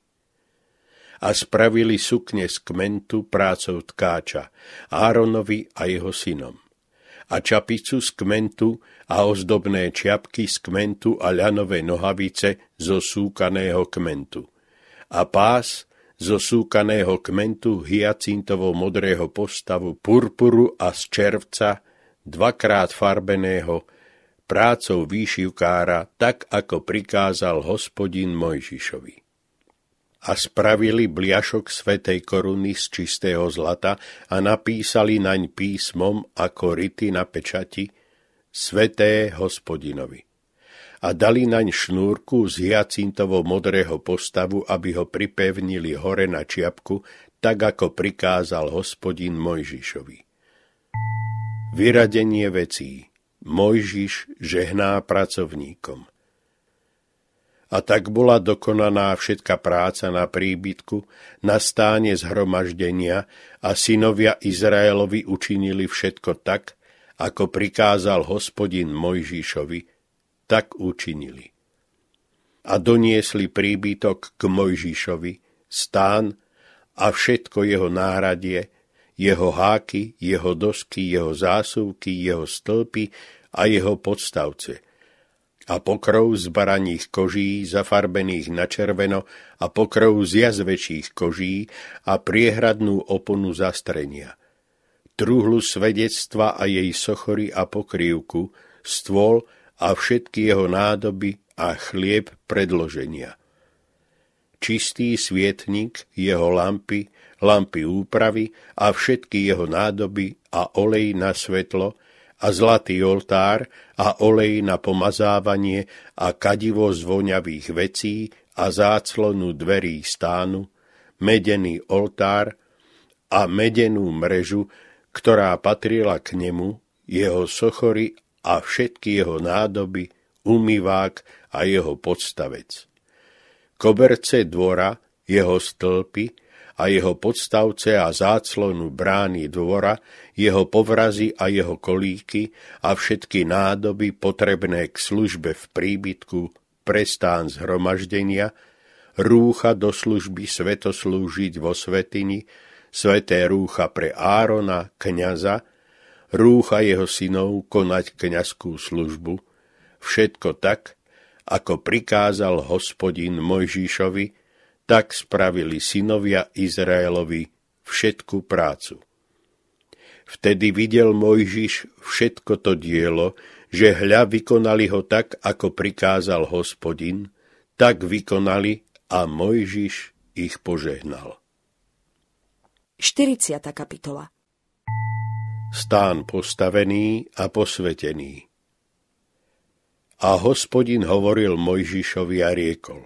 A spravili sukne z kmentu prácou tkáča, Áronovi a jeho synom a čapicu z kmentu a ozdobné čiapky z kmentu a ľanové nohavice zo súkaného kmentu. A pás zo súkaného kmentu hyacintovo-modrého postavu purpuru a z červca, dvakrát farbeného, prácou výšivkára, tak ako prikázal hospodin Mojžišovi. A spravili bliašok svetej koruny z čistého zlata a napísali naň písmom ako rity na pečati Sveté hospodinovi a dali naň šnúrku z hyacintovo modrého postavu, aby ho pripevnili hore na čiapku, tak ako prikázal hospodin Mojžišovi. Vyradenie vecí Mojžiš žehná pracovníkom. A tak bola dokonaná všetka práca na príbytku, na stáne zhromaždenia a synovia Izraelovi učinili všetko tak, ako prikázal hospodin Mojžišovi, tak učinili. A doniesli príbytok k Mojžišovi, stán a všetko jeho náradie, jeho háky, jeho dosky, jeho zásuvky, jeho stĺpy a jeho podstavce – a pokrov z baraných koží zafarbených na červeno a pokrov z jazvečích koží a priehradnú oponu zastrenia. Truhlu svedectva a jej sochory a pokrývku, stôl a všetky jeho nádoby a chlieb predloženia. Čistý svietnik, jeho lampy, lampy úpravy a všetky jeho nádoby a olej na svetlo a zlatý oltár a olej na pomazávanie a kadivo zvoňavých vecí a záclonu dverí stánu, medený oltár a medenú mrežu, ktorá patrila k nemu, jeho sochory a všetky jeho nádoby, umývák a jeho podstavec. Koberce dvora, jeho stĺpy a jeho podstavce a záclonu brány dvora, jeho povrazy a jeho kolíky a všetky nádoby potrebné k službe v príbytku prestán zhromaždenia, rúcha do služby svetoslúžiť vo svetini, sveté rúcha pre Árona, kniaza, rúcha jeho synov konať kňazskú službu, všetko tak, ako prikázal hospodin Mojžišovi, tak spravili synovia Izraelovi všetku prácu. Vtedy videl Mojžiš všetko to dielo, že hľa vykonali ho tak, ako prikázal hospodin, tak vykonali a Mojžiš ich požehnal. 40. kapitola stán postavený a posvetený. A hospodin hovoril Mojžišovi a riekol.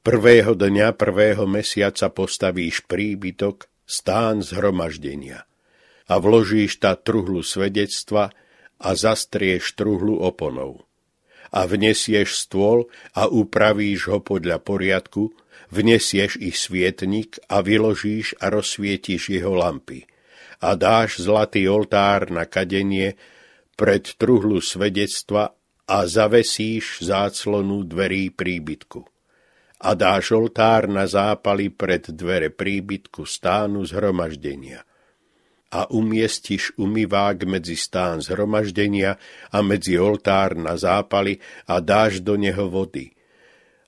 Prvého dňa prvého mesiaca postavíš príbytok, stán zhromaždenia a vložíš tá truhlu svedectva a zastrieš truhlu oponov. A vnesieš stôl a upravíš ho podľa poriadku, vnesieš i svietnik a vyložíš a rozsvietiš jeho lampy – a dáš zlatý oltár na kadenie pred truhlu svedectva a zavesíš záclonu dverí príbytku. A dáš oltár na zápali pred dvere príbytku stánu zhromaždenia. A umiestiš umyvák medzi stán zhromaždenia a medzi oltár na zápali a dáš do neho vody.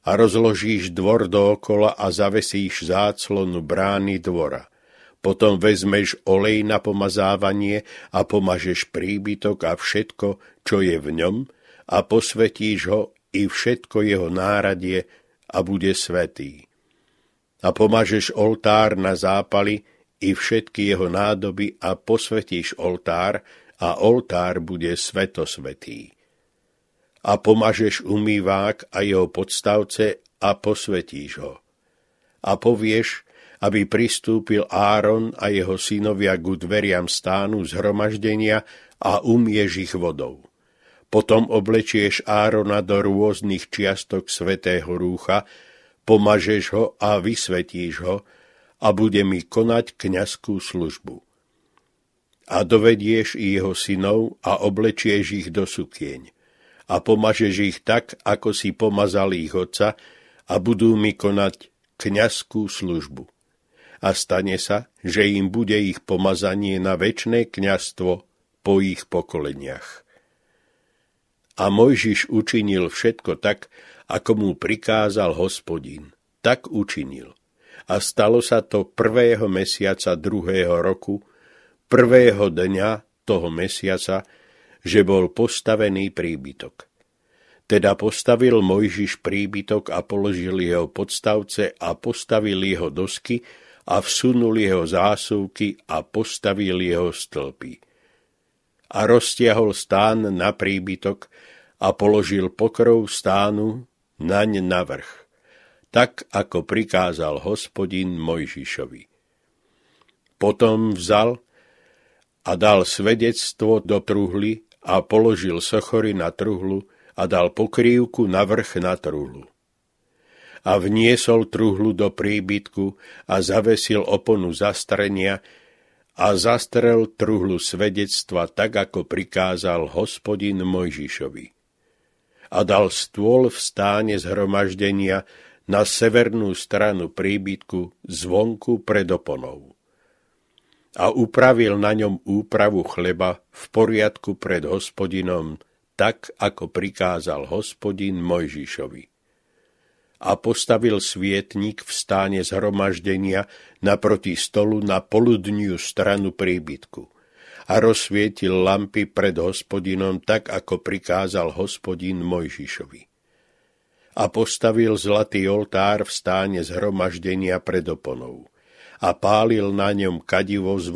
A rozložíš dvor dookola a zavesíš záclonu brány dvora potom vezmeš olej na pomazávanie a pomažeš príbytok a všetko, čo je v ňom, a posvetíš ho i všetko jeho náradie a bude svetý. A pomažeš oltár na zápali i všetky jeho nádoby a posvetíš oltár a oltár bude svetosvetý. A pomažeš umývák a jeho podstavce a posvetíš ho. A povieš, aby pristúpil Áron a jeho synovia k dveriam stánu zhromaždenia a umieš ich vodou. Potom oblečieš Árona do rôznych čiastok svetého rúcha, pomažeš ho a vysvetíš ho a bude mi konať kňazskú službu. A dovedieš i jeho synov a oblečieš ich do sukieň a pomažeš ich tak, ako si pomazal ich oca a budú mi konať kňazskú službu a stane sa, že im bude ich pomazanie na väčné kniastvo po ich pokoleniach. A Mojžiš učinil všetko tak, ako mu prikázal hospodin. Tak učinil. A stalo sa to prvého mesiaca druhého roku, prvého dňa toho mesiaca, že bol postavený príbytok. Teda postavil Mojžiš príbytok a položil jeho podstavce a postavil jeho dosky a vsunul jeho zásuvky a postavil jeho stĺpy. A roztiahol stán na príbytok a položil pokrov stánu naň navrch, tak ako prikázal hospodin Mojžišovi. Potom vzal a dal svedectvo do truhly a položil sochory na truhlu a dal pokrývku na vrch na truhlu a vniesol truhlu do príbytku a zavesil oponu zastrenia a zastrel truhlu svedectva tak, ako prikázal hospodin Mojžišovi. A dal stôl v stáne zhromaždenia na severnú stranu príbytku zvonku pred oponou. A upravil na ňom úpravu chleba v poriadku pred hospodinom, tak, ako prikázal hospodin Mojžišovi a postavil svietník v stáne zhromaždenia naproti stolu na poludniu stranu príbytku a rozsvietil lampy pred hospodinom tak, ako prikázal hospodin Mojžišovi. A postavil zlatý oltár v stáne zhromaždenia pred oponou a pálil na ňom kadivo z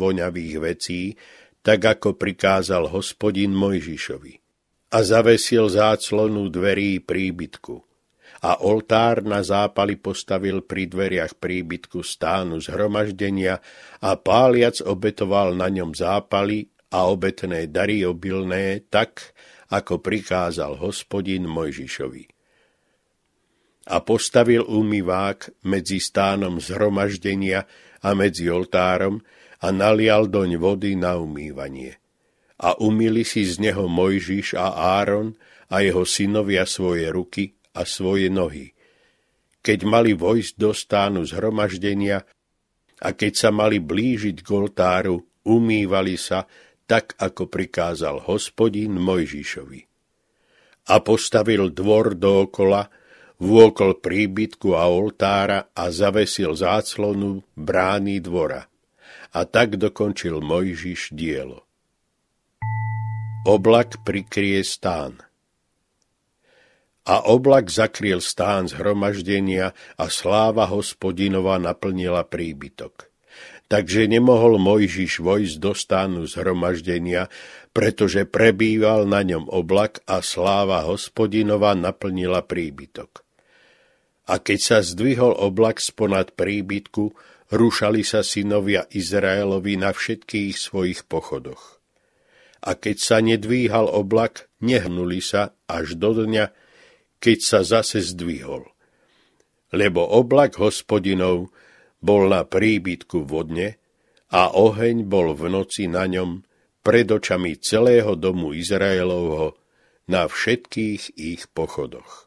vecí, tak ako prikázal hospodin Mojžišovi. A zavesil záclonu dverí príbytku a oltár na zápali postavil pri dveriach príbytku stánu zhromaždenia a páliac obetoval na ňom zápaly a obetné dary obilné tak, ako prikázal hospodin Mojžišovi. A postavil umývák medzi stánom zhromaždenia a medzi oltárom a nalial doň vody na umývanie. A umili si z neho Mojžiš a Áron a jeho synovia svoje ruky a svoje nohy. Keď mali vojsť do stánu zhromaždenia a keď sa mali blížiť k oltáru, umývali sa, tak ako prikázal hospodin Mojžišovi. A postavil dvor dookola, vôkol príbytku a oltára a zavesil záclonu brány dvora. A tak dokončil Mojžiš dielo. Oblak prikrie stán a oblak zakryl stán zhromaždenia a sláva hospodinova naplnila príbytok. Takže nemohol Mojžiš vojsť do stánu zhromaždenia, pretože prebýval na ňom oblak a sláva hospodinova naplnila príbytok. A keď sa zdvihol oblak sponad príbytku, rušali sa synovia Izraelovi na všetkých svojich pochodoch. A keď sa nedvíhal oblak, nehnuli sa až do dňa, keď sa zase zdvihol. Lebo oblak hospodinov bol na príbytku vodne a oheň bol v noci na ňom pred očami celého domu Izraelovho na všetkých ich pochodoch.